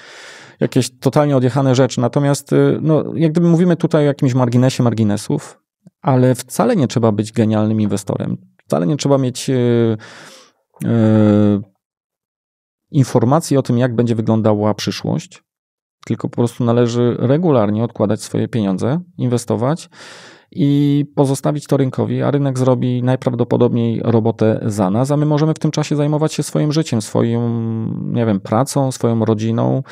Speaker 1: jakieś totalnie odjechane rzeczy. Natomiast, y, no, jak gdyby mówimy tutaj o jakimś marginesie marginesów, ale wcale nie trzeba być genialnym inwestorem. Wcale nie trzeba mieć e, e, informacji o tym, jak będzie wyglądała przyszłość, tylko po prostu należy regularnie odkładać swoje pieniądze, inwestować i pozostawić to rynkowi, a rynek zrobi najprawdopodobniej robotę za nas, a my możemy w tym czasie zajmować się swoim życiem, swoją, nie wiem, pracą, swoją rodziną,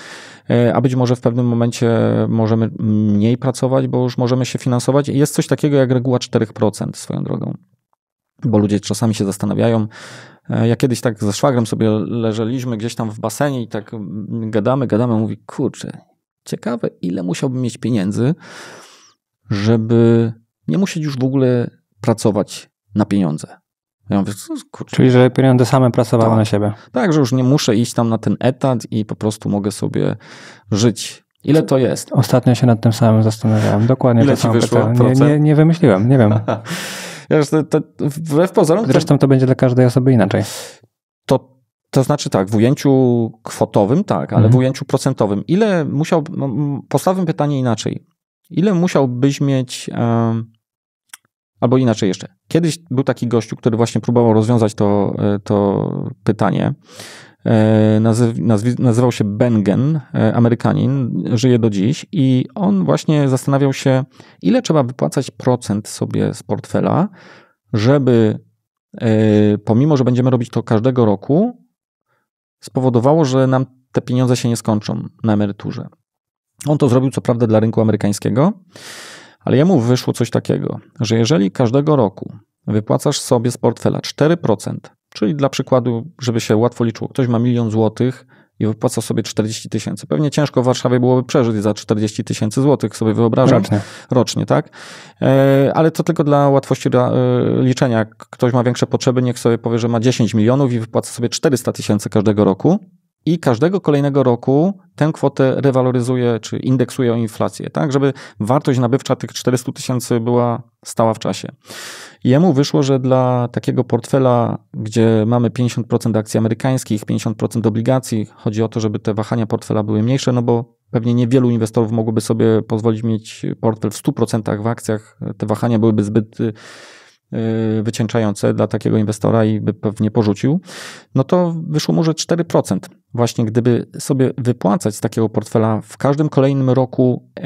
Speaker 1: e, a być może w pewnym momencie możemy mniej pracować, bo już możemy się finansować. Jest coś takiego jak reguła 4% swoją drogą. Bo ludzie czasami się zastanawiają, e, ja kiedyś tak ze szwagrem sobie leżeliśmy gdzieś tam w basenie i tak gadamy, gadamy, mówi, kurczę, ciekawe, ile musiałbym mieć pieniędzy, żeby nie musieć już w ogóle pracować na pieniądze.
Speaker 2: Ja mówię, Czyli,
Speaker 1: że pieniądze same pracowały tak. na siebie. Tak, że już nie muszę iść tam na ten etat i po prostu mogę sobie żyć. Ile to jest?
Speaker 2: Ostatnio się nad tym samym zastanawiałem. Dokładnie Ile to wyszło nie, nie, nie,
Speaker 1: wymyśliłem, nie wiem. ja to, to, wbrew pozorom... Zresztą to będzie dla każdej osoby inaczej. To to znaczy tak, w ujęciu kwotowym tak, ale mhm. w ujęciu procentowym. Ile musiał, postawię pytanie inaczej. Ile musiałbyś mieć Albo inaczej jeszcze. Kiedyś był taki gościu, który właśnie próbował rozwiązać to, e, to pytanie. E, Nazyw, nazw, nazywał się Bengen, e, Amerykanin, żyje do dziś i on właśnie zastanawiał się, ile trzeba wypłacać procent sobie z portfela, żeby pomimo, że będziemy robić to każdego roku, spowodowało, że nam te pieniądze się nie skończą na emeryturze. On to zrobił, co prawda, dla rynku amerykańskiego. Ale jemu wyszło coś takiego, że jeżeli każdego roku wypłacasz sobie z portfela 4%, czyli dla przykładu, żeby się łatwo liczyło, ktoś ma milion złotych i wypłaca sobie 40 tysięcy. Pewnie ciężko w Warszawie byłoby przeżyć za 40 tysięcy złotych, sobie wyobrażam. Rocznie. Rocznie, tak? E, ale to tylko dla łatwości e, liczenia. Ktoś ma większe potrzeby, niech sobie powie, że ma 10 milionów i wypłaca sobie 400 tysięcy każdego roku i każdego kolejnego roku tę kwotę rewaloryzuje czy indeksuje o inflację, tak, żeby wartość nabywcza tych 400 tysięcy była stała w czasie. Jemu wyszło, że dla takiego portfela, gdzie mamy 50% akcji amerykańskich, 50% obligacji, chodzi o to, żeby te wahania portfela były mniejsze, no bo pewnie niewielu inwestorów mogłoby sobie pozwolić mieć portfel w 100% w akcjach, te wahania byłyby zbyt Y, wycieńczające dla takiego inwestora i by pewnie porzucił, no to wyszło może 4%. Właśnie gdyby sobie wypłacać z takiego portfela w każdym kolejnym roku y,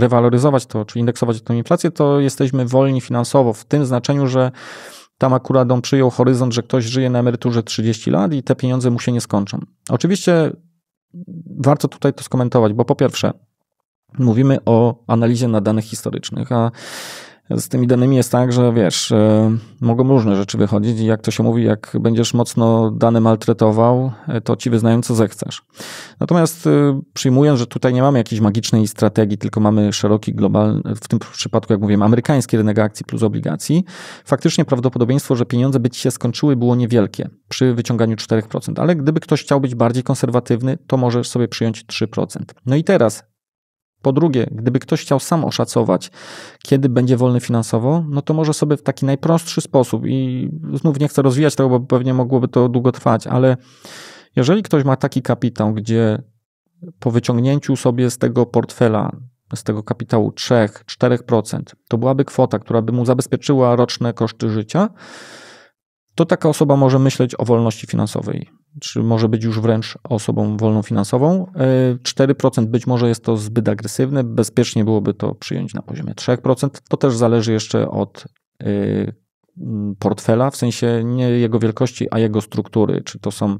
Speaker 1: rewaloryzować to, czy indeksować tę inflację, to jesteśmy wolni finansowo w tym znaczeniu, że tam akurat on przyjął horyzont, że ktoś żyje na emeryturze 30 lat i te pieniądze mu się nie skończą. Oczywiście warto tutaj to skomentować, bo po pierwsze, mówimy o analizie na danych historycznych, a z tymi danymi jest tak, że wiesz, e, mogą różne rzeczy wychodzić i jak to się mówi, jak będziesz mocno dane maltretował, e, to ci wyznają, co zechcesz. Natomiast e, przyjmując, że tutaj nie mamy jakiejś magicznej strategii, tylko mamy szeroki globalny, w tym przypadku, jak mówiłem, amerykański rynek akcji plus obligacji, faktycznie prawdopodobieństwo, że pieniądze by ci się skończyły, było niewielkie przy wyciąganiu 4%. Ale gdyby ktoś chciał być bardziej konserwatywny, to możesz sobie przyjąć 3%. No i teraz po drugie, gdyby ktoś chciał sam oszacować, kiedy będzie wolny finansowo, no to może sobie w taki najprostszy sposób i znów nie chcę rozwijać tego, bo pewnie mogłoby to długo trwać, ale jeżeli ktoś ma taki kapitał, gdzie po wyciągnięciu sobie z tego portfela, z tego kapitału 3-4%, to byłaby kwota, która by mu zabezpieczyła roczne koszty życia, to taka osoba może myśleć o wolności finansowej, czy może być już wręcz osobą wolną finansową. 4% e, być może jest to zbyt agresywne, bezpiecznie byłoby to przyjąć na poziomie 3%. To też zależy jeszcze od e, Mm, portfela, w sensie nie jego wielkości, a jego struktury. Czy to są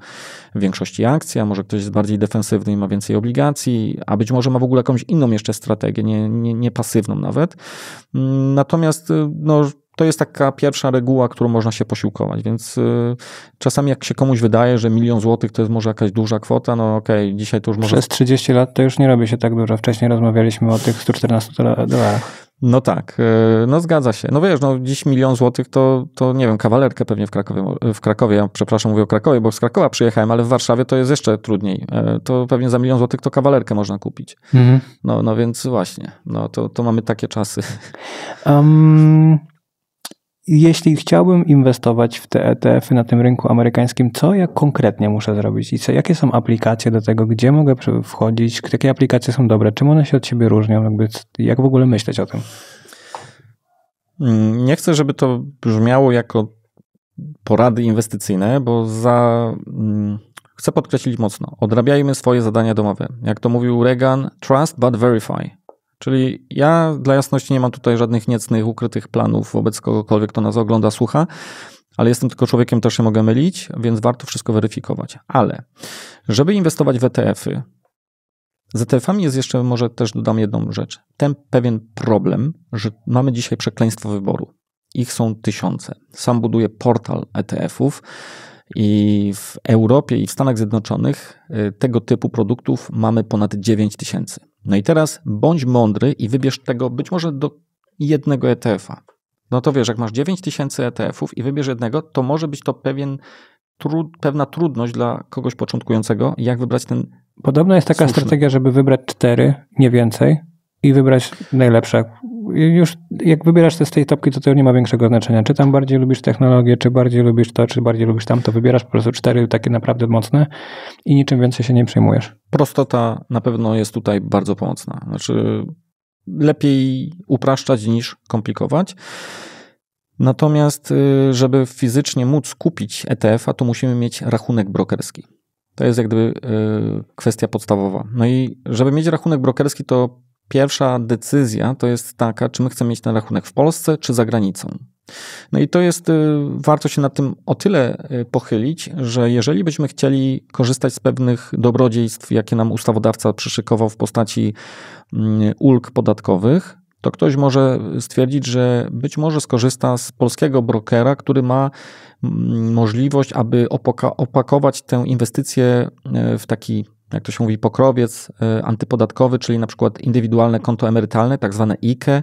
Speaker 1: w większości akcje, a może ktoś jest bardziej defensywny i ma więcej obligacji, a być może ma w ogóle jakąś inną jeszcze strategię, nie, nie, nie pasywną nawet. Mm, natomiast y, no, to jest taka pierwsza reguła, którą można się posiłkować, więc y, czasami jak się komuś wydaje, że milion złotych to jest może jakaś duża kwota, no okej, okay, dzisiaj to już może... Przez
Speaker 2: 30 lat to już nie robi się tak dużo. Wcześniej rozmawialiśmy o tych 114 dolarach.
Speaker 1: No tak, e, no zgadza się. No wiesz, no dziś milion złotych to, to nie wiem, kawalerkę pewnie w Krakowie, w Krakowie, ja przepraszam, mówię o Krakowie, bo z Krakowa przyjechałem, ale w Warszawie to jest jeszcze trudniej. E, to pewnie za milion złotych to kawalerkę można kupić. Mhm. No, no więc właśnie, no to, to mamy takie czasy. Um,
Speaker 2: jeśli chciałbym inwestować w te ETF-y na tym rynku amerykańskim, co ja konkretnie muszę zrobić i co, jakie są aplikacje do tego, gdzie mogę wchodzić, jakie aplikacje są dobre, czym one się od siebie różnią, jakby, jak w ogóle myśleć o tym?
Speaker 1: Mm, nie chcę, żeby to brzmiało jako porady inwestycyjne, bo za. Mm, chcę podkreślić mocno. Odrabiajmy swoje zadania domowe. Jak to mówił Reagan, trust but verify. Czyli ja dla jasności nie mam tutaj żadnych niecnych, ukrytych planów wobec kogokolwiek, kto nas ogląda, słucha, ale jestem tylko człowiekiem, też się mogę mylić, więc warto wszystko weryfikować. Ale żeby inwestować w ETF-y, z ETF-ami jest jeszcze, może też dodam jedną rzecz. Ten pewien problem, że mamy dzisiaj przekleństwo wyboru. Ich są tysiące. Sam buduję portal ETF-ów i w Europie i w Stanach Zjednoczonych y, tego typu produktów mamy ponad 9 tysięcy. No i teraz bądź mądry i wybierz tego być może do jednego ETF-a. No to wiesz, jak masz 9000 ETF-ów i wybierz jednego, to może być to pewien, trud, pewna trudność dla kogoś początkującego, jak wybrać ten. Podobna jest taka słuszny. strategia, żeby
Speaker 2: wybrać cztery, nie więcej, i wybrać najlepsze już jak wybierasz te z tej topki, to to nie ma większego znaczenia. Czy tam bardziej lubisz technologię, czy bardziej lubisz to, czy bardziej lubisz tamto. Wybierasz po prostu cztery takie naprawdę mocne i niczym więcej się nie przejmujesz.
Speaker 1: Prostota na pewno jest tutaj bardzo pomocna. Znaczy lepiej upraszczać niż komplikować. Natomiast, y, żeby fizycznie móc kupić ETF-a, to musimy mieć rachunek brokerski. To jest jak gdyby y, kwestia podstawowa. No i żeby mieć rachunek brokerski, to Pierwsza decyzja to jest taka, czy my chcemy mieć ten rachunek w Polsce, czy za granicą. No i to jest, y, warto się nad tym o tyle y, pochylić, że jeżeli byśmy chcieli korzystać z pewnych dobrodziejstw, jakie nam ustawodawca przyszykował w postaci mm, ulg podatkowych, to ktoś może stwierdzić, że być może skorzysta z polskiego brokera, który ma mm, możliwość, aby opakować tę inwestycję y, w taki jak to się mówi, pokrowiec y, antypodatkowy, czyli na przykład indywidualne konto emerytalne, tak zwane IKE,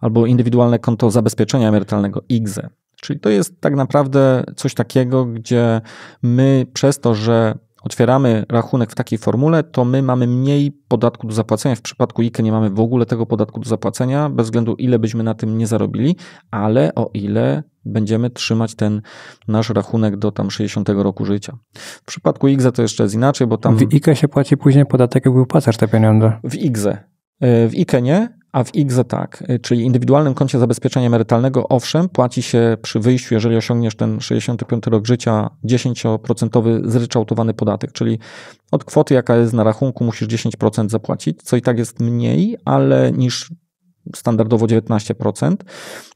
Speaker 1: albo indywidualne konto zabezpieczenia emerytalnego IGZE. Czyli to jest tak naprawdę coś takiego, gdzie my przez to, że otwieramy rachunek w takiej formule, to my mamy mniej podatku do zapłacenia. W przypadku IKE nie mamy w ogóle tego podatku do zapłacenia, bez względu ile byśmy na tym nie zarobili, ale o ile będziemy trzymać ten nasz rachunek do tam 60 roku życia. W przypadku IGZE to jeszcze jest inaczej, bo tam... W
Speaker 2: IKE się płaci później podatek, jak wypłacasz te pieniądze.
Speaker 1: W IGZE. Y, w IKE nie, a w IGZE tak, y, czyli indywidualnym koncie zabezpieczenia emerytalnego, owszem, płaci się przy wyjściu, jeżeli osiągniesz ten 65 rok życia, 10% zryczałtowany podatek, czyli od kwoty, jaka jest na rachunku, musisz 10% zapłacić, co i tak jest mniej, ale niż standardowo 19%.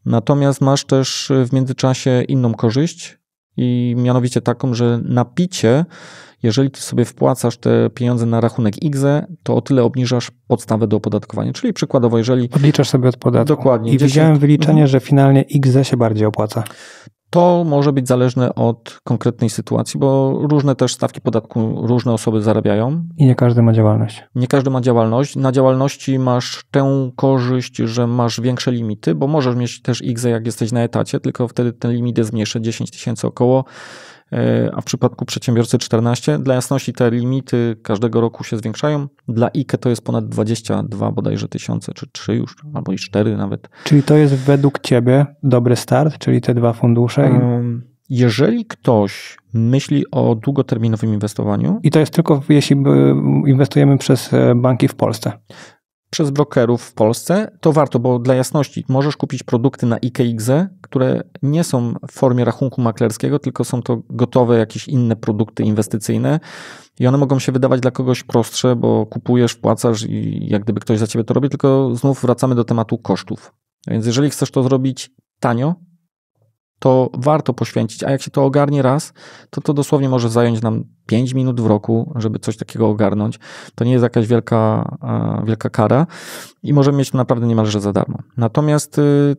Speaker 1: Natomiast masz też y, w międzyczasie inną korzyść, i mianowicie taką, że na picie, jeżeli ty sobie wpłacasz te pieniądze na rachunek IGZE, to o tyle obniżasz podstawę do opodatkowania. Czyli przykładowo, jeżeli. Odliczasz sobie od podatku. Dokładnie. I 10... widziałem wyliczenie, mhm. że finalnie IGZE się bardziej opłaca. To może być zależne od konkretnej sytuacji, bo różne też stawki podatku różne osoby zarabiają.
Speaker 2: I nie każdy ma działalność.
Speaker 1: Nie każdy ma działalność. Na działalności masz tę korzyść, że masz większe limity, bo możesz mieć też X, jak jesteś na etacie, tylko wtedy ten limit jest mniejszy, 10 tysięcy około. E, a w przypadku przedsiębiorcy 14. Dla jasności te limity każdego roku się zwiększają. Dla IKE to jest ponad 22 bodajże tysiące, czy 3 już, albo i 4 nawet.
Speaker 2: Czyli to jest według Ciebie dobry start, czyli te dwa fundusze? Jeżeli ktoś myśli
Speaker 1: o długoterminowym inwestowaniu. I to jest tylko jeśli e, inwestujemy przez e, banki w Polsce przez brokerów w Polsce, to warto, bo dla jasności możesz kupić produkty na IKX, e, które nie są w formie rachunku maklerskiego, tylko są to gotowe jakieś inne produkty inwestycyjne i one mogą się wydawać dla kogoś prostsze, bo kupujesz, płacasz i jak gdyby ktoś za ciebie to robi, tylko znów wracamy do tematu kosztów. Więc jeżeli chcesz to zrobić tanio, to warto poświęcić, a jak się to ogarnie raz, to to dosłownie może zająć nam 5 minut w roku, żeby coś takiego ogarnąć. To nie jest jakaś wielka, e, wielka kara i możemy mieć to naprawdę niemalże za darmo. Natomiast y,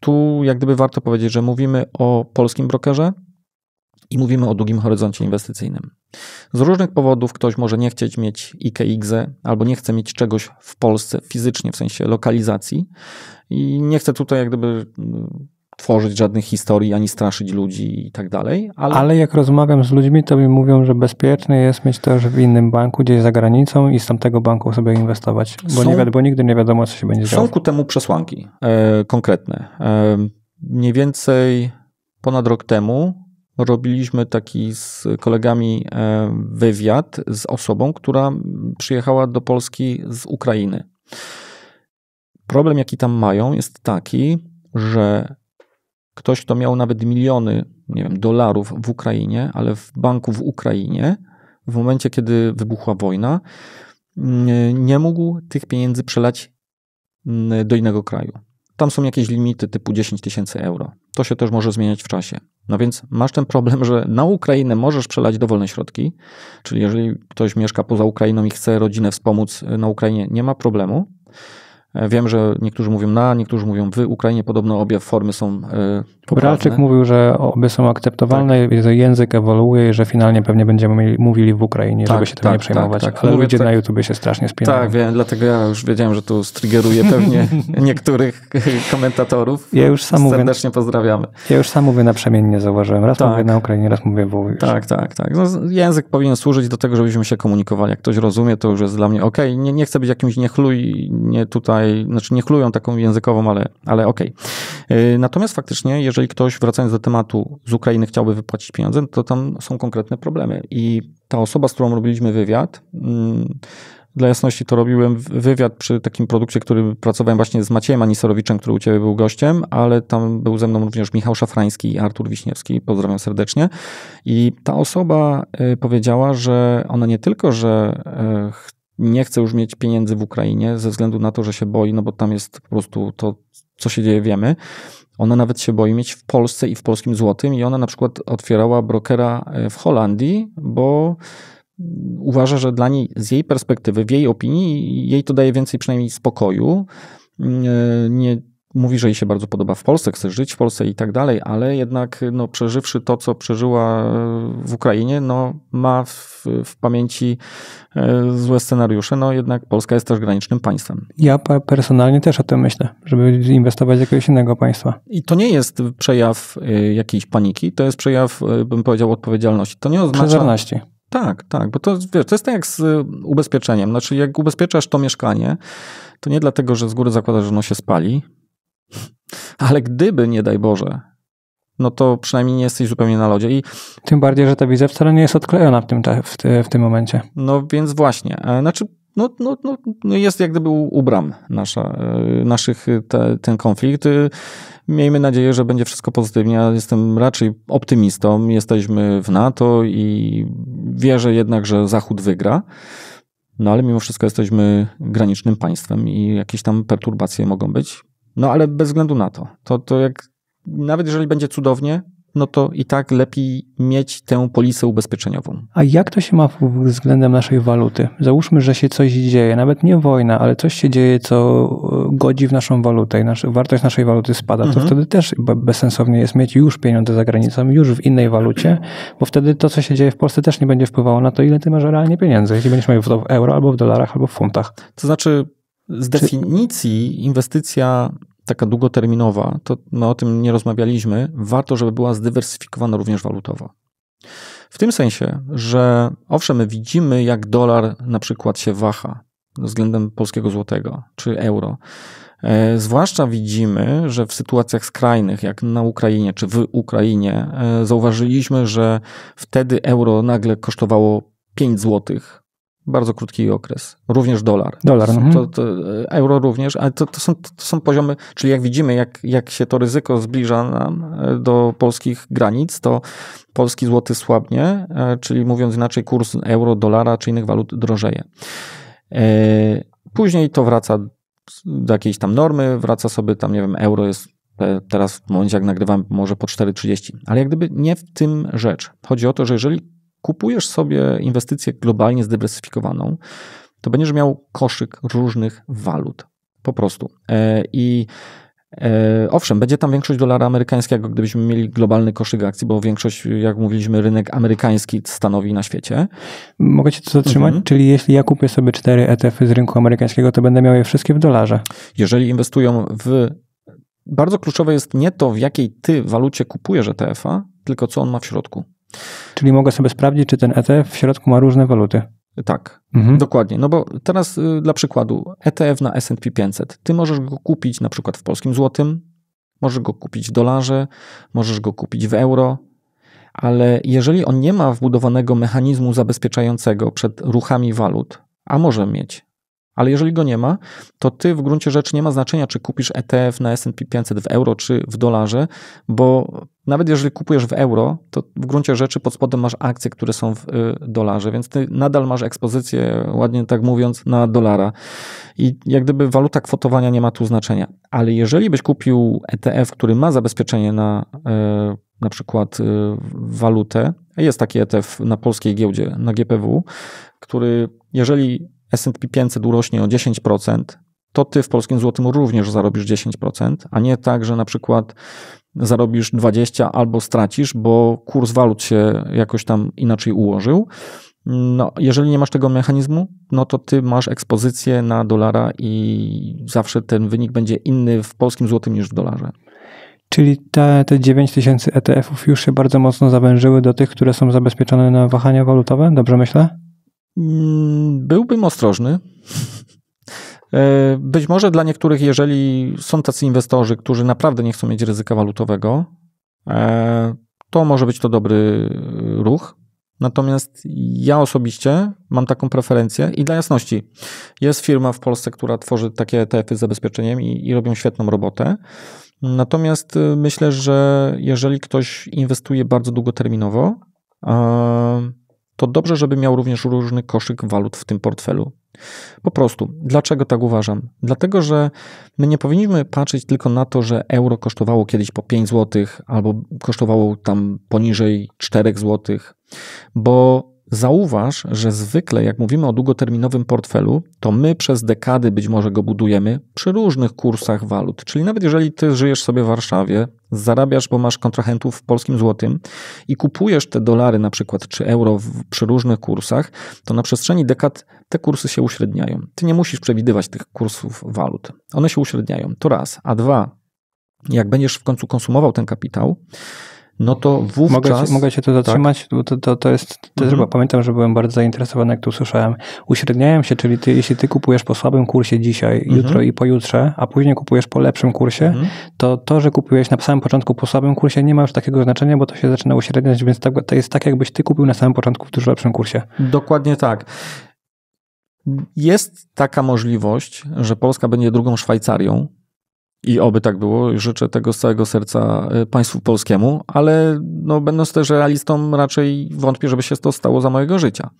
Speaker 1: tu jak gdyby warto powiedzieć, że mówimy o polskim brokerze, i mówimy o długim horyzoncie inwestycyjnym. Z różnych powodów ktoś może nie chcieć mieć IKX -e, albo nie chce mieć czegoś w Polsce fizycznie, w sensie lokalizacji. I nie chce tutaj jak gdyby tworzyć żadnych historii, ani straszyć ludzi i tak dalej. Ale... ale
Speaker 2: jak rozmawiam z ludźmi, to mi mówią, że bezpieczne jest mieć też w innym banku, gdzieś za granicą i z tamtego banku sobie inwestować, bo, Są... nie bo nigdy nie wiadomo, co się będzie działo. Są ku
Speaker 1: temu przesłanki e, konkretne. E, mniej więcej ponad rok temu robiliśmy taki z kolegami e, wywiad z osobą, która przyjechała do Polski z Ukrainy. Problem, jaki tam mają, jest taki, że Ktoś, kto miał nawet miliony nie wiem, dolarów w Ukrainie, ale w banku w Ukrainie, w momencie, kiedy wybuchła wojna, mm, nie mógł tych pieniędzy przelać mm, do innego kraju. Tam są jakieś limity typu 10 tysięcy euro. To się też może zmieniać w czasie. No więc masz ten problem, że na Ukrainę możesz przelać dowolne środki, czyli jeżeli ktoś mieszka poza Ukrainą i chce rodzinę wspomóc y, na Ukrainie, nie ma problemu. E, wiem, że niektórzy mówią na, niektórzy mówią w Ukrainie. Podobno obie formy są e, Bralczyk
Speaker 2: mówił, że obie są akceptowalne, tak. że język ewoluuje i że finalnie pewnie będziemy mówili w Ukrainie, tak, żeby się tak, tym nie tak, tak, przejmować. Tak, tak. Ale no ludzie tak, na YouTube się strasznie spinają. Tak, wiem,
Speaker 1: dlatego ja już wiedziałem, że tu strygeruje pewnie niektórych komentatorów. Ja już sam mówię, Serdecznie pozdrawiamy.
Speaker 2: Ja już sam mówię na przemiennie, zauważyłem. Raz tak. mówię na Ukrainie, raz mówię w już. Tak, tak, tak.
Speaker 1: No, język powinien służyć do tego, żebyśmy się komunikowali. Jak ktoś rozumie, to już jest dla mnie ok. Nie, nie chcę być jakimś niechluj, nie tutaj tutaj, znaczy nie chlują taką językową, ale, ale okej. Okay. Natomiast faktycznie, jeżeli ktoś wracając do tematu z Ukrainy chciałby wypłacić pieniądze, no to tam są konkretne problemy. I ta osoba, z którą robiliśmy wywiad, mm, dla jasności to robiłem wywiad przy takim produkcie, który pracowałem właśnie z Maciejem Aniserowiczem, który u ciebie był gościem, ale tam był ze mną również Michał Szafrański i Artur Wiśniewski, pozdrawiam serdecznie. I ta osoba y, powiedziała, że ona nie tylko, że e, nie chce już mieć pieniędzy w Ukrainie ze względu na to, że się boi, no bo tam jest po prostu to, co się dzieje, wiemy. Ona nawet się boi mieć w Polsce i w polskim złotym, i ona na przykład otwierała brokera e, w Holandii, bo mm, uważa, że dla niej, z jej perspektywy, w jej opinii, jej to daje więcej przynajmniej spokoju. Mm, e, nie mówi, że jej się bardzo podoba w Polsce, chce żyć w Polsce i tak dalej, ale jednak no, przeżywszy to, co przeżyła e, w Ukrainie, no, ma w, w pamięci e, złe scenariusze. No, jednak Polska jest też granicznym państwem.
Speaker 2: Ja personalnie też o tym myślę, żeby inwestować w jakiegoś innego państwa.
Speaker 1: I to nie jest przejaw e, jakiejś paniki, to jest przejaw, bym powiedział, odpowiedzialności. To nie oznacza... Tak, tak, bo to, wiesz, to jest tak jak z ubezpieczeniem. Znaczy, jak ubezpieczasz to mieszkanie, to nie dlatego, że z góry zakładasz, że ono się spali, ale gdyby, nie daj Boże, no to przynajmniej nie jesteś zupełnie na lodzie. I Tym bardziej, że ta wizja wcale nie jest odklejona w tym, w, w tym momencie. No więc właśnie. E, znaczy, no, no, no, no jest jak gdyby u bram nasza, e, naszych te, ten konflikt. E, miejmy nadzieję, że będzie wszystko pozytywnie. Ja jestem raczej optymistą. Jesteśmy w NATO i wierzę jednak, że Zachód wygra. No ale mimo wszystko jesteśmy granicznym państwem i jakieś tam perturbacje mogą być. No ale bez względu na to, to, to jak nawet jeżeli będzie cudownie, no to i tak lepiej mieć tę polisę ubezpieczeniową.
Speaker 2: A jak to się ma względem naszej waluty? Załóżmy, że się coś dzieje, nawet nie wojna, ale coś się dzieje, co e, godzi w naszą walutę i nasz, wartość naszej waluty spada. Mhm. To wtedy też bezsensownie jest mieć już pieniądze za granicą, już w innej walucie, bo wtedy to, co się dzieje w Polsce, też nie będzie wpływało na to, ile ty masz realnie pieniędzy, jeśli będziesz miał w euro, albo w dolarach, albo w funtach. To znaczy,
Speaker 1: z definicji inwestycja taka długoterminowa, to my o tym nie rozmawialiśmy, warto, żeby była zdywersyfikowana również walutowo. W tym sensie, że owszem, my widzimy, jak dolar na przykład się waha względem polskiego złotego czy euro. E, zwłaszcza widzimy, że w sytuacjach skrajnych, jak na Ukrainie czy w Ukrainie, e, zauważyliśmy, że wtedy euro nagle kosztowało 5 złotych, bardzo krótki okres. Również dolar. Dolar. To, mhm. to, to, e, euro również, ale to, są, to są poziomy, czyli jak widzimy, jak, jak się to ryzyko zbliża nam e, do polskich granic, to polski złoty słabnie, e, czyli mówiąc inaczej, kurs euro, dolara czy innych walut drożeje. Później to wraca do jakiejś tam normy, wraca sobie tam, nie wiem, euro jest teraz w momencie, jak nagrywam, może po 4,30. Ale jak gdyby nie w tym rzecz. Chodzi o to, że jeżeli kupujesz sobie inwestycję globalnie zdywersyfikowaną, to będziesz miał koszyk różnych walut. Po prostu. E, I e, Owszem, będzie tam większość dolara amerykańskiego, gdybyśmy mieli globalny koszyk akcji, bo większość, jak mówiliśmy, rynek amerykański stanowi na świecie. Mogę cię tu zatrzymać? Mhm. Czyli jeśli ja kupię sobie cztery
Speaker 2: ETF -y z rynku amerykańskiego,
Speaker 1: to będę miał je wszystkie w dolarze. Jeżeli inwestują w. Bardzo kluczowe jest nie to, w jakiej ty walucie kupujesz ETF-a, tylko co on ma w środku. Czyli mogę sobie sprawdzić, czy ten ETF w środku ma różne waluty. Tak, mhm. dokładnie. No bo teraz y, dla przykładu ETF na S&P 500. Ty możesz go kupić na przykład w polskim złotym, możesz go kupić w dolarze, możesz go kupić w euro, ale jeżeli on nie ma wbudowanego mechanizmu zabezpieczającego przed ruchami walut, a może mieć, ale jeżeli go nie ma, to ty w gruncie rzeczy nie ma znaczenia, czy kupisz ETF na SP 500 w euro czy w dolarze, bo nawet jeżeli kupujesz w euro, to w gruncie rzeczy pod spodem masz akcje, które są w y, dolarze, więc ty nadal masz ekspozycję, ładnie tak mówiąc, na dolara. I jak gdyby waluta kwotowania nie ma tu znaczenia. Ale jeżeli byś kupił ETF, który ma zabezpieczenie na y, na przykład y, walutę, jest taki ETF na polskiej giełdzie, na GPW, który jeżeli S&P 500 urośnie o 10%, to ty w polskim złotym również zarobisz 10%, a nie tak, że na przykład zarobisz 20 albo stracisz, bo kurs walut się jakoś tam inaczej ułożył. No, jeżeli nie masz tego mechanizmu, no to ty masz ekspozycję na dolara i zawsze ten wynik będzie inny w polskim złotym niż w dolarze. Czyli
Speaker 2: te, te 9000 ETF-ów już się bardzo mocno zawężyły do tych, które są zabezpieczone na wahania walutowe, dobrze myślę?
Speaker 1: Mm, byłbym ostrożny. E, być może dla niektórych, jeżeli są tacy inwestorzy, którzy naprawdę nie chcą mieć ryzyka walutowego, e, to może być to dobry ruch. Natomiast ja osobiście mam taką preferencję i dla jasności, jest firma w Polsce, która tworzy takie ETF-y z zabezpieczeniem i, i robią świetną robotę. Natomiast e, myślę, że jeżeli ktoś inwestuje bardzo długoterminowo, yy, to dobrze, żeby miał również różny koszyk walut w tym portfelu. Po prostu, dlaczego tak uważam? Dlatego, że my nie powinniśmy patrzeć tylko na to, że euro kosztowało kiedyś po 5 zł albo kosztowało tam poniżej 4 zł, bo Zauważ, że zwykle jak mówimy o długoterminowym portfelu, to my przez dekady być może go budujemy przy różnych kursach walut. Czyli nawet jeżeli ty żyjesz sobie w Warszawie, zarabiasz, bo masz kontrahentów w polskim złotym i kupujesz te dolary na przykład czy euro w, przy różnych kursach, to na przestrzeni dekad te kursy się uśredniają. Ty nie musisz przewidywać tych kursów walut. One się uśredniają. To raz. A dwa, jak będziesz w końcu konsumował ten kapitał, no to wówczas... Mogę, mogę się tu tak. zatrzymać,
Speaker 2: tak. to, to, to jest, to mhm. pamiętam, że byłem bardzo zainteresowany, jak to usłyszałem. Uśredniają się, czyli ty, jeśli ty kupujesz po słabym kursie dzisiaj, mhm. jutro i pojutrze, a później kupujesz po lepszym kursie, mhm. to to, że kupiłeś na samym początku po słabym kursie nie ma już takiego znaczenia, bo to się zaczyna uśredniać, więc to jest tak, jakbyś ty kupił na samym początku w
Speaker 1: dużo lepszym kursie. Dokładnie tak. Jest taka możliwość, że Polska będzie drugą Szwajcarią, i oby tak było. Życzę tego z całego serca e, państwu polskiemu, ale no, będąc też realistą, raczej wątpię, żeby się to stało za mojego życia.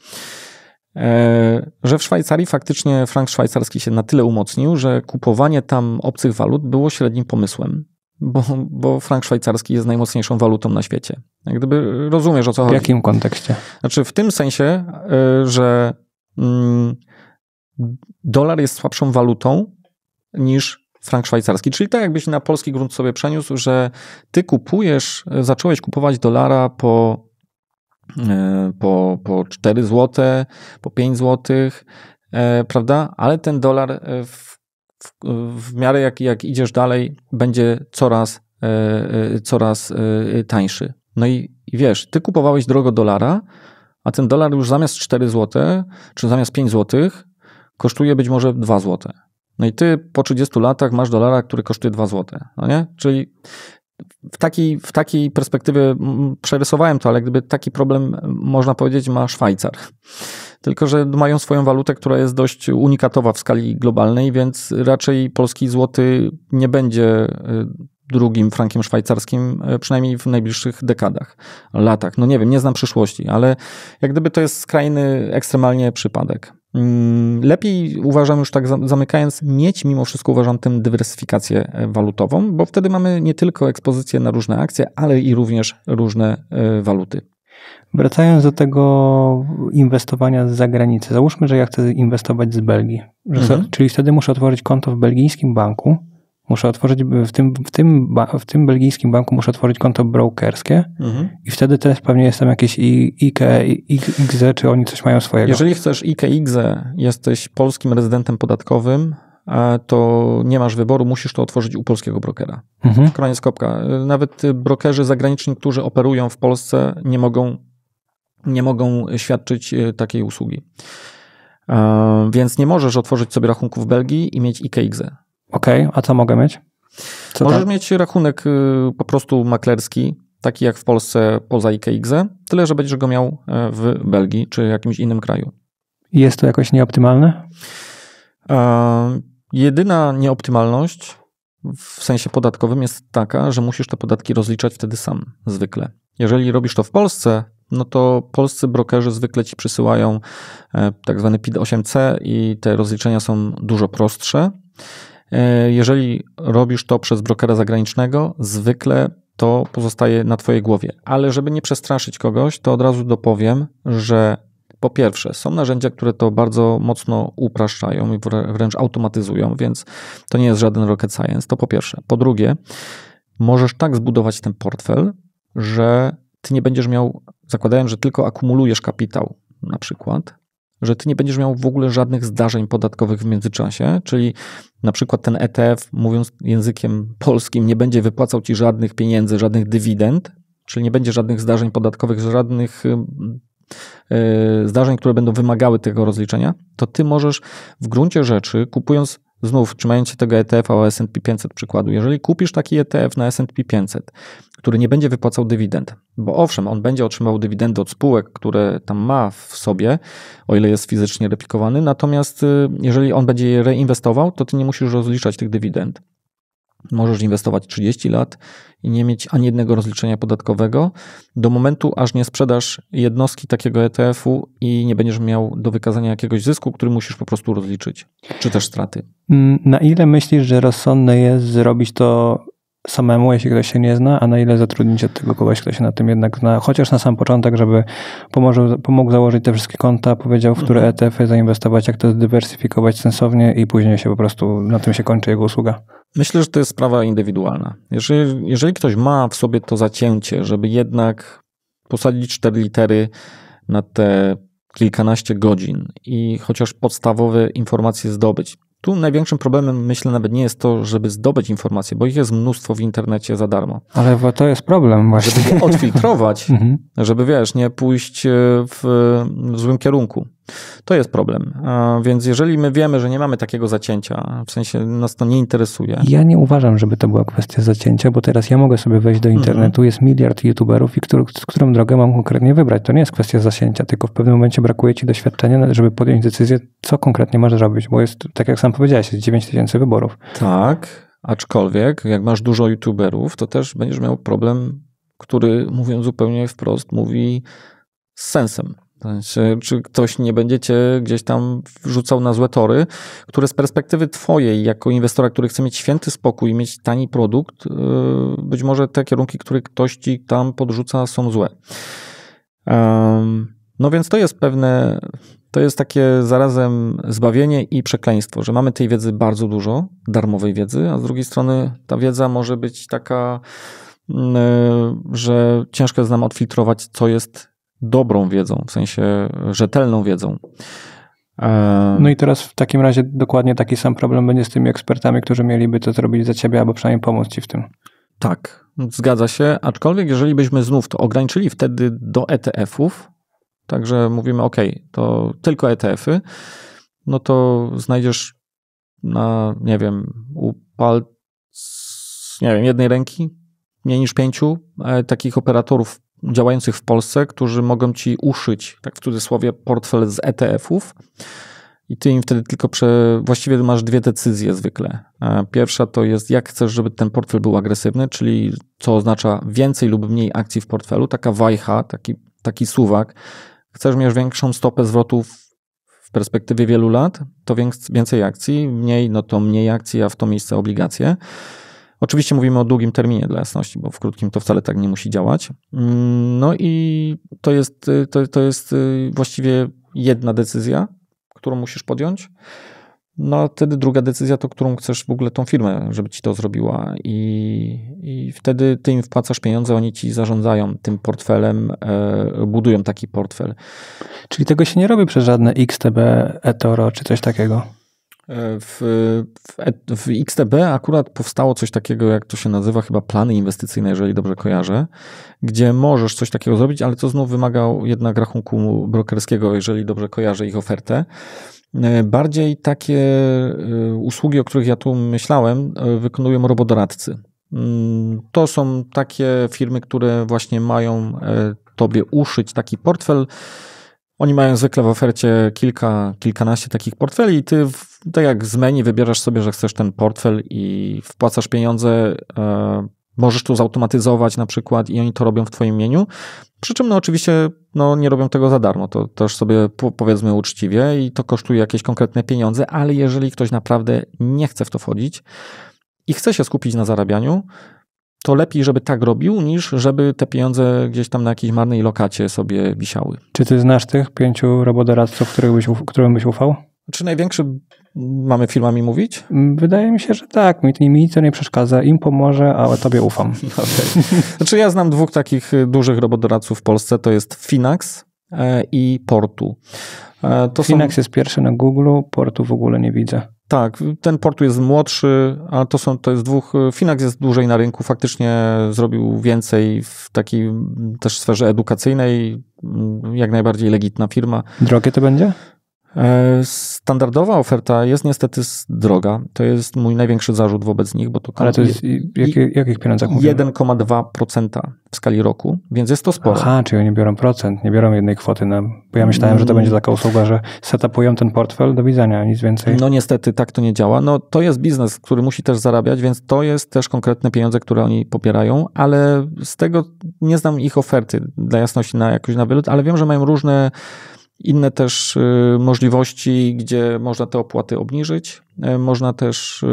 Speaker 1: E, że w Szwajcarii faktycznie frank szwajcarski się na tyle umocnił, że kupowanie tam obcych walut było średnim pomysłem, bo, bo frank szwajcarski jest najmocniejszą walutą na świecie. Jak gdyby e, rozumiesz o co w chodzi. W jakim kontekście? Znaczy w tym sensie, y, że y, dolar jest słabszą walutą niż frank szwajcarski. Czyli tak jakbyś na polski grunt sobie przeniósł, że ty kupujesz, zacząłeś kupować dolara po, e, po, po 4 zł, po 5 zł, e, prawda? Ale ten dolar e, w, w, w miarę jak, jak idziesz dalej będzie coraz, coraz tańszy. No i, i wiesz, ty kupowałeś drogo dolara, a ten dolar już zamiast 4 zł, czy zamiast 5 zł, kosztuje być może 2 złote. No i ty po 30 latach masz dolara, który kosztuje 2 zł. No nie? Czyli w takiej, w takiej perspektywie przerysowałem to, ale gdyby taki problem, można powiedzieć, ma Szwajcar. Tylko, że mają swoją walutę, która jest dość unikatowa w skali globalnej, więc raczej polski złoty nie będzie y, drugim frankiem szwajcarskim, y, przynajmniej w najbliższych dekadach, latach. No nie wiem, nie znam przyszłości, ale jak gdyby to jest skrajny, ekstremalnie przypadek. Mm, lepiej uważam, już tak zamykając, mieć mimo wszystko uważam tym dywersyfikację e, walutową, bo wtedy mamy nie tylko ekspozycję na różne akcje, ale i również różne e, waluty. Wracając do tego
Speaker 2: inwestowania z zagranicy, załóżmy, że ja chcę inwestować z Belgii, mhm. czyli wtedy muszę otworzyć konto w belgijskim banku, Muszę otworzyć, w tym, w tym, w tym belgijskim banku muszę otworzyć konto brokerskie mhm. i wtedy też pewnie jestem jakieś IKE,
Speaker 1: IKZE,
Speaker 2: czy oni coś mają
Speaker 1: swojego. Jeżeli chcesz IKE, jesteś polskim rezydentem podatkowym, to nie masz wyboru, musisz to otworzyć u polskiego brokera. Mhm. Koniec kropka. Nawet brokerzy zagraniczni, którzy operują w Polsce, nie mogą, nie mogą świadczyć e, takiej usługi. E, więc nie możesz otworzyć sobie rachunku w Belgii i mieć IKX. Okej, okay, a co mogę mieć? Co Możesz tam? mieć rachunek y, po prostu maklerski, taki jak w Polsce poza IKX, tyle że będziesz go miał e, w Belgii czy jakimś innym kraju. Jest to jakoś nieoptymalne? E, jedyna nieoptymalność w sensie podatkowym jest taka, że musisz te podatki rozliczać wtedy sam, zwykle. Jeżeli robisz to w Polsce, no to polscy brokerzy zwykle ci przysyłają e, tak zwany PID 8C i te rozliczenia są dużo prostsze. E, jeżeli robisz to przez brokera zagranicznego, zwykle to pozostaje na Twojej głowie. Ale żeby nie przestraszyć kogoś, to od razu dopowiem, że po pierwsze, są narzędzia, które to bardzo mocno upraszczają i wręcz automatyzują, więc to nie jest żaden rocket science. To po pierwsze. Po drugie, możesz tak zbudować ten portfel, że ty nie będziesz miał, zakładając, że tylko akumulujesz kapitał na przykład, że ty nie będziesz miał w ogóle żadnych zdarzeń podatkowych w międzyczasie, czyli na przykład ten ETF, mówiąc językiem polskim, nie będzie wypłacał ci żadnych pieniędzy, żadnych dywidend, czyli nie będzie żadnych zdarzeń podatkowych, żadnych y, y, zdarzeń, które będą wymagały tego rozliczenia, to ty możesz w gruncie rzeczy, kupując Znów, trzymając się tego ETF-a o S&P 500 przykładu, jeżeli kupisz taki ETF na S&P 500, który nie będzie wypłacał dywidend, bo owszem, on będzie otrzymał dywidendy od spółek, które tam ma w sobie, o ile jest fizycznie replikowany, natomiast y, jeżeli on będzie je reinwestował, to ty nie musisz rozliczać tych dywidend. Możesz inwestować 30 lat i nie mieć ani jednego rozliczenia podatkowego do momentu, aż nie sprzedasz jednostki takiego ETF-u i nie będziesz miał do wykazania jakiegoś zysku, który musisz po prostu rozliczyć, czy też straty.
Speaker 2: Mm, na ile myślisz, że rozsądne jest zrobić to samemu, jeśli ktoś się nie zna, a na ile zatrudnić od tego kogoś, kto się na tym jednak zna, chociaż na sam początek, żeby pomoże, pomógł założyć te wszystkie konta, powiedział, w które mhm. ETF-y zainwestować, jak to zdywersyfikować sensownie i później się po
Speaker 1: prostu, na tym się kończy jego usługa. Myślę, że to jest sprawa indywidualna. Jeżeli, jeżeli ktoś ma w sobie to zacięcie, żeby jednak posadzić cztery litery na te kilkanaście godzin i chociaż podstawowe informacje zdobyć, tu największym problemem, myślę, nawet nie jest to, żeby zdobyć informacje, bo ich jest mnóstwo w internecie za darmo.
Speaker 2: Ale to jest problem właśnie. Żeby je
Speaker 1: odfiltrować, mhm. żeby wiesz, nie pójść e, w, w złym kierunku. To jest problem. Więc jeżeli my wiemy, że nie mamy takiego zacięcia, w sensie nas to nie interesuje. Ja nie
Speaker 2: uważam, żeby to była kwestia zacięcia, bo teraz ja mogę sobie wejść do mhm. internetu, mm jest miliard youtuberów i który, którą drogę mam konkretnie wybrać. To nie jest kwestia zacięcia, tylko w pewnym momencie brakuje ci doświadczenia, żeby podjąć decyzję, co konkretnie masz robić, bo jest, tak jak sam powiedziałeś,
Speaker 1: jest 9 tysięcy wyborów. Tak, aczkolwiek jak masz dużo youtuberów, to też będziesz miał problem, który mówiąc zupełnie wprost, mówi z sensem. Czy, e, czy ktoś nie będziecie gdzieś tam rzucał na złe tory, które z perspektywy twojej, jako inwestora, który chce mieć święty spokój i mieć tani produkt, e, być może te kierunki, które ktoś ci tam podrzuca, są złe. No więc to jest pewne, to jest takie zarazem zbawienie i przekleństwo, że mamy tej wiedzy bardzo dużo, darmowej wiedzy, a z drugiej strony ta wiedza może być taka, mm, e, że ciężko jest nam odfiltrować, co jest dobrą wiedzą, w sensie rzetelną wiedzą. E, no i teraz w takim razie dokładnie taki sam
Speaker 2: problem będzie z tymi ekspertami, którzy mieliby to zrobić za ciebie, albo przynajmniej pomóc ci w tym. Tak, zgadza
Speaker 1: się, aczkolwiek jeżeli byśmy znów to ograniczyli wtedy do ETF-ów, także mówimy ok, to tylko ETF-y, no to znajdziesz na, nie wiem, u palc, nie wiem, jednej ręki, mniej niż pięciu e, takich operatorów działających w Polsce, którzy mogą ci uszyć, tak w cudzysłowie, portfel z ETF-ów. I ty im wtedy tylko prze... właściwie masz dwie decyzje zwykle. E, pierwsza to jest, jak chcesz, żeby ten portfel był agresywny, czyli co oznacza więcej lub mniej akcji w portfelu, taka wajcha, taki, taki suwak. Chcesz mieć większą stopę zwrotów w perspektywie wielu lat, to więcej akcji, mniej, no to mniej akcji, a w to miejsce obligacje. Oczywiście mówimy o długim terminie dla jasności, bo w krótkim to wcale tak nie musi działać. Mm, no i to jest, y, to, to jest y, właściwie jedna decyzja, którą musisz podjąć. No a wtedy druga decyzja to, którą chcesz w ogóle tą firmę, żeby ci to zrobiła i, i wtedy ty im wpłacasz pieniądze, oni ci zarządzają tym portfelem, e, budują taki portfel. Czyli tego się nie robi przez żadne XTB, eToro czy coś takiego? W, w, e- w XTB akurat powstało coś takiego, jak to się nazywa, chyba plany inwestycyjne, jeżeli dobrze kojarzę, gdzie możesz coś takiego zrobić, ale to znów wymagał jednak rachunku brokerskiego, jeżeli dobrze kojarzę ich ofertę. E, bardziej takie e, usługi, o których ja tu myślałem, wykonują robodoradcy. Mm, to są takie firmy, które właśnie mają tobie uszyć taki portfel. Oni mają zwykle w ofercie kilka, kilkanaście takich portfeli i ty tak jak z menu wybierasz sobie, że chcesz ten portfel i wpłacasz pieniądze, e, możesz to zautomatyzować na przykład i oni to robią w twoim imieniu. Przy czym no oczywiście no, nie robią tego za darmo, to też sobie powiedzmy uczciwie i to kosztuje jakieś konkretne pieniądze, ale jeżeli ktoś naprawdę nie chce w to wchodzić i chce się skupić na zarabianiu, to lepiej, żeby tak robił, niż żeby te pieniądze gdzieś tam na jakiejś marnej lokacie sobie wisiały.
Speaker 2: Czy ty znasz tych pięciu robodoradców, których byś, którym byś ufał? Czy znaczy,
Speaker 1: największy Mamy filmami mówić?
Speaker 2: Mm, wydaje mi się, że tak. Mi, mi to nie przeszkadza. Im pomoże, ale tobie ufam. Okay.
Speaker 1: Znaczy ja znam dwóch takich y, dużych robodoradców w Polsce. To jest Finax e, i Portu. E, to Finax są... jest pierwszy na Google, Portu w ogóle nie widzę. Tak, ten Portu jest młodszy, a to są, to jest dwóch, y, Finax jest dłużej na rynku, faktycznie zrobił więcej w takiej też sferze edukacyjnej, jak najbardziej legitna firma. Drogie to będzie? E, standardowa oferta jest niestety droga. To jest mój największy zarzut wobec nich, bo to. Ale to jest. I, jakich pieniądzach 1,2% w skali roku,
Speaker 2: więc jest to sporo. Aha, czyli oni biorą procent, nie biorą jednej kwoty. Na, no. bo ja myślałem, że to będzie mm. taka usługa, że setupują ten portfel, do widzenia, nic więcej.
Speaker 1: No niestety tak to nie działa. No to jest biznes, który musi też zarabiać, więc to jest też konkretne pieniądze, które oni popierają, ale z tego nie znam ich oferty, dla jasności, na jakoś na wylot, ale wiem, że mają różne inne też y, możliwości, gdzie można te opłaty obniżyć. Y, można też y,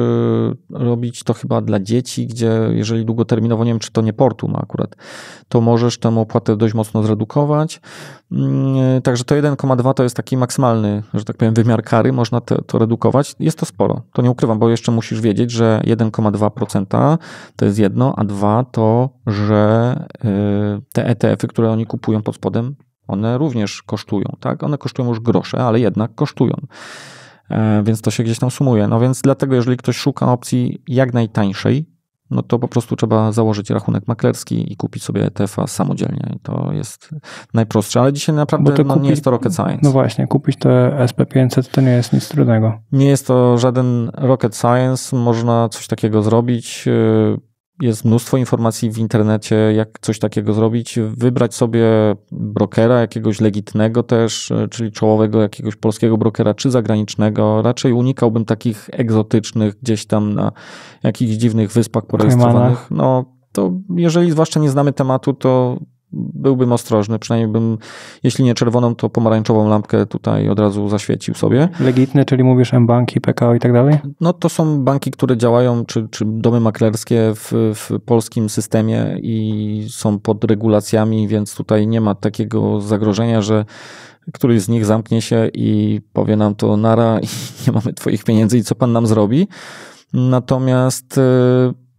Speaker 1: robić to chyba dla dzieci, gdzie jeżeli długoterminowo, nie wiem czy to nie portu ma akurat, to możesz tę opłatę dość mocno zredukować. Mm, także to 1,2 to jest taki maksymalny, że tak powiem, wymiar kary, można to, to redukować. Jest to sporo, to nie ukrywam, bo jeszcze musisz wiedzieć, że 1,2% to jest jedno, a dwa to, że te ETF-y, które oni kupują pod spodem, one również kosztują, tak? One kosztują już grosze, ale jednak kosztują. E, więc to się gdzieś tam sumuje. No więc dlatego, jeżeli ktoś szuka opcji jak najtańszej, no to po prostu trzeba założyć rachunek maklerski i kupić sobie ETF-a samodzielnie. I to jest najprostsze, ale dzisiaj naprawdę no, kupić, nie jest to rocket science.
Speaker 2: No właśnie, kupić te SP500 to nie jest nic trudnego.
Speaker 1: Nie jest to żaden rocket science, można coś takiego zrobić. Y, jest mnóstwo informacji w internecie, jak coś takiego zrobić. Wybrać sobie brokera, jakiegoś legitnego też, e, czyli czołowego jakiegoś polskiego brokera, czy zagranicznego. Raczej unikałbym takich egzotycznych, gdzieś tam na jakichś dziwnych wyspach porejestrowanych. No, to jeżeli zwłaszcza nie znamy tematu, to byłbym ostrożny, przynajmniej bym, jeśli nie czerwoną, to pomarańczową lampkę tutaj od razu zaświecił sobie.
Speaker 2: Legitne, czyli mówisz M-banki, PKO i tak dalej?
Speaker 1: No to są banki, które działają, czy, czy domy maklerskie w, w polskim systemie i są pod regulacjami, więc tutaj nie ma takiego zagrożenia, że któryś z nich zamknie się i powie nam to nara i nie mamy twoich pieniędzy i co pan nam zrobi. Natomiast y,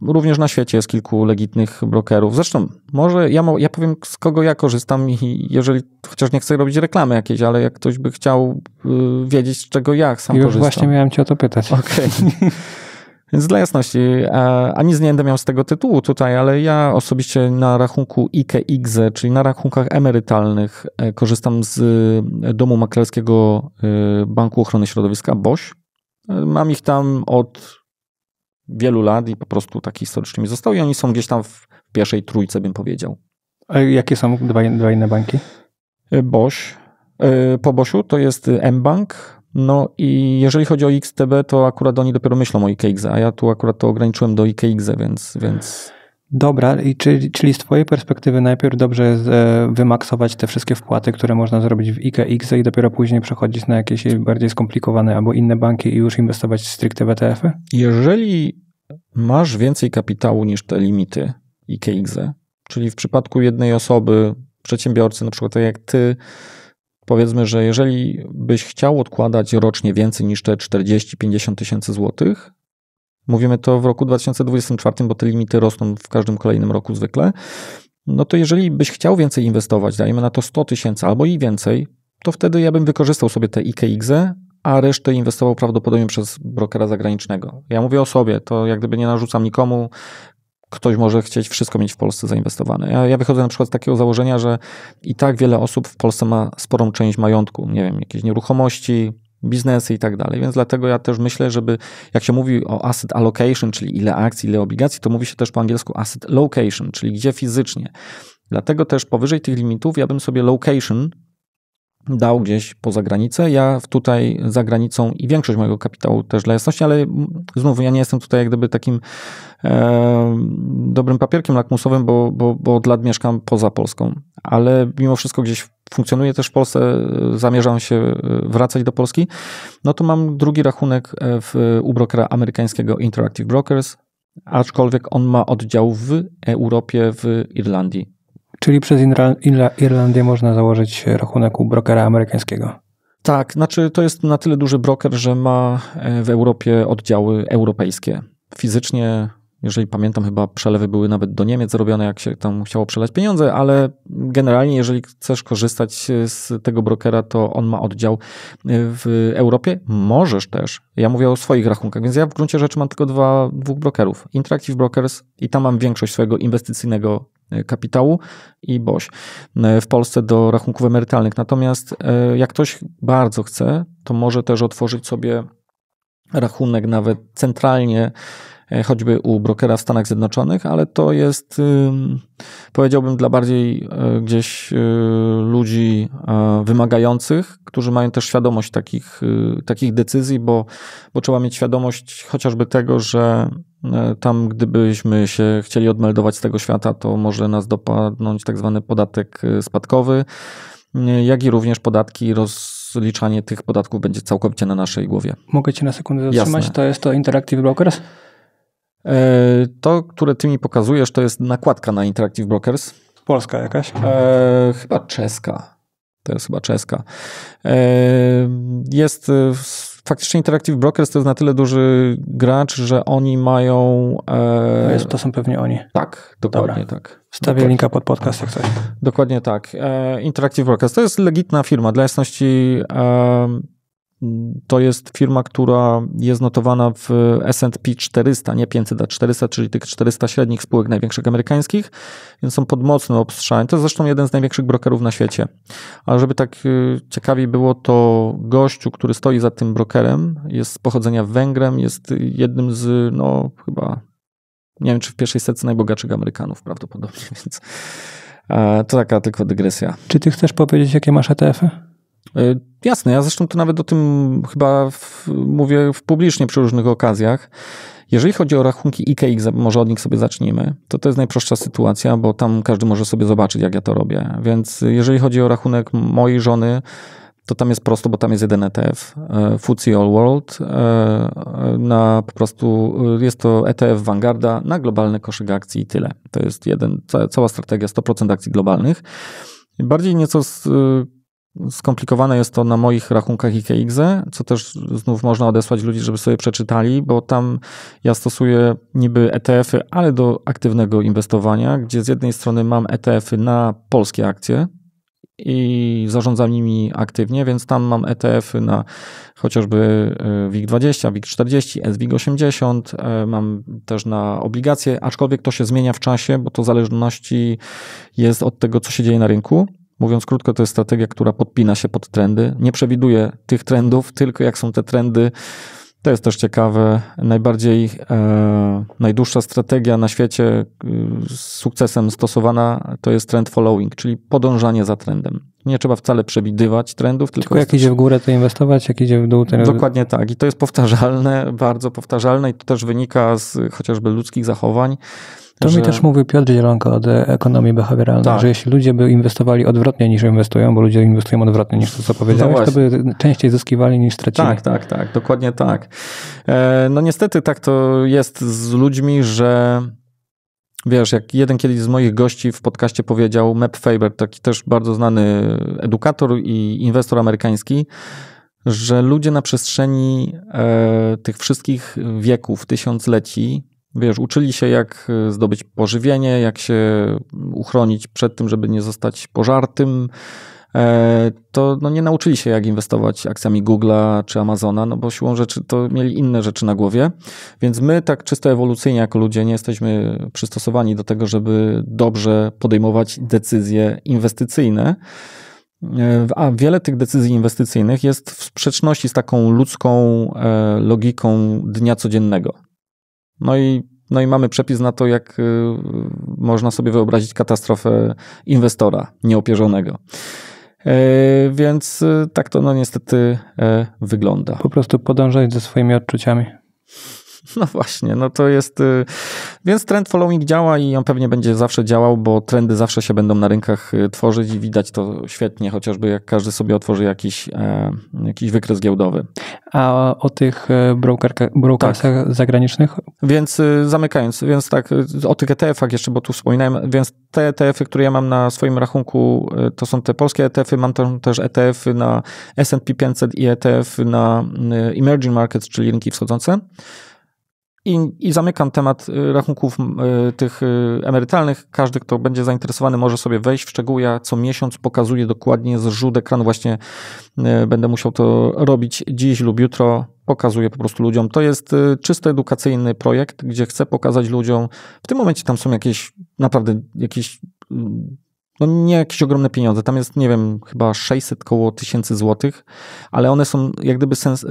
Speaker 1: Również na świecie jest kilku legitnych brokerów. Zresztą, może ja, ja powiem, z kogo ja korzystam, i jeżeli chociaż nie chcę robić reklamy jakiejś, ale jak ktoś by chciał y, wiedzieć, z czego ja sam Już korzystam. właśnie miałem
Speaker 2: cię o to pytać. Okej.
Speaker 1: Okay. Więc dla jasności, ani z nie będę miał z tego tytułu tutaj, ale ja osobiście na rachunku IKX, e, czyli na rachunkach emerytalnych, e, korzystam z e, domu maklerskiego Banku Ochrony Środowiska BOŚ. Mam ich tam od wielu lat i po prostu taki historycznie mi został i oni są gdzieś tam w pierwszej trójce, bym powiedział. A jakie są dwa, dwa inne banki? Y, Boś. Y, po Bosiu to jest M-Bank. No i jeżeli chodzi o XTB, to akurat oni dopiero myślą o IKX, e, a ja tu akurat to ograniczyłem do IKX, e, więc... więc... Dobra, i czyli,
Speaker 2: czyli z Twojej perspektywy najpierw dobrze jest wymaksować te wszystkie wpłaty, które można zrobić w IKX e i dopiero później przechodzić na jakieś bardziej skomplikowane albo inne banki i już inwestować stricte w ETF-y?
Speaker 1: Jeżeli masz więcej kapitału niż te limity IKX. E? Czyli w przypadku jednej osoby, przedsiębiorcy, na przykład tak jak ty, powiedzmy, że jeżeli byś chciał odkładać rocznie więcej niż te 40-50 tysięcy złotych, mówimy to w roku 2024, bo te limity rosną w każdym kolejnym roku zwykle, no to jeżeli byś chciał więcej inwestować, dajmy na to 100 tysięcy albo i więcej, to wtedy ja bym wykorzystał sobie te IKX, e, a resztę inwestował prawdopodobnie przez brokera zagranicznego. Ja mówię o sobie, to jak gdyby nie narzucam nikomu, ktoś może chcieć wszystko mieć w Polsce zainwestowane. Ja, ja, wychodzę na przykład z takiego założenia, że i tak wiele osób w Polsce ma sporą część majątku, nie wiem, jakieś nieruchomości, biznesy i tak dalej, więc dlatego ja też myślę, żeby, jak się mówi o asset allocation, czyli ile akcji, ile obligacji, to mówi się też po angielsku asset location, czyli gdzie fizycznie. Dlatego też powyżej tych limitów ja bym sobie location dał gdzieś poza granicę. Ja tutaj za granicą i większość mojego kapitału też dla jasności, ale znowu ja nie jestem tutaj jak gdyby takim e, dobrym papierkiem lakmusowym, bo, bo, bo od lat mieszkam poza Polską, ale mimo wszystko gdzieś funkcjonuję też w Polsce, zamierzam się e, wracać do Polski, no to mam drugi rachunek e, w, u brokera amerykańskiego Interactive Brokers, aczkolwiek on ma oddział w Europie, w Irlandii.
Speaker 2: Czyli przez Irlandię można założyć rachunek u brokera amerykańskiego.
Speaker 1: Tak, znaczy to jest na tyle duży broker, że ma e, w Europie oddziały europejskie. Fizycznie, jeżeli pamiętam, chyba przelewy były nawet do Niemiec robione, jak się tam chciało przelać pieniądze, ale generalnie, jeżeli chcesz korzystać e, z tego brokera, to on ma oddział e, w Europie. Możesz też. Ja mówię o swoich rachunkach, więc ja w gruncie rzeczy mam tylko dwa, dwóch brokerów. Interactive Brokers i tam mam większość swojego inwestycyjnego E, kapitału i BOŚ e, w Polsce do rachunków emerytalnych. Natomiast e, jak ktoś bardzo chce, to może też otworzyć sobie rachunek nawet centralnie E, choćby u brokera w Stanach Zjednoczonych, ale to jest, powiedziałbym, dla bardziej e, gdzieś e, ludzi wymagających, którzy mają też świadomość takich, takich decyzji, bo, bo trzeba mieć świadomość chociażby tego, że tam, gdybyśmy się chcieli odmeldować z tego świata, to może nas dopadnąć tak zwany podatek spadkowy, jak i również podatki rozliczanie tych podatków będzie całkowicie na naszej głowie.
Speaker 2: Mogę cię na sekundę zatrzymać? Jasne.
Speaker 1: To jest to Interactive Brokers? E, to, które ty mi pokazujesz, to jest nakładka na Interactive Brokers. Polska jakaś? E, chyba czeska. To jest chyba czeska. E, jest e, faktycznie Interactive Brokers to jest na tyle duży gracz, że oni mają. E... To są pewnie oni. Tak, dokładnie Dobra. tak. Wstawię linka pod podcast, jak coś. Dokładnie tak. E, Interactive Brokers to jest legitna firma. Dla jasności, e, to jest firma, która jest notowana w S&P 400, nie 500, a 400, czyli tych 400 średnich spółek największych amerykańskich, więc są pod mocnym obstrzałem. To jest zresztą jeden z największych brokerów na świecie. A żeby tak y, ciekawiej było, to gościu, który stoi za tym brokerem, jest z pochodzenia Węgrem, jest jednym z, no chyba, nie wiem czy w pierwszej setce najbogatszych Amerykanów prawdopodobnie, więc e, to taka tylko dygresja.
Speaker 2: Czy ty chcesz powiedzieć, jakie masz ETF-y?
Speaker 1: E, jasne, ja zresztą to nawet o tym chyba w, mówię w publicznie przy różnych okazjach. Jeżeli chodzi o rachunki IKX, może od nich sobie zacznijmy, to to jest najprostsza sytuacja, bo tam każdy może sobie zobaczyć, jak ja to robię. Więc jeżeli chodzi o rachunek mojej żony, to tam jest prosto, bo tam jest jeden ETF, e, FTSE All World, e, na po prostu, jest to ETF Vanguarda na globalne koszyk akcji i tyle. To jest jeden, cała strategia 100% akcji globalnych. Bardziej nieco z, Skomplikowane jest to na moich rachunkach IKX, co też znów można odesłać ludzi, żeby sobie przeczytali, bo tam ja stosuję niby ETF-y, ale do aktywnego inwestowania, gdzie z jednej strony mam ETF-y na polskie akcje, i zarządzam nimi aktywnie, więc tam mam ETF-y na chociażby WIG20, WIG40, SWIG80, mam też na obligacje, aczkolwiek to się zmienia w czasie, bo to w zależności jest od tego, co się dzieje na rynku. Mówiąc krótko, to jest strategia, która podpina się pod trendy. Nie przewiduje tych trendów, tylko jak są te trendy. To jest też ciekawe. Najbardziej, e, najdłuższa strategia na świecie y, z sukcesem stosowana to jest trend following, czyli podążanie za trendem. Nie trzeba wcale przewidywać trendów, tylko. tylko jak też... idzie w
Speaker 2: górę, to inwestować, jak idzie w dół, to Dokładnie
Speaker 1: tak. I to jest powtarzalne, bardzo powtarzalne, i to też wynika z chociażby ludzkich zachowań. To że... mi też
Speaker 2: mówił Piotr Zielonko od e, ekonomii behawioralnej, tak. że jeśli ludzie by inwestowali odwrotnie niż inwestują, bo ludzie inwestują odwrotnie niż to, co no powiedziałeś, no to by
Speaker 1: częściej zyskiwali niż stracili. Tak, tak, tak, dokładnie tak. E, no niestety tak to jest z ludźmi, że Wiesz, jak jeden kiedyś z moich gości w podcaście powiedział, Map Faber, taki też bardzo znany edukator i inwestor amerykański, że ludzie na przestrzeni e, tych wszystkich wieków, tysiącleci, Wiesz, uczyli się, jak e, zdobyć pożywienie, jak się uchronić przed tym, żeby nie zostać pożartym. E, to no, nie nauczyli się, jak inwestować akcjami Google'a czy Amazona, no bo siłą rzeczy to mieli inne rzeczy na głowie. Więc my, tak czysto ewolucyjnie jako ludzie, nie jesteśmy przystosowani do tego, żeby dobrze podejmować decyzje inwestycyjne. E, a wiele tych decyzji inwestycyjnych jest w sprzeczności z taką ludzką logiką dnia codziennego. No i, no i mamy przepis na to, jak y, można sobie wyobrazić katastrofę inwestora nieopierzonego. E, więc y, tak to no niestety e, wygląda. Po prostu podążać ze swoimi odczuciami. No właśnie, no to jest. Y, więc trend following działa i on pewnie będzie zawsze działał, bo trendy zawsze się będą na rynkach y, tworzyć i widać to świetnie, chociażby jak każdy sobie otworzy jakiś, e, jakiś wykres giełdowy. A o tych e, brokersach tak. zagranicznych? Więc y, zamykając, więc tak, o tych ETF-ach jeszcze, bo tu wspominałem, więc te ETF-y, które ja mam na swoim rachunku, to są te polskie ETF-y, mam tam też ETF-y na SP 500 i ETF na Emerging Markets, czyli rynki wschodzące. I, I, zamykam temat y, rachunków y, tych y, emerytalnych. Każdy, kto będzie zainteresowany, może sobie wejść w szczegóły. Ja co miesiąc pokazuję dokładnie zrzut ekranu. Właśnie będę musiał to robić dziś lub jutro. Pokazuję po prostu ludziom. To jest czysto edukacyjny projekt, gdzie chcę pokazać ludziom. W tym momencie tam są jakieś naprawdę jakieś no nie jakieś ogromne pieniądze. Tam jest, nie wiem, chyba 600 koło tysięcy złotych, ale one są jak gdyby sens. Y,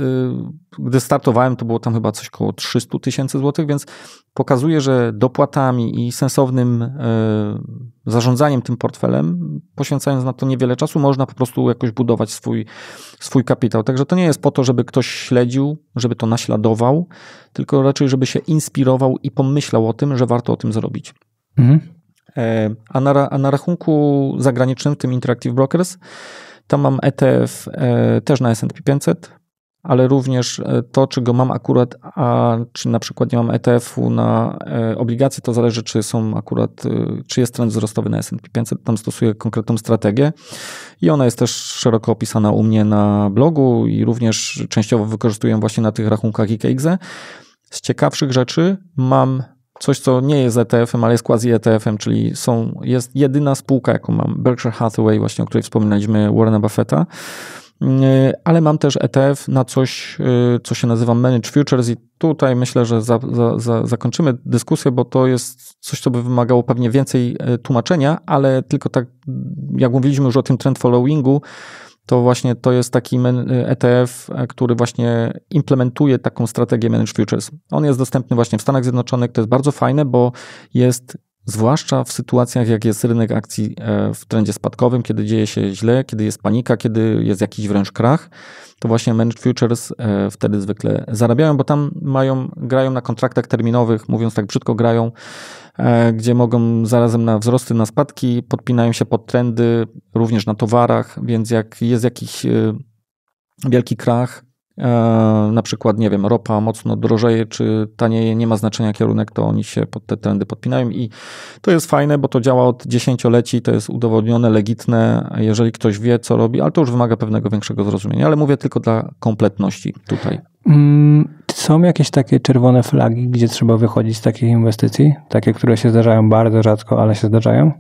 Speaker 1: gdy startowałem, to było tam chyba coś koło 300 tysięcy złotych, więc pokazuje, że dopłatami i sensownym y, zarządzaniem tym portfelem, poświęcając na to niewiele czasu, można po prostu jakoś budować swój, swój kapitał. Także to nie jest po to, żeby ktoś śledził, żeby to naśladował, tylko raczej, żeby się inspirował i pomyślał o tym, że warto o tym zrobić. Mhm. A na, a na rachunku zagranicznym, w tym Interactive Brokers, tam mam ETF e, też na S&P 500, ale również e, to, czy go mam akurat, a czy na przykład nie mam ETF-u na e, obligacje, to zależy, czy są akurat, czy jest trend wzrostowy na S&P 500. Tam stosuję konkretną strategię i ona jest też szeroko opisana u mnie na blogu i również częściowo wykorzystuję właśnie na tych rachunkach IKX. Z ciekawszych rzeczy mam coś, co nie jest ETF-em, ale jest quasi-ETF-em, czyli są, jest jedyna spółka, jaką mam, Berkshire Hathaway, właśnie o której wspominaliśmy, Warrena Buffetta, y, ale mam też ETF na coś, y, co się nazywa Managed Futures i tutaj myślę, że za, za, za, zakończymy dyskusję, bo to jest coś, co by wymagało pewnie więcej y, tłumaczenia, ale tylko tak, jak mówiliśmy już o tym trend followingu, to właśnie to jest taki ETF, y, e e, który właśnie implementuje taką strategię Managed Futures. On jest dostępny właśnie w Stanach Zjednoczonych, to jest bardzo fajne, bo jest Zwłaszcza w sytuacjach, jak jest rynek akcji e, w trendzie spadkowym, kiedy dzieje się źle, kiedy jest panika, kiedy jest jakiś wręcz krach, to właśnie managed futures wtedy zwykle zarabiają, bo tam mają, grają na kontraktach terminowych, mówiąc tak brzydko, grają E, gdzie mogą zarazem na wzrosty, na spadki, podpinają się pod trendy, również na towarach, więc jak jest jakiś e, wielki krach, e, na przykład, nie wiem, ropa mocno drożeje czy tanieje, nie ma znaczenia kierunek, to oni się pod te trendy podpinają i to jest fajne, bo to działa od dziesięcioleci, to jest udowodnione, legitne, jeżeli ktoś wie, co robi, ale to już wymaga pewnego większego zrozumienia, ale mówię tylko dla kompletności tutaj.
Speaker 2: Mm, są jakieś takie czerwone flagi, gdzie trzeba wychodzić z takich inwestycji? Takie, które się zdarzają bardzo rzadko, ale się zdarzają?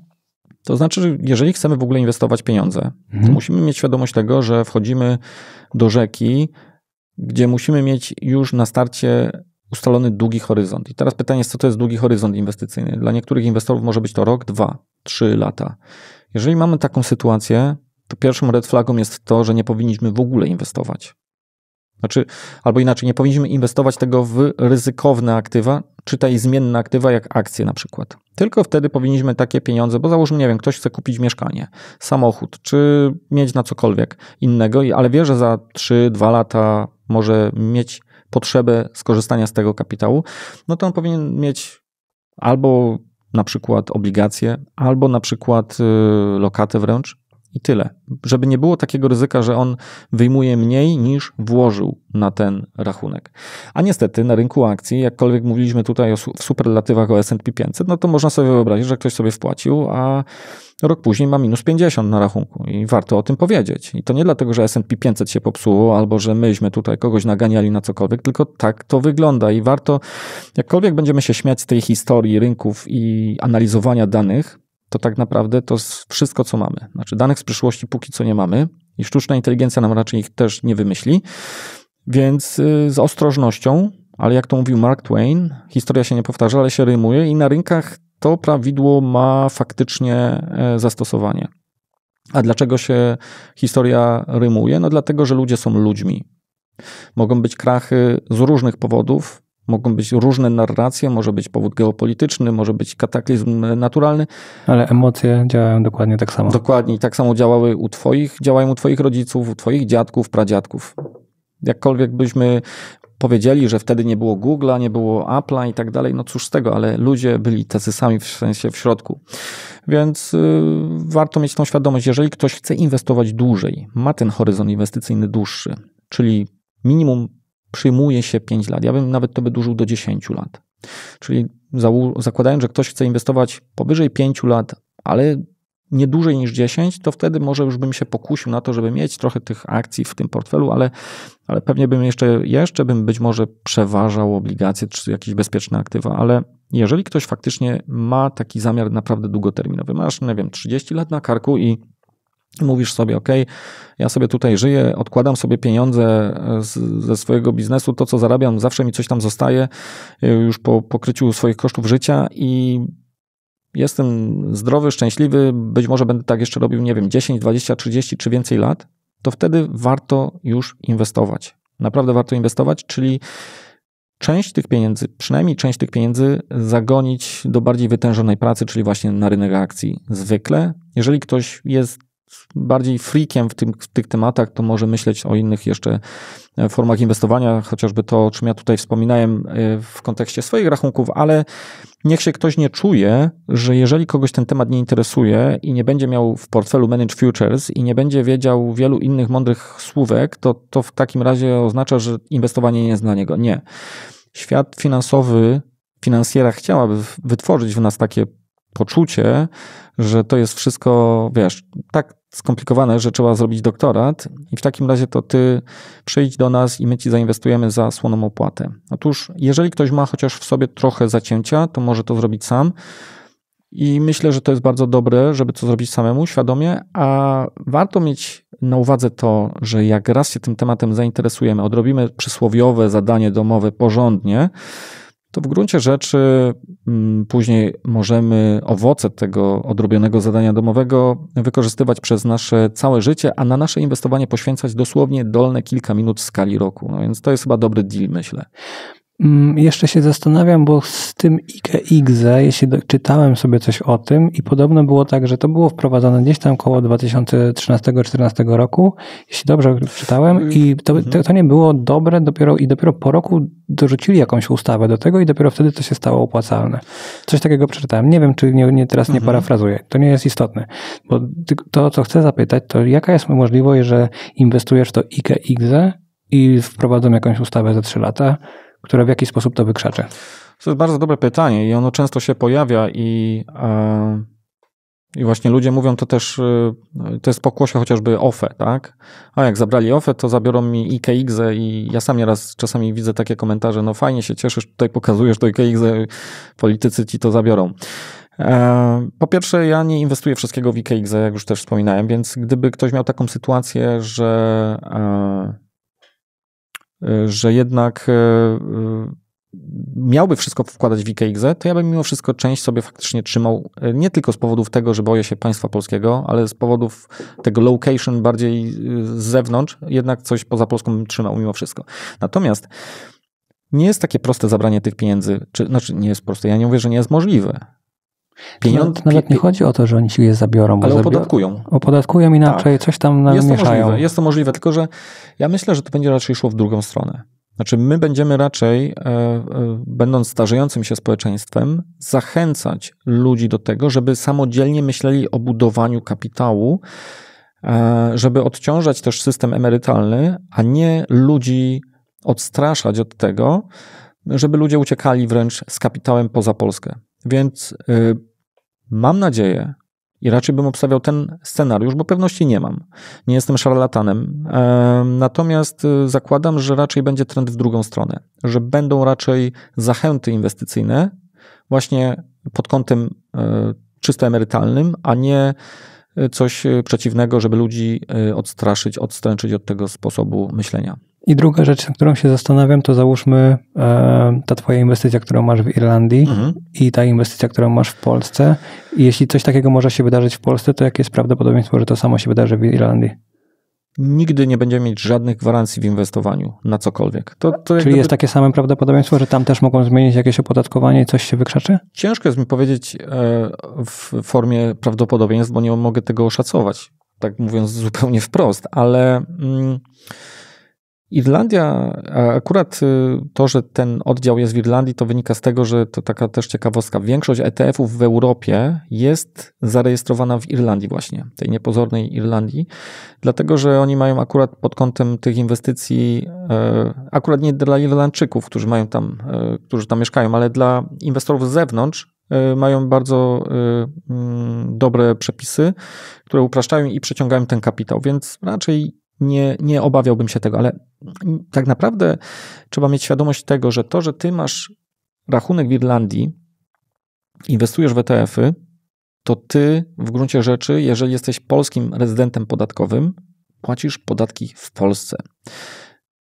Speaker 1: To znaczy, jeżeli chcemy w ogóle inwestować pieniądze, mhm. to musimy mieć świadomość tego, że wchodzimy do rzeki, gdzie musimy mieć już na starcie ustalony długi horyzont. I teraz pytanie jest, co to jest długi horyzont inwestycyjny? Dla niektórych inwestorów może być to rok, dwa, trzy lata. Jeżeli mamy taką sytuację, to pierwszym red flagą jest to, że nie powinniśmy w ogóle inwestować. Znaczy, albo inaczej, nie powinniśmy inwestować tego w ryzykowne aktywa, czytaj zmienne aktywa jak akcje na przykład. Tylko wtedy powinniśmy takie pieniądze, bo załóżmy, nie wiem, ktoś chce kupić mieszkanie, samochód, czy mieć na cokolwiek innego, ale wie, że za 3-2 lata może mieć potrzebę skorzystania z tego kapitału, no to on powinien mieć albo na przykład obligacje, albo na przykład y, lokatę wręcz, i tyle. Żeby nie było takiego ryzyka, że on wyjmuje mniej niż włożył na ten rachunek. A niestety na rynku akcji, jakkolwiek mówiliśmy tutaj o, w superlatywach o S&P 500, no to można sobie wyobrazić, że ktoś sobie wpłacił, a rok później ma minus 50 na rachunku i warto o tym powiedzieć. I to nie dlatego, że S&P 500 się popsuło albo że myśmy tutaj kogoś naganiali na cokolwiek, tylko tak to wygląda i warto, jakkolwiek będziemy się śmiać z tej historii rynków i analizowania danych, to tak naprawdę to wszystko, co mamy. Znaczy, danych z przyszłości póki co nie mamy i sztuczna inteligencja nam raczej ich też nie wymyśli, więc y, z ostrożnością, ale jak to mówił Mark Twain, historia się nie powtarza, ale się rymuje i na rynkach to prawidło ma faktycznie e, zastosowanie. A dlaczego się historia rymuje? No dlatego, że ludzie są ludźmi. Mogą być krachy z różnych powodów, Mogą być różne narracje, może być powód geopolityczny, może być kataklizm naturalny. Ale emocje działają dokładnie tak samo. Dokładnie, tak samo działały u twoich, działają u twoich rodziców, u twoich dziadków, pradziadków. Jakkolwiek byśmy powiedzieli, że wtedy nie było Google'a, nie było Apple'a i tak dalej, no cóż z tego, ale ludzie byli tacy sami w sensie w środku. Więc y, warto mieć tą świadomość, jeżeli ktoś chce inwestować dłużej, ma ten horyzont inwestycyjny dłuższy, czyli minimum przyjmuje się 5 lat. Ja bym nawet to wydłużył do 10 lat. Czyli zakładając, że ktoś chce inwestować powyżej 5 lat, ale nie dłużej niż 10, to wtedy może już bym się pokusił na to, żeby mieć trochę tych akcji w tym portfelu, ale, ale pewnie bym jeszcze, jeszcze bym być może przeważał obligacje czy jakieś bezpieczne aktywa, ale jeżeli ktoś faktycznie ma taki zamiar naprawdę długoterminowy, masz, nie wiem, 30 lat na karku i Mówisz sobie, OK, ja sobie tutaj żyję, odkładam sobie pieniądze e, z, ze swojego biznesu, to co zarabiam, zawsze mi coś tam zostaje e, już po pokryciu swoich kosztów życia i jestem zdrowy, szczęśliwy, być może będę tak jeszcze robił, nie wiem, 10, 20, 30 czy więcej lat, to wtedy warto już inwestować. Naprawdę warto inwestować, czyli część tych pieniędzy, przynajmniej część tych pieniędzy, zagonić do bardziej wytężonej pracy, czyli właśnie na rynek akcji. Zwykle, jeżeli ktoś jest bardziej freakiem w, tym, w tych tematach, to może myśleć o innych jeszcze e, formach inwestowania, chociażby to, o czym ja tutaj wspominałem e, w kontekście swoich rachunków, ale niech się ktoś nie czuje, że jeżeli kogoś ten temat nie interesuje i nie będzie miał w portfelu Manage Futures i nie będzie wiedział wielu innych mądrych słówek, to to w takim razie oznacza, że inwestowanie nie jest dla niego. Nie. Świat finansowy, finansjera chciałaby wytworzyć w nas takie poczucie, że to jest wszystko, wiesz, tak skomplikowane, że trzeba zrobić doktorat i w takim razie to ty przyjdź do nas i my ci zainwestujemy za słoną opłatę. Otóż jeżeli ktoś ma chociaż w sobie trochę zacięcia, to może to zrobić sam i myślę, że to jest bardzo dobre, żeby to zrobić samemu, świadomie, a warto mieć na uwadze to, że jak raz się tym tematem zainteresujemy, odrobimy przysłowiowe zadanie domowe porządnie, to w gruncie rzeczy mm, później możemy owoce tego odrobionego zadania domowego wykorzystywać przez nasze całe życie, a na nasze inwestowanie poświęcać dosłownie dolne kilka minut w skali roku. No więc to jest chyba dobry deal, myślę.
Speaker 2: Mm, jeszcze się zastanawiam, bo z tym IKX, jeśli czytałem sobie coś o tym i podobno było tak, że to było wprowadzone gdzieś tam koło 2013-2014 roku, jeśli dobrze czytałem i to, to, nie było dobre dopiero i dopiero po roku dorzucili jakąś ustawę do tego i dopiero wtedy to się stało opłacalne. Coś takiego przeczytałem. Nie wiem, czy nie, nie teraz nie mhm. parafrazuję. To nie jest istotne, bo to, co chcę zapytać, to jaka jest możliwość, że inwestujesz w to IKX i wprowadzą jakąś ustawę za 3 lata, które w jakiś sposób to wykrzaczy?
Speaker 1: To jest bardzo dobre pytanie i ono często się pojawia i, e, i właśnie ludzie mówią to też, e, to jest pokłosie chociażby OFE, tak? A jak zabrali OFE, to zabiorą mi IKX -e i ja sam nieraz czasami widzę takie komentarze, no fajnie się cieszysz, tutaj pokazujesz to IKX, -e, politycy ci to zabiorą. E, po pierwsze, ja nie inwestuję wszystkiego w IKX, jak już też wspominałem, więc gdyby ktoś miał taką sytuację, że Y, że jednak y, y, miałby wszystko wkładać w IKX, to ja bym mimo wszystko część sobie faktycznie trzymał nie tylko z powodów tego, że boję się państwa polskiego, ale z powodów tego location bardziej z zewnątrz, jednak coś poza Polską bym trzymał mimo wszystko. Natomiast nie jest takie proste zabranie tych pieniędzy, czy, znaczy nie jest proste, ja nie mówię, że nie jest możliwe, Pieniądze,
Speaker 2: nawet, nawet nie chodzi o to, że oni się je zabiorą. ale opodatkują. Opodatkują inaczej, tak. coś tam nam jest to Możliwe,
Speaker 1: jest to możliwe, tylko że ja myślę, że to będzie raczej szło w drugą stronę. Znaczy, my będziemy raczej, e, e, będąc starzejącym się społeczeństwem, zachęcać ludzi do tego, żeby samodzielnie myśleli o budowaniu kapitału, e, żeby odciążać też system emerytalny, a nie ludzi odstraszać od tego, żeby ludzie uciekali wręcz z kapitałem poza Polskę. Więc y, mam nadzieję, i raczej bym obstawiał ten scenariusz, bo pewności nie mam. Nie jestem szarlatanem. E, natomiast y, zakładam, że raczej będzie trend w drugą stronę, że będą raczej zachęty inwestycyjne właśnie pod kątem e, czysto emerytalnym, a nie e, coś przeciwnego, żeby ludzi odstraszyć, odstręczyć od tego sposobu myślenia.
Speaker 2: I druga rzecz, na którą się zastanawiam, to załóżmy e, ta twoja inwestycja, którą masz w Irlandii mhm. i ta inwestycja, którą masz w Polsce. I jeśli coś takiego może się wydarzyć w Polsce, to jakie jest prawdopodobieństwo, że to samo się wydarzy w Irlandii?
Speaker 1: Nigdy nie będziemy mieć żadnych gwarancji w inwestowaniu na cokolwiek. To, to Czyli gdyby... jest
Speaker 2: takie same prawdopodobieństwo, że tam też mogą zmienić jakieś opodatkowanie i coś się wykrzaczy?
Speaker 1: Ciężko jest mi powiedzieć e, w formie prawdopodobieństw, bo nie mogę tego oszacować, tak mówiąc zupełnie wprost, ale. Mm, Irlandia, akurat y, to, że ten oddział jest w Irlandii, to wynika z tego, że to taka też ciekawostka. Większość ETF-ów w Europie jest zarejestrowana w Irlandii, właśnie, tej niepozornej Irlandii, dlatego że oni mają akurat pod kątem tych inwestycji, e, akurat nie dla Irlandczyków, którzy mają tam, e, którzy tam mieszkają, ale dla inwestorów z zewnątrz, e, mają bardzo mm, dobre przepisy, które upraszczają i przeciągają ten kapitał, więc raczej nie, nie obawiałbym się tego, ale tak naprawdę trzeba mieć świadomość tego, że to, że ty masz rachunek w Irlandii, inwestujesz w ETF-y, to ty w gruncie rzeczy, jeżeli jesteś polskim rezydentem podatkowym, płacisz podatki w Polsce.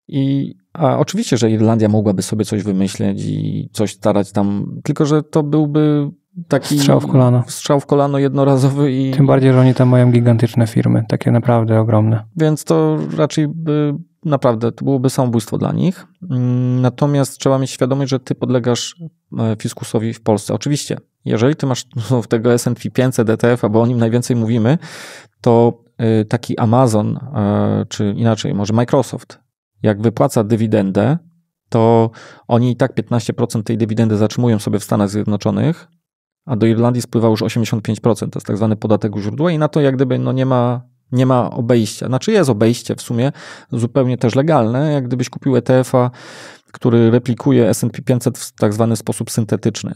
Speaker 1: I a oczywiście, że Irlandia mogłaby sobie coś wymyśleć i coś starać tam, tylko że to byłby taki strzał w kolano. Strzał w kolano jednorazowy i. Tym
Speaker 2: bardziej, że oni tam mają gigantyczne firmy, takie naprawdę ogromne.
Speaker 1: Więc to raczej by naprawdę to byłoby samobójstwo dla nich. Mm, natomiast trzeba mieć świadomość, że ty podlegasz e, fiskusowi w Polsce. Oczywiście, jeżeli ty masz no, w tego SP 500 ETF, bo o nim najwięcej mówimy, to e, taki Amazon, e, czy inaczej, może Microsoft, jak wypłaca dywidendę, to oni i tak 15% tej dywidendy zatrzymują sobie w Stanach Zjednoczonych, a do Irlandii spływa już 85%, to jest tak zwany podatek u źródła i na to jak gdyby no nie ma nie ma obejścia. Znaczy jest obejście w sumie zupełnie też legalne, jak gdybyś kupił ETF-a, który replikuje S&P 500 w tak zwany sposób syntetyczny.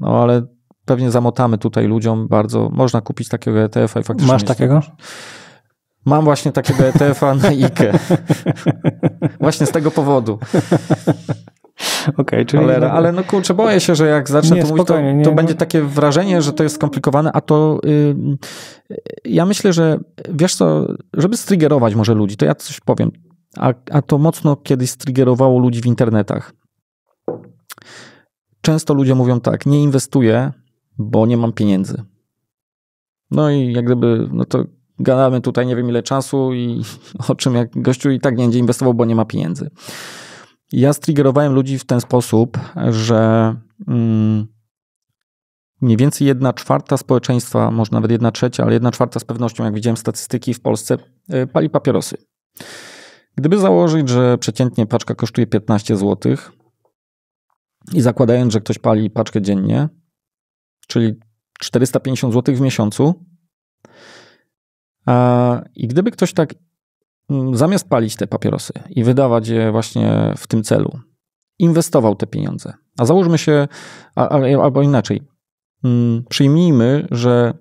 Speaker 1: No ale pewnie zamotamy tutaj ludziom bardzo. Można kupić takiego ETF-a i faktycznie... Masz takiego? Mam właśnie takiego ETF-a na IKE. właśnie z tego powodu. okay, czyli ale, no, ale no kurczę, boję się, że jak zacznę nie, to mówić, to, nie, to no. będzie takie wrażenie, że to jest skomplikowane, a to yy, ja myślę, że wiesz co, żeby striggerować może ludzi, to ja coś powiem, a, a to mocno kiedyś striggerowało ludzi w internetach. Często ludzie mówią tak, nie inwestuję, bo nie mam pieniędzy. No i jak gdyby, no to gadamy tutaj nie wiem ile czasu i o czym jak gościu i tak nie będzie inwestował, bo nie ma pieniędzy. Ja striggerowałem ludzi w ten sposób, że mm, mniej więcej jedna czwarta społeczeństwa, może nawet jedna trzecia, ale jedna czwarta z pewnością, jak widziałem statystyki w Polsce, y, pali papierosy. Gdyby założyć, że przeciętnie paczka kosztuje 15 zł i zakładając, że ktoś pali paczkę dziennie, czyli 450 zł w miesiącu, i gdyby ktoś tak Mm, zamiast palić te papierosy i wydawać je właśnie w tym celu, inwestował te pieniądze. A załóżmy się, albo inaczej, mm, przyjmijmy, że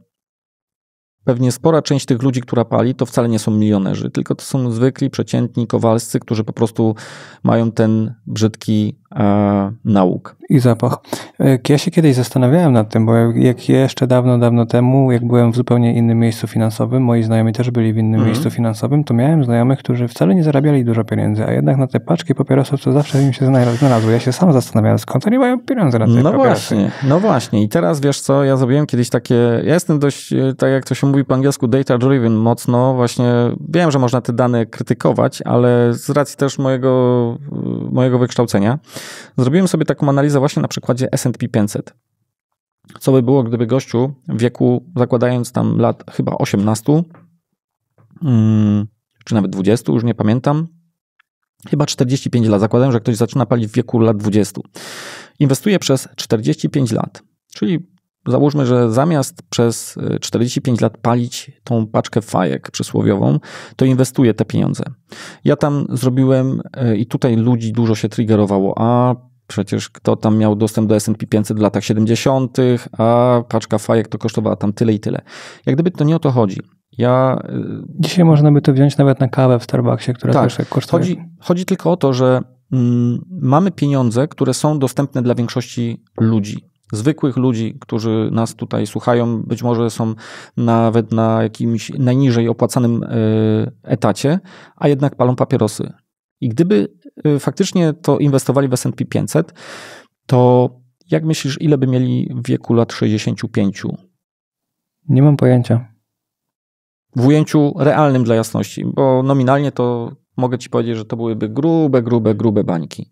Speaker 1: pewnie spora część tych ludzi, która pali, to wcale nie są milionerzy, tylko to są zwykli, przeciętni kowalscy, którzy po prostu mają ten brzydki E, nauk. I
Speaker 2: zapach. E, ja się kiedyś zastanawiałem nad tym, bo jak jeszcze dawno, dawno temu, jak byłem w zupełnie innym miejscu finansowym, moi znajomi też byli w innym mm. miejscu finansowym, to miałem znajomych, którzy wcale nie zarabiali dużo pieniędzy, a jednak na te paczki papierosów to zawsze im się znalazło. Ja się sam zastanawiałem, skąd oni mają pieniądze na te no papierosy. Właśnie,
Speaker 1: no właśnie. I teraz wiesz co, ja zrobiłem kiedyś takie, ja jestem dość, e, tak jak to się mówi po angielsku, data driven mocno, właśnie wiem, że można te dane krytykować, ale z racji też mojego, mojego wykształcenia, Zrobiłem sobie taką analizę właśnie na przykładzie S&P 500. Co by było, gdyby gościu w wieku, zakładając tam lat chyba 18, mm, czy nawet 20, już nie pamiętam, chyba 45 lat, zakładając, że ktoś zaczyna palić w wieku lat 20, inwestuje przez 45 lat, czyli załóżmy, że zamiast przez 45 y, lat palić tą paczkę fajek przysłowiową, to inwestuję te pieniądze. Ja tam zrobiłem y, i tutaj ludzi dużo się triggerowało, a przecież kto tam miał dostęp do S&P 500 w latach 70., a paczka fajek to kosztowała tam tyle i tyle. Jak gdyby to nie o to chodzi. Ja...
Speaker 2: Y, Dzisiaj można by to wziąć nawet na kawę w Starbucksie, która tak, też tak kosztuje. Chodzi,
Speaker 1: chodzi tylko o to, że mm, mamy pieniądze, które są dostępne dla większości ludzi zwykłych ludzi, którzy nas tutaj słuchają, być może są nawet na jakimś najniżej opłacanym e, etacie, a jednak palą papierosy. I gdyby e, faktycznie to inwestowali w SP 500, to jak myślisz, ile by mieli w wieku lat 65?
Speaker 2: Nie mam pojęcia.
Speaker 1: W ujęciu realnym dla jasności, bo nominalnie to mogę ci powiedzieć, że to byłyby grube, grube, grube bańki.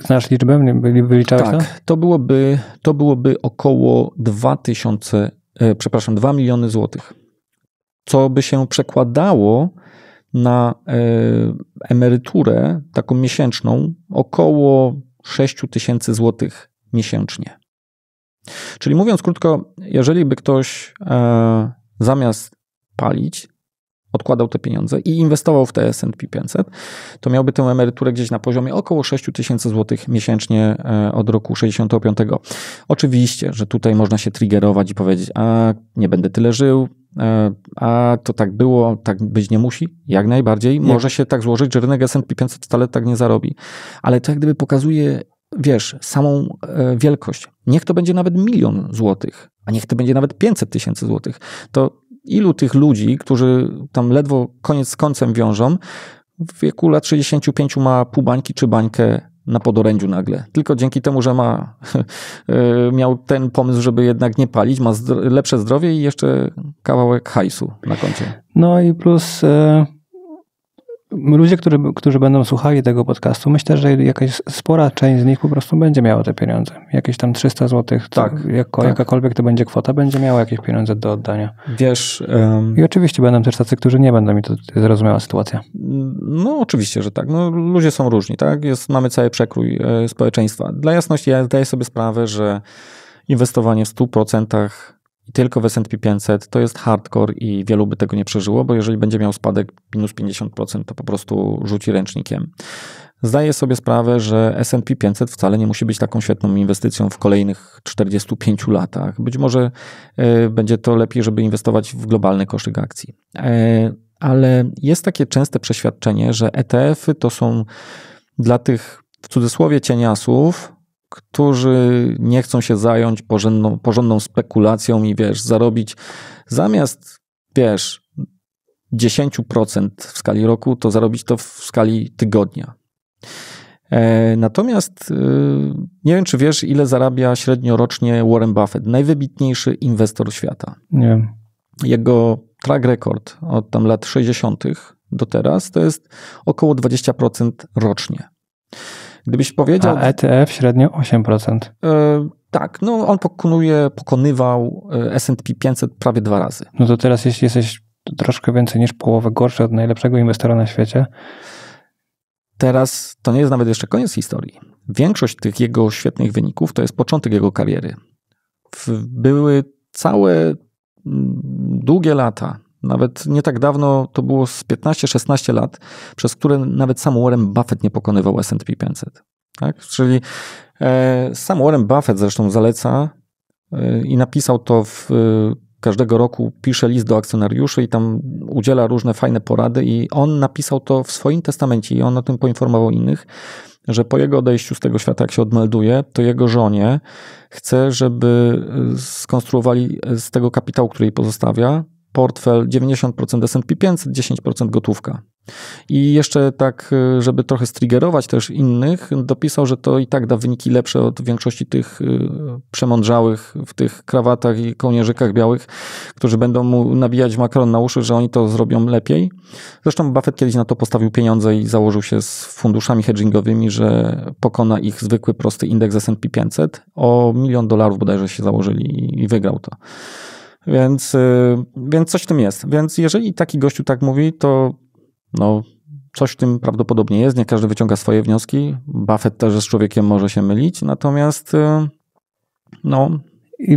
Speaker 1: Znasz liczbę? Wyliczałeś tak, to? To byłoby, to byłoby około 2000, e, przepraszam, 2 miliony złotych, co by się przekładało na e, emeryturę taką miesięczną około 6 tysięcy złotych miesięcznie. Czyli mówiąc krótko, jeżeli by ktoś e, zamiast palić, odkładał te pieniądze i inwestował w te S&P 500, to miałby tę emeryturę gdzieś na poziomie około 6 tysięcy złotych miesięcznie e, od roku 65. Oczywiście, że tutaj można się triggerować i powiedzieć, a nie będę tyle żył, e, a to tak było, tak być nie musi. Jak najbardziej. Może się tak złożyć, że rynek S&P 500 wcale tak nie zarobi. Ale to jak gdyby pokazuje wiesz, samą e, wielkość. Niech to będzie nawet milion złotych, a niech to będzie nawet 500 tysięcy złotych. To ilu tych ludzi, którzy tam ledwo koniec z końcem wiążą, w wieku lat 65 ma pół bańki czy bańkę na podorędziu nagle. Tylko dzięki temu, że ma, miał ten pomysł, żeby jednak nie palić, ma lepsze zdrowie i jeszcze kawałek hajsu na koncie.
Speaker 2: No i plus... Y ludzie, którzy, którzy będą słuchali tego podcastu, myślę, że jakaś spora część z nich po prostu będzie miała te pieniądze. Jakieś tam 300 zł, tak, jako, tak. jakakolwiek to będzie kwota, będzie miała jakieś pieniądze do oddania. Wiesz... Um, I oczywiście będą też tacy, którzy nie będą mi to zrozumiała sytuacja.
Speaker 1: No oczywiście, że tak. No, ludzie są różni, tak? Jest, mamy cały przekrój e, społeczeństwa. Dla jasności ja zdaję sobie sprawę, że inwestowanie w 100% i tylko w S&P 500 to jest hardcore i wielu by tego nie przeżyło, bo jeżeli będzie miał spadek minus 50%, to po prostu rzuci ręcznikiem. Zdaję sobie sprawę, że S&P 500 wcale nie musi być taką świetną inwestycją w kolejnych 45 latach. Być może y, będzie to lepiej, żeby inwestować w globalny koszyk akcji. Y, ale jest takie częste przeświadczenie, że ETF-y to są dla tych w cudzysłowie cieniasów, którzy nie chcą się zająć porządną, porządną spekulacją i wiesz, zarobić zamiast, wiesz, 10% w skali roku, to zarobić to w skali tygodnia. E, natomiast e, nie wiem, czy wiesz, ile zarabia średnio rocznie Warren Buffett, najwybitniejszy inwestor świata. Nie. Jego track record od tam lat 60. do teraz to jest około 20% rocznie. Gdybyś powiedział. A ETF średnio
Speaker 2: 8%.
Speaker 1: Yy, e, tak, no on pokonuje, pokonywał e, S&P 500
Speaker 2: prawie dwa razy. No to teraz jeśli jesteś troszkę więcej niż połowę gorszy od najlepszego inwestora na świecie.
Speaker 1: Teraz to nie jest nawet jeszcze koniec historii. Większość tych jego świetnych wyników to jest początek jego kariery. Były całe mm, długie lata nawet nie tak dawno, to było z 15-16 lat, przez które nawet sam Warren Buffett nie pokonywał S&P 500. Tak? Czyli e, sam Warren Buffett zresztą zaleca e, i napisał to w, e, każdego roku, pisze list do akcjonariuszy i tam udziela różne fajne porady i on napisał to w swoim testamencie i on o tym poinformował innych, że po jego odejściu z tego świata, jak się odmelduje, to jego żonie chce, żeby e, skonstruowali e, z tego kapitału, który jej pozostawia, portfel 90% S&P 500, 10% gotówka. I jeszcze tak, y, żeby trochę striggerować też innych, dopisał, że to i tak da wyniki lepsze od większości tych y, przemądrzałych w tych krawatach i kołnierzykach białych, którzy będą mu nabijać makron na uszy, że oni to zrobią lepiej. Zresztą Buffett kiedyś na to postawił pieniądze i założył się z funduszami hedgingowymi, że pokona ich zwykły prosty indeks S&P 500. O milion dolarów bodajże się założyli i wygrał to. Więc, y, więc coś w tym jest. Więc jeżeli taki gościu tak mówi, to no, coś w tym prawdopodobnie jest. Nie każdy wyciąga swoje wnioski. Buffett też z człowiekiem może się mylić, natomiast y, no,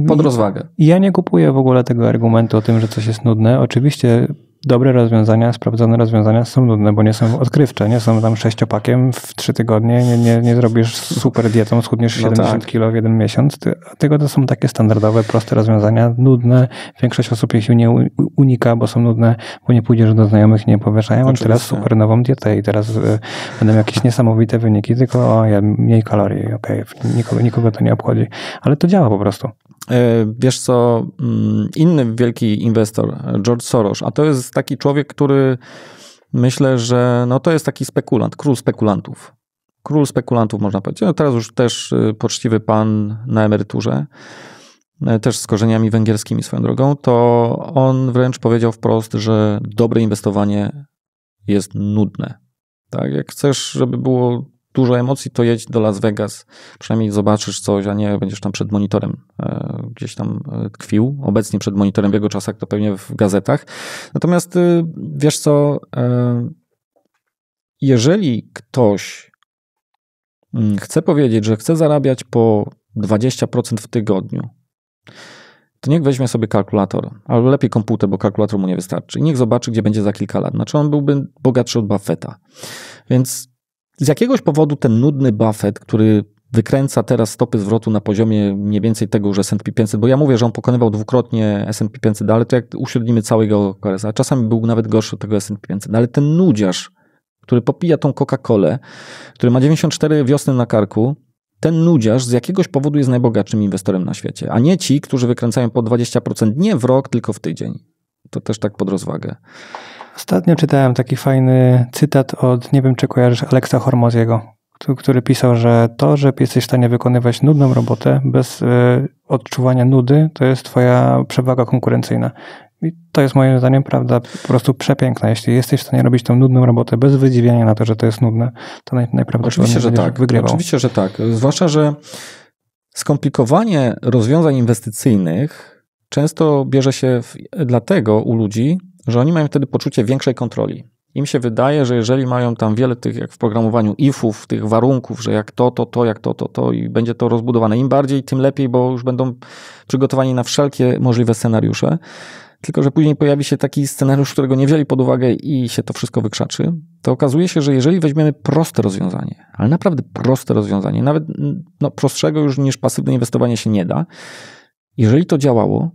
Speaker 1: pod rozwagę. Ja nie kupuję w ogóle tego
Speaker 2: argumentu o tym, że coś jest nudne. Oczywiście dobre rozwiązania, sprawdzone rozwiązania są nudne, bo nie są odkrywcze, nie są tam sześciopakiem w trzy tygodnie, nie, nie, nie zrobisz super dietą, schudniesz 70 no tak. kilo w jeden miesiąc, tego to są takie standardowe, proste rozwiązania, nudne, większość osób ich nie unika, bo są nudne, bo nie pójdziesz do znajomych, nie powieszają, mam teraz super nową dietę i teraz y, będą jakieś niesamowite wyniki, tylko o, ja mniej kalorii, okej, okay. nikogo, nikogo to nie obchodzi, ale to działa po prostu.
Speaker 1: E, wiesz co, mm, inny wielki inwestor, George Soros, a to jest taki człowiek, który myślę, że no to jest taki spekulant, król spekulantów. Król spekulantów można powiedzieć. No teraz już też y, poczciwy pan na emeryturze, e, też z korzeniami węgierskimi swoją drogą, to on wręcz powiedział wprost, że dobre inwestowanie jest nudne. Tak, jak chcesz, żeby było dużo emocji, to jedź do Las Vegas, przynajmniej zobaczysz coś, a nie będziesz tam przed monitorem e, gdzieś tam e, tkwił. Obecnie przed monitorem w jego czasach to pewnie w gazetach. Natomiast e, wiesz co, jeżeli ktoś mm, chce powiedzieć, że chce zarabiać po 20% w tygodniu, to niech weźmie sobie kalkulator, albo lepiej komputer, bo kalkulator mu nie wystarczy. I niech zobaczy, gdzie będzie za kilka lat. Znaczy on byłby bogatszy od Buffetta. Więc z jakiegoś powodu ten nudny Buffett, który wykręca teraz stopy zwrotu na poziomie mniej więcej tego, że S&P 500, bo ja mówię, że on pokonywał dwukrotnie S&P 500, ale to jak uśrednimy całego okresu, a czasami był nawet gorszy od tego S&P 500, ale ten nudziarz, który popija tą Coca-Colę, który ma 94 wiosny na karku, ten nudziarz z jakiegoś powodu jest najbogatszym inwestorem na świecie, a nie ci, którzy wykręcają po 20% nie w rok, tylko w tydzień. To też tak pod rozwagę.
Speaker 2: Ostatnio czytałem taki fajny cytat od, nie wiem czy kojarzysz, Aleksa Hormoziego, który pisał, że to, że jesteś w stanie wykonywać nudną robotę bez e, odczuwania nudy, to jest twoja przewaga konkurencyjna. I to jest moim zdaniem prawda po prostu przepiękna. Jeśli jesteś w stanie robić tą nudną robotę bez wydziwiania na to, że to jest nudne, to najprawdopodobniej Oczywiście, że tak. wygrywał. Oczywiście,
Speaker 1: że tak. Zwłaszcza, że skomplikowanie rozwiązań inwestycyjnych często bierze się w, dlatego u ludzi, że oni mają wtedy poczucie większej kontroli. Im się wydaje, że jeżeli mają tam wiele tych, jak w programowaniu ifów, tych warunków, że jak to, to, to, jak to, to, to i będzie to rozbudowane. Im bardziej, tym lepiej, bo już będą przygotowani na wszelkie możliwe scenariusze. Tylko, że później pojawi się taki scenariusz, którego nie wzięli pod uwagę i się to wszystko wykrzaczy, to okazuje się, że jeżeli weźmiemy proste rozwiązanie, ale naprawdę proste rozwiązanie, nawet no, prostszego już niż pasywne inwestowanie się nie da, jeżeli to działało,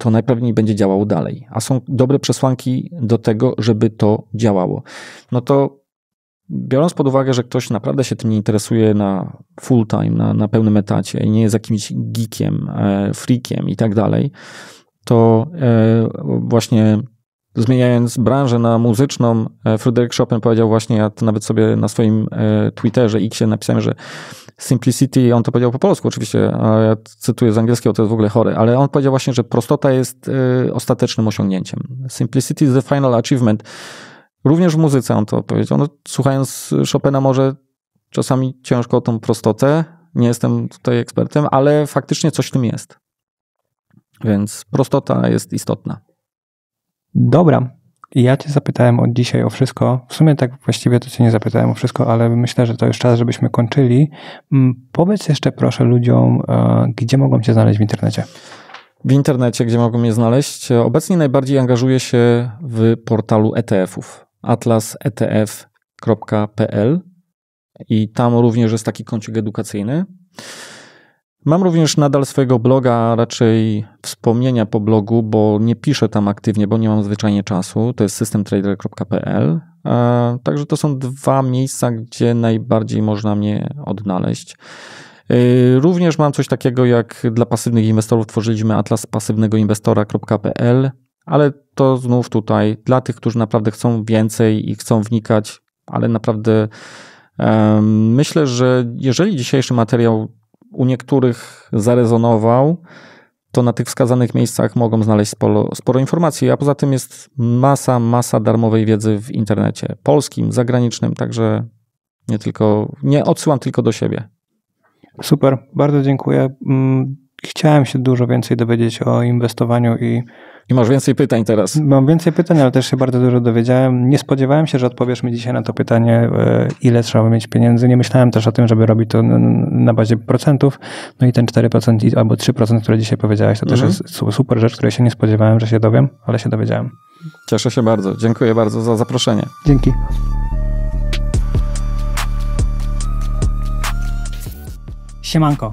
Speaker 1: to najpewniej będzie działało dalej. A są dobre przesłanki do tego, żeby to działało. No to biorąc pod uwagę, że ktoś naprawdę się tym nie interesuje na full time, na, na pełnym etacie i nie jest jakimś geekiem, e, freakiem i tak dalej, to e, właśnie Zmieniając branżę na muzyczną, e, Fryderyk Chopin powiedział właśnie, ja to nawet sobie na swoim e, Twitterze, X napisałem, że simplicity, on to powiedział po polsku oczywiście, a ja cytuję z angielskiego, to jest w ogóle chory, ale on powiedział właśnie, że prostota jest e, ostatecznym osiągnięciem. Simplicity is the final achievement. Również w muzyce on to powiedział. No, słuchając Chopina może czasami ciężko o tą prostotę, nie jestem tutaj ekspertem, ale faktycznie coś w tym jest. Więc prostota jest istotna. Dobra, ja cię zapytałem od dzisiaj o
Speaker 2: wszystko. W sumie tak właściwie to cię nie zapytałem o wszystko, ale myślę, że to już czas, żebyśmy kończyli. Mm, powiedz jeszcze proszę ludziom, e, gdzie mogą cię znaleźć w internecie.
Speaker 1: W internecie, gdzie mogą mnie znaleźć? Obecnie najbardziej angażuję się w portalu ETF-ów atlasetf.pl i tam również jest taki kącik edukacyjny. Mam również nadal swojego bloga, a raczej wspomnienia po blogu, bo nie piszę tam aktywnie, bo nie mam zwyczajnie czasu. To jest systemtrader.pl. E, także to są dwa miejsca, gdzie najbardziej można mnie odnaleźć. E, również mam coś takiego jak dla pasywnych inwestorów tworzyliśmy atlas pasywnego inwestora.pl, ale to znów tutaj dla tych, którzy naprawdę chcą więcej i chcą wnikać, ale naprawdę myślę, że jeżeli dzisiejszy materiał u niektórych zarezonował, to na tych wskazanych miejscach mogą znaleźć sporo, sporo, informacji, a poza tym jest masa, masa darmowej wiedzy w internecie, polskim, zagranicznym, także nie tylko, nie odsyłam tylko do siebie.
Speaker 2: Super, bardzo dziękuję. Mm, chciałem się dużo więcej dowiedzieć o inwestowaniu i i masz więcej pytań teraz. Mam więcej pytań, ale też się bardzo dużo dowiedziałem. Nie spodziewałem się, że odpowiesz mi dzisiaj na to pytanie, e, ile trzeba mieć pieniędzy. Nie myślałem też o tym, żeby robić to na bazie procentów. No i ten 4% albo 3%, które dzisiaj powiedziałeś, to mhm. też jest super rzecz, której się nie spodziewałem, że się dowiem, ale się dowiedziałem.
Speaker 1: Cieszę się bardzo. Dziękuję bardzo za zaproszenie.
Speaker 2: Dzięki. Siemanko.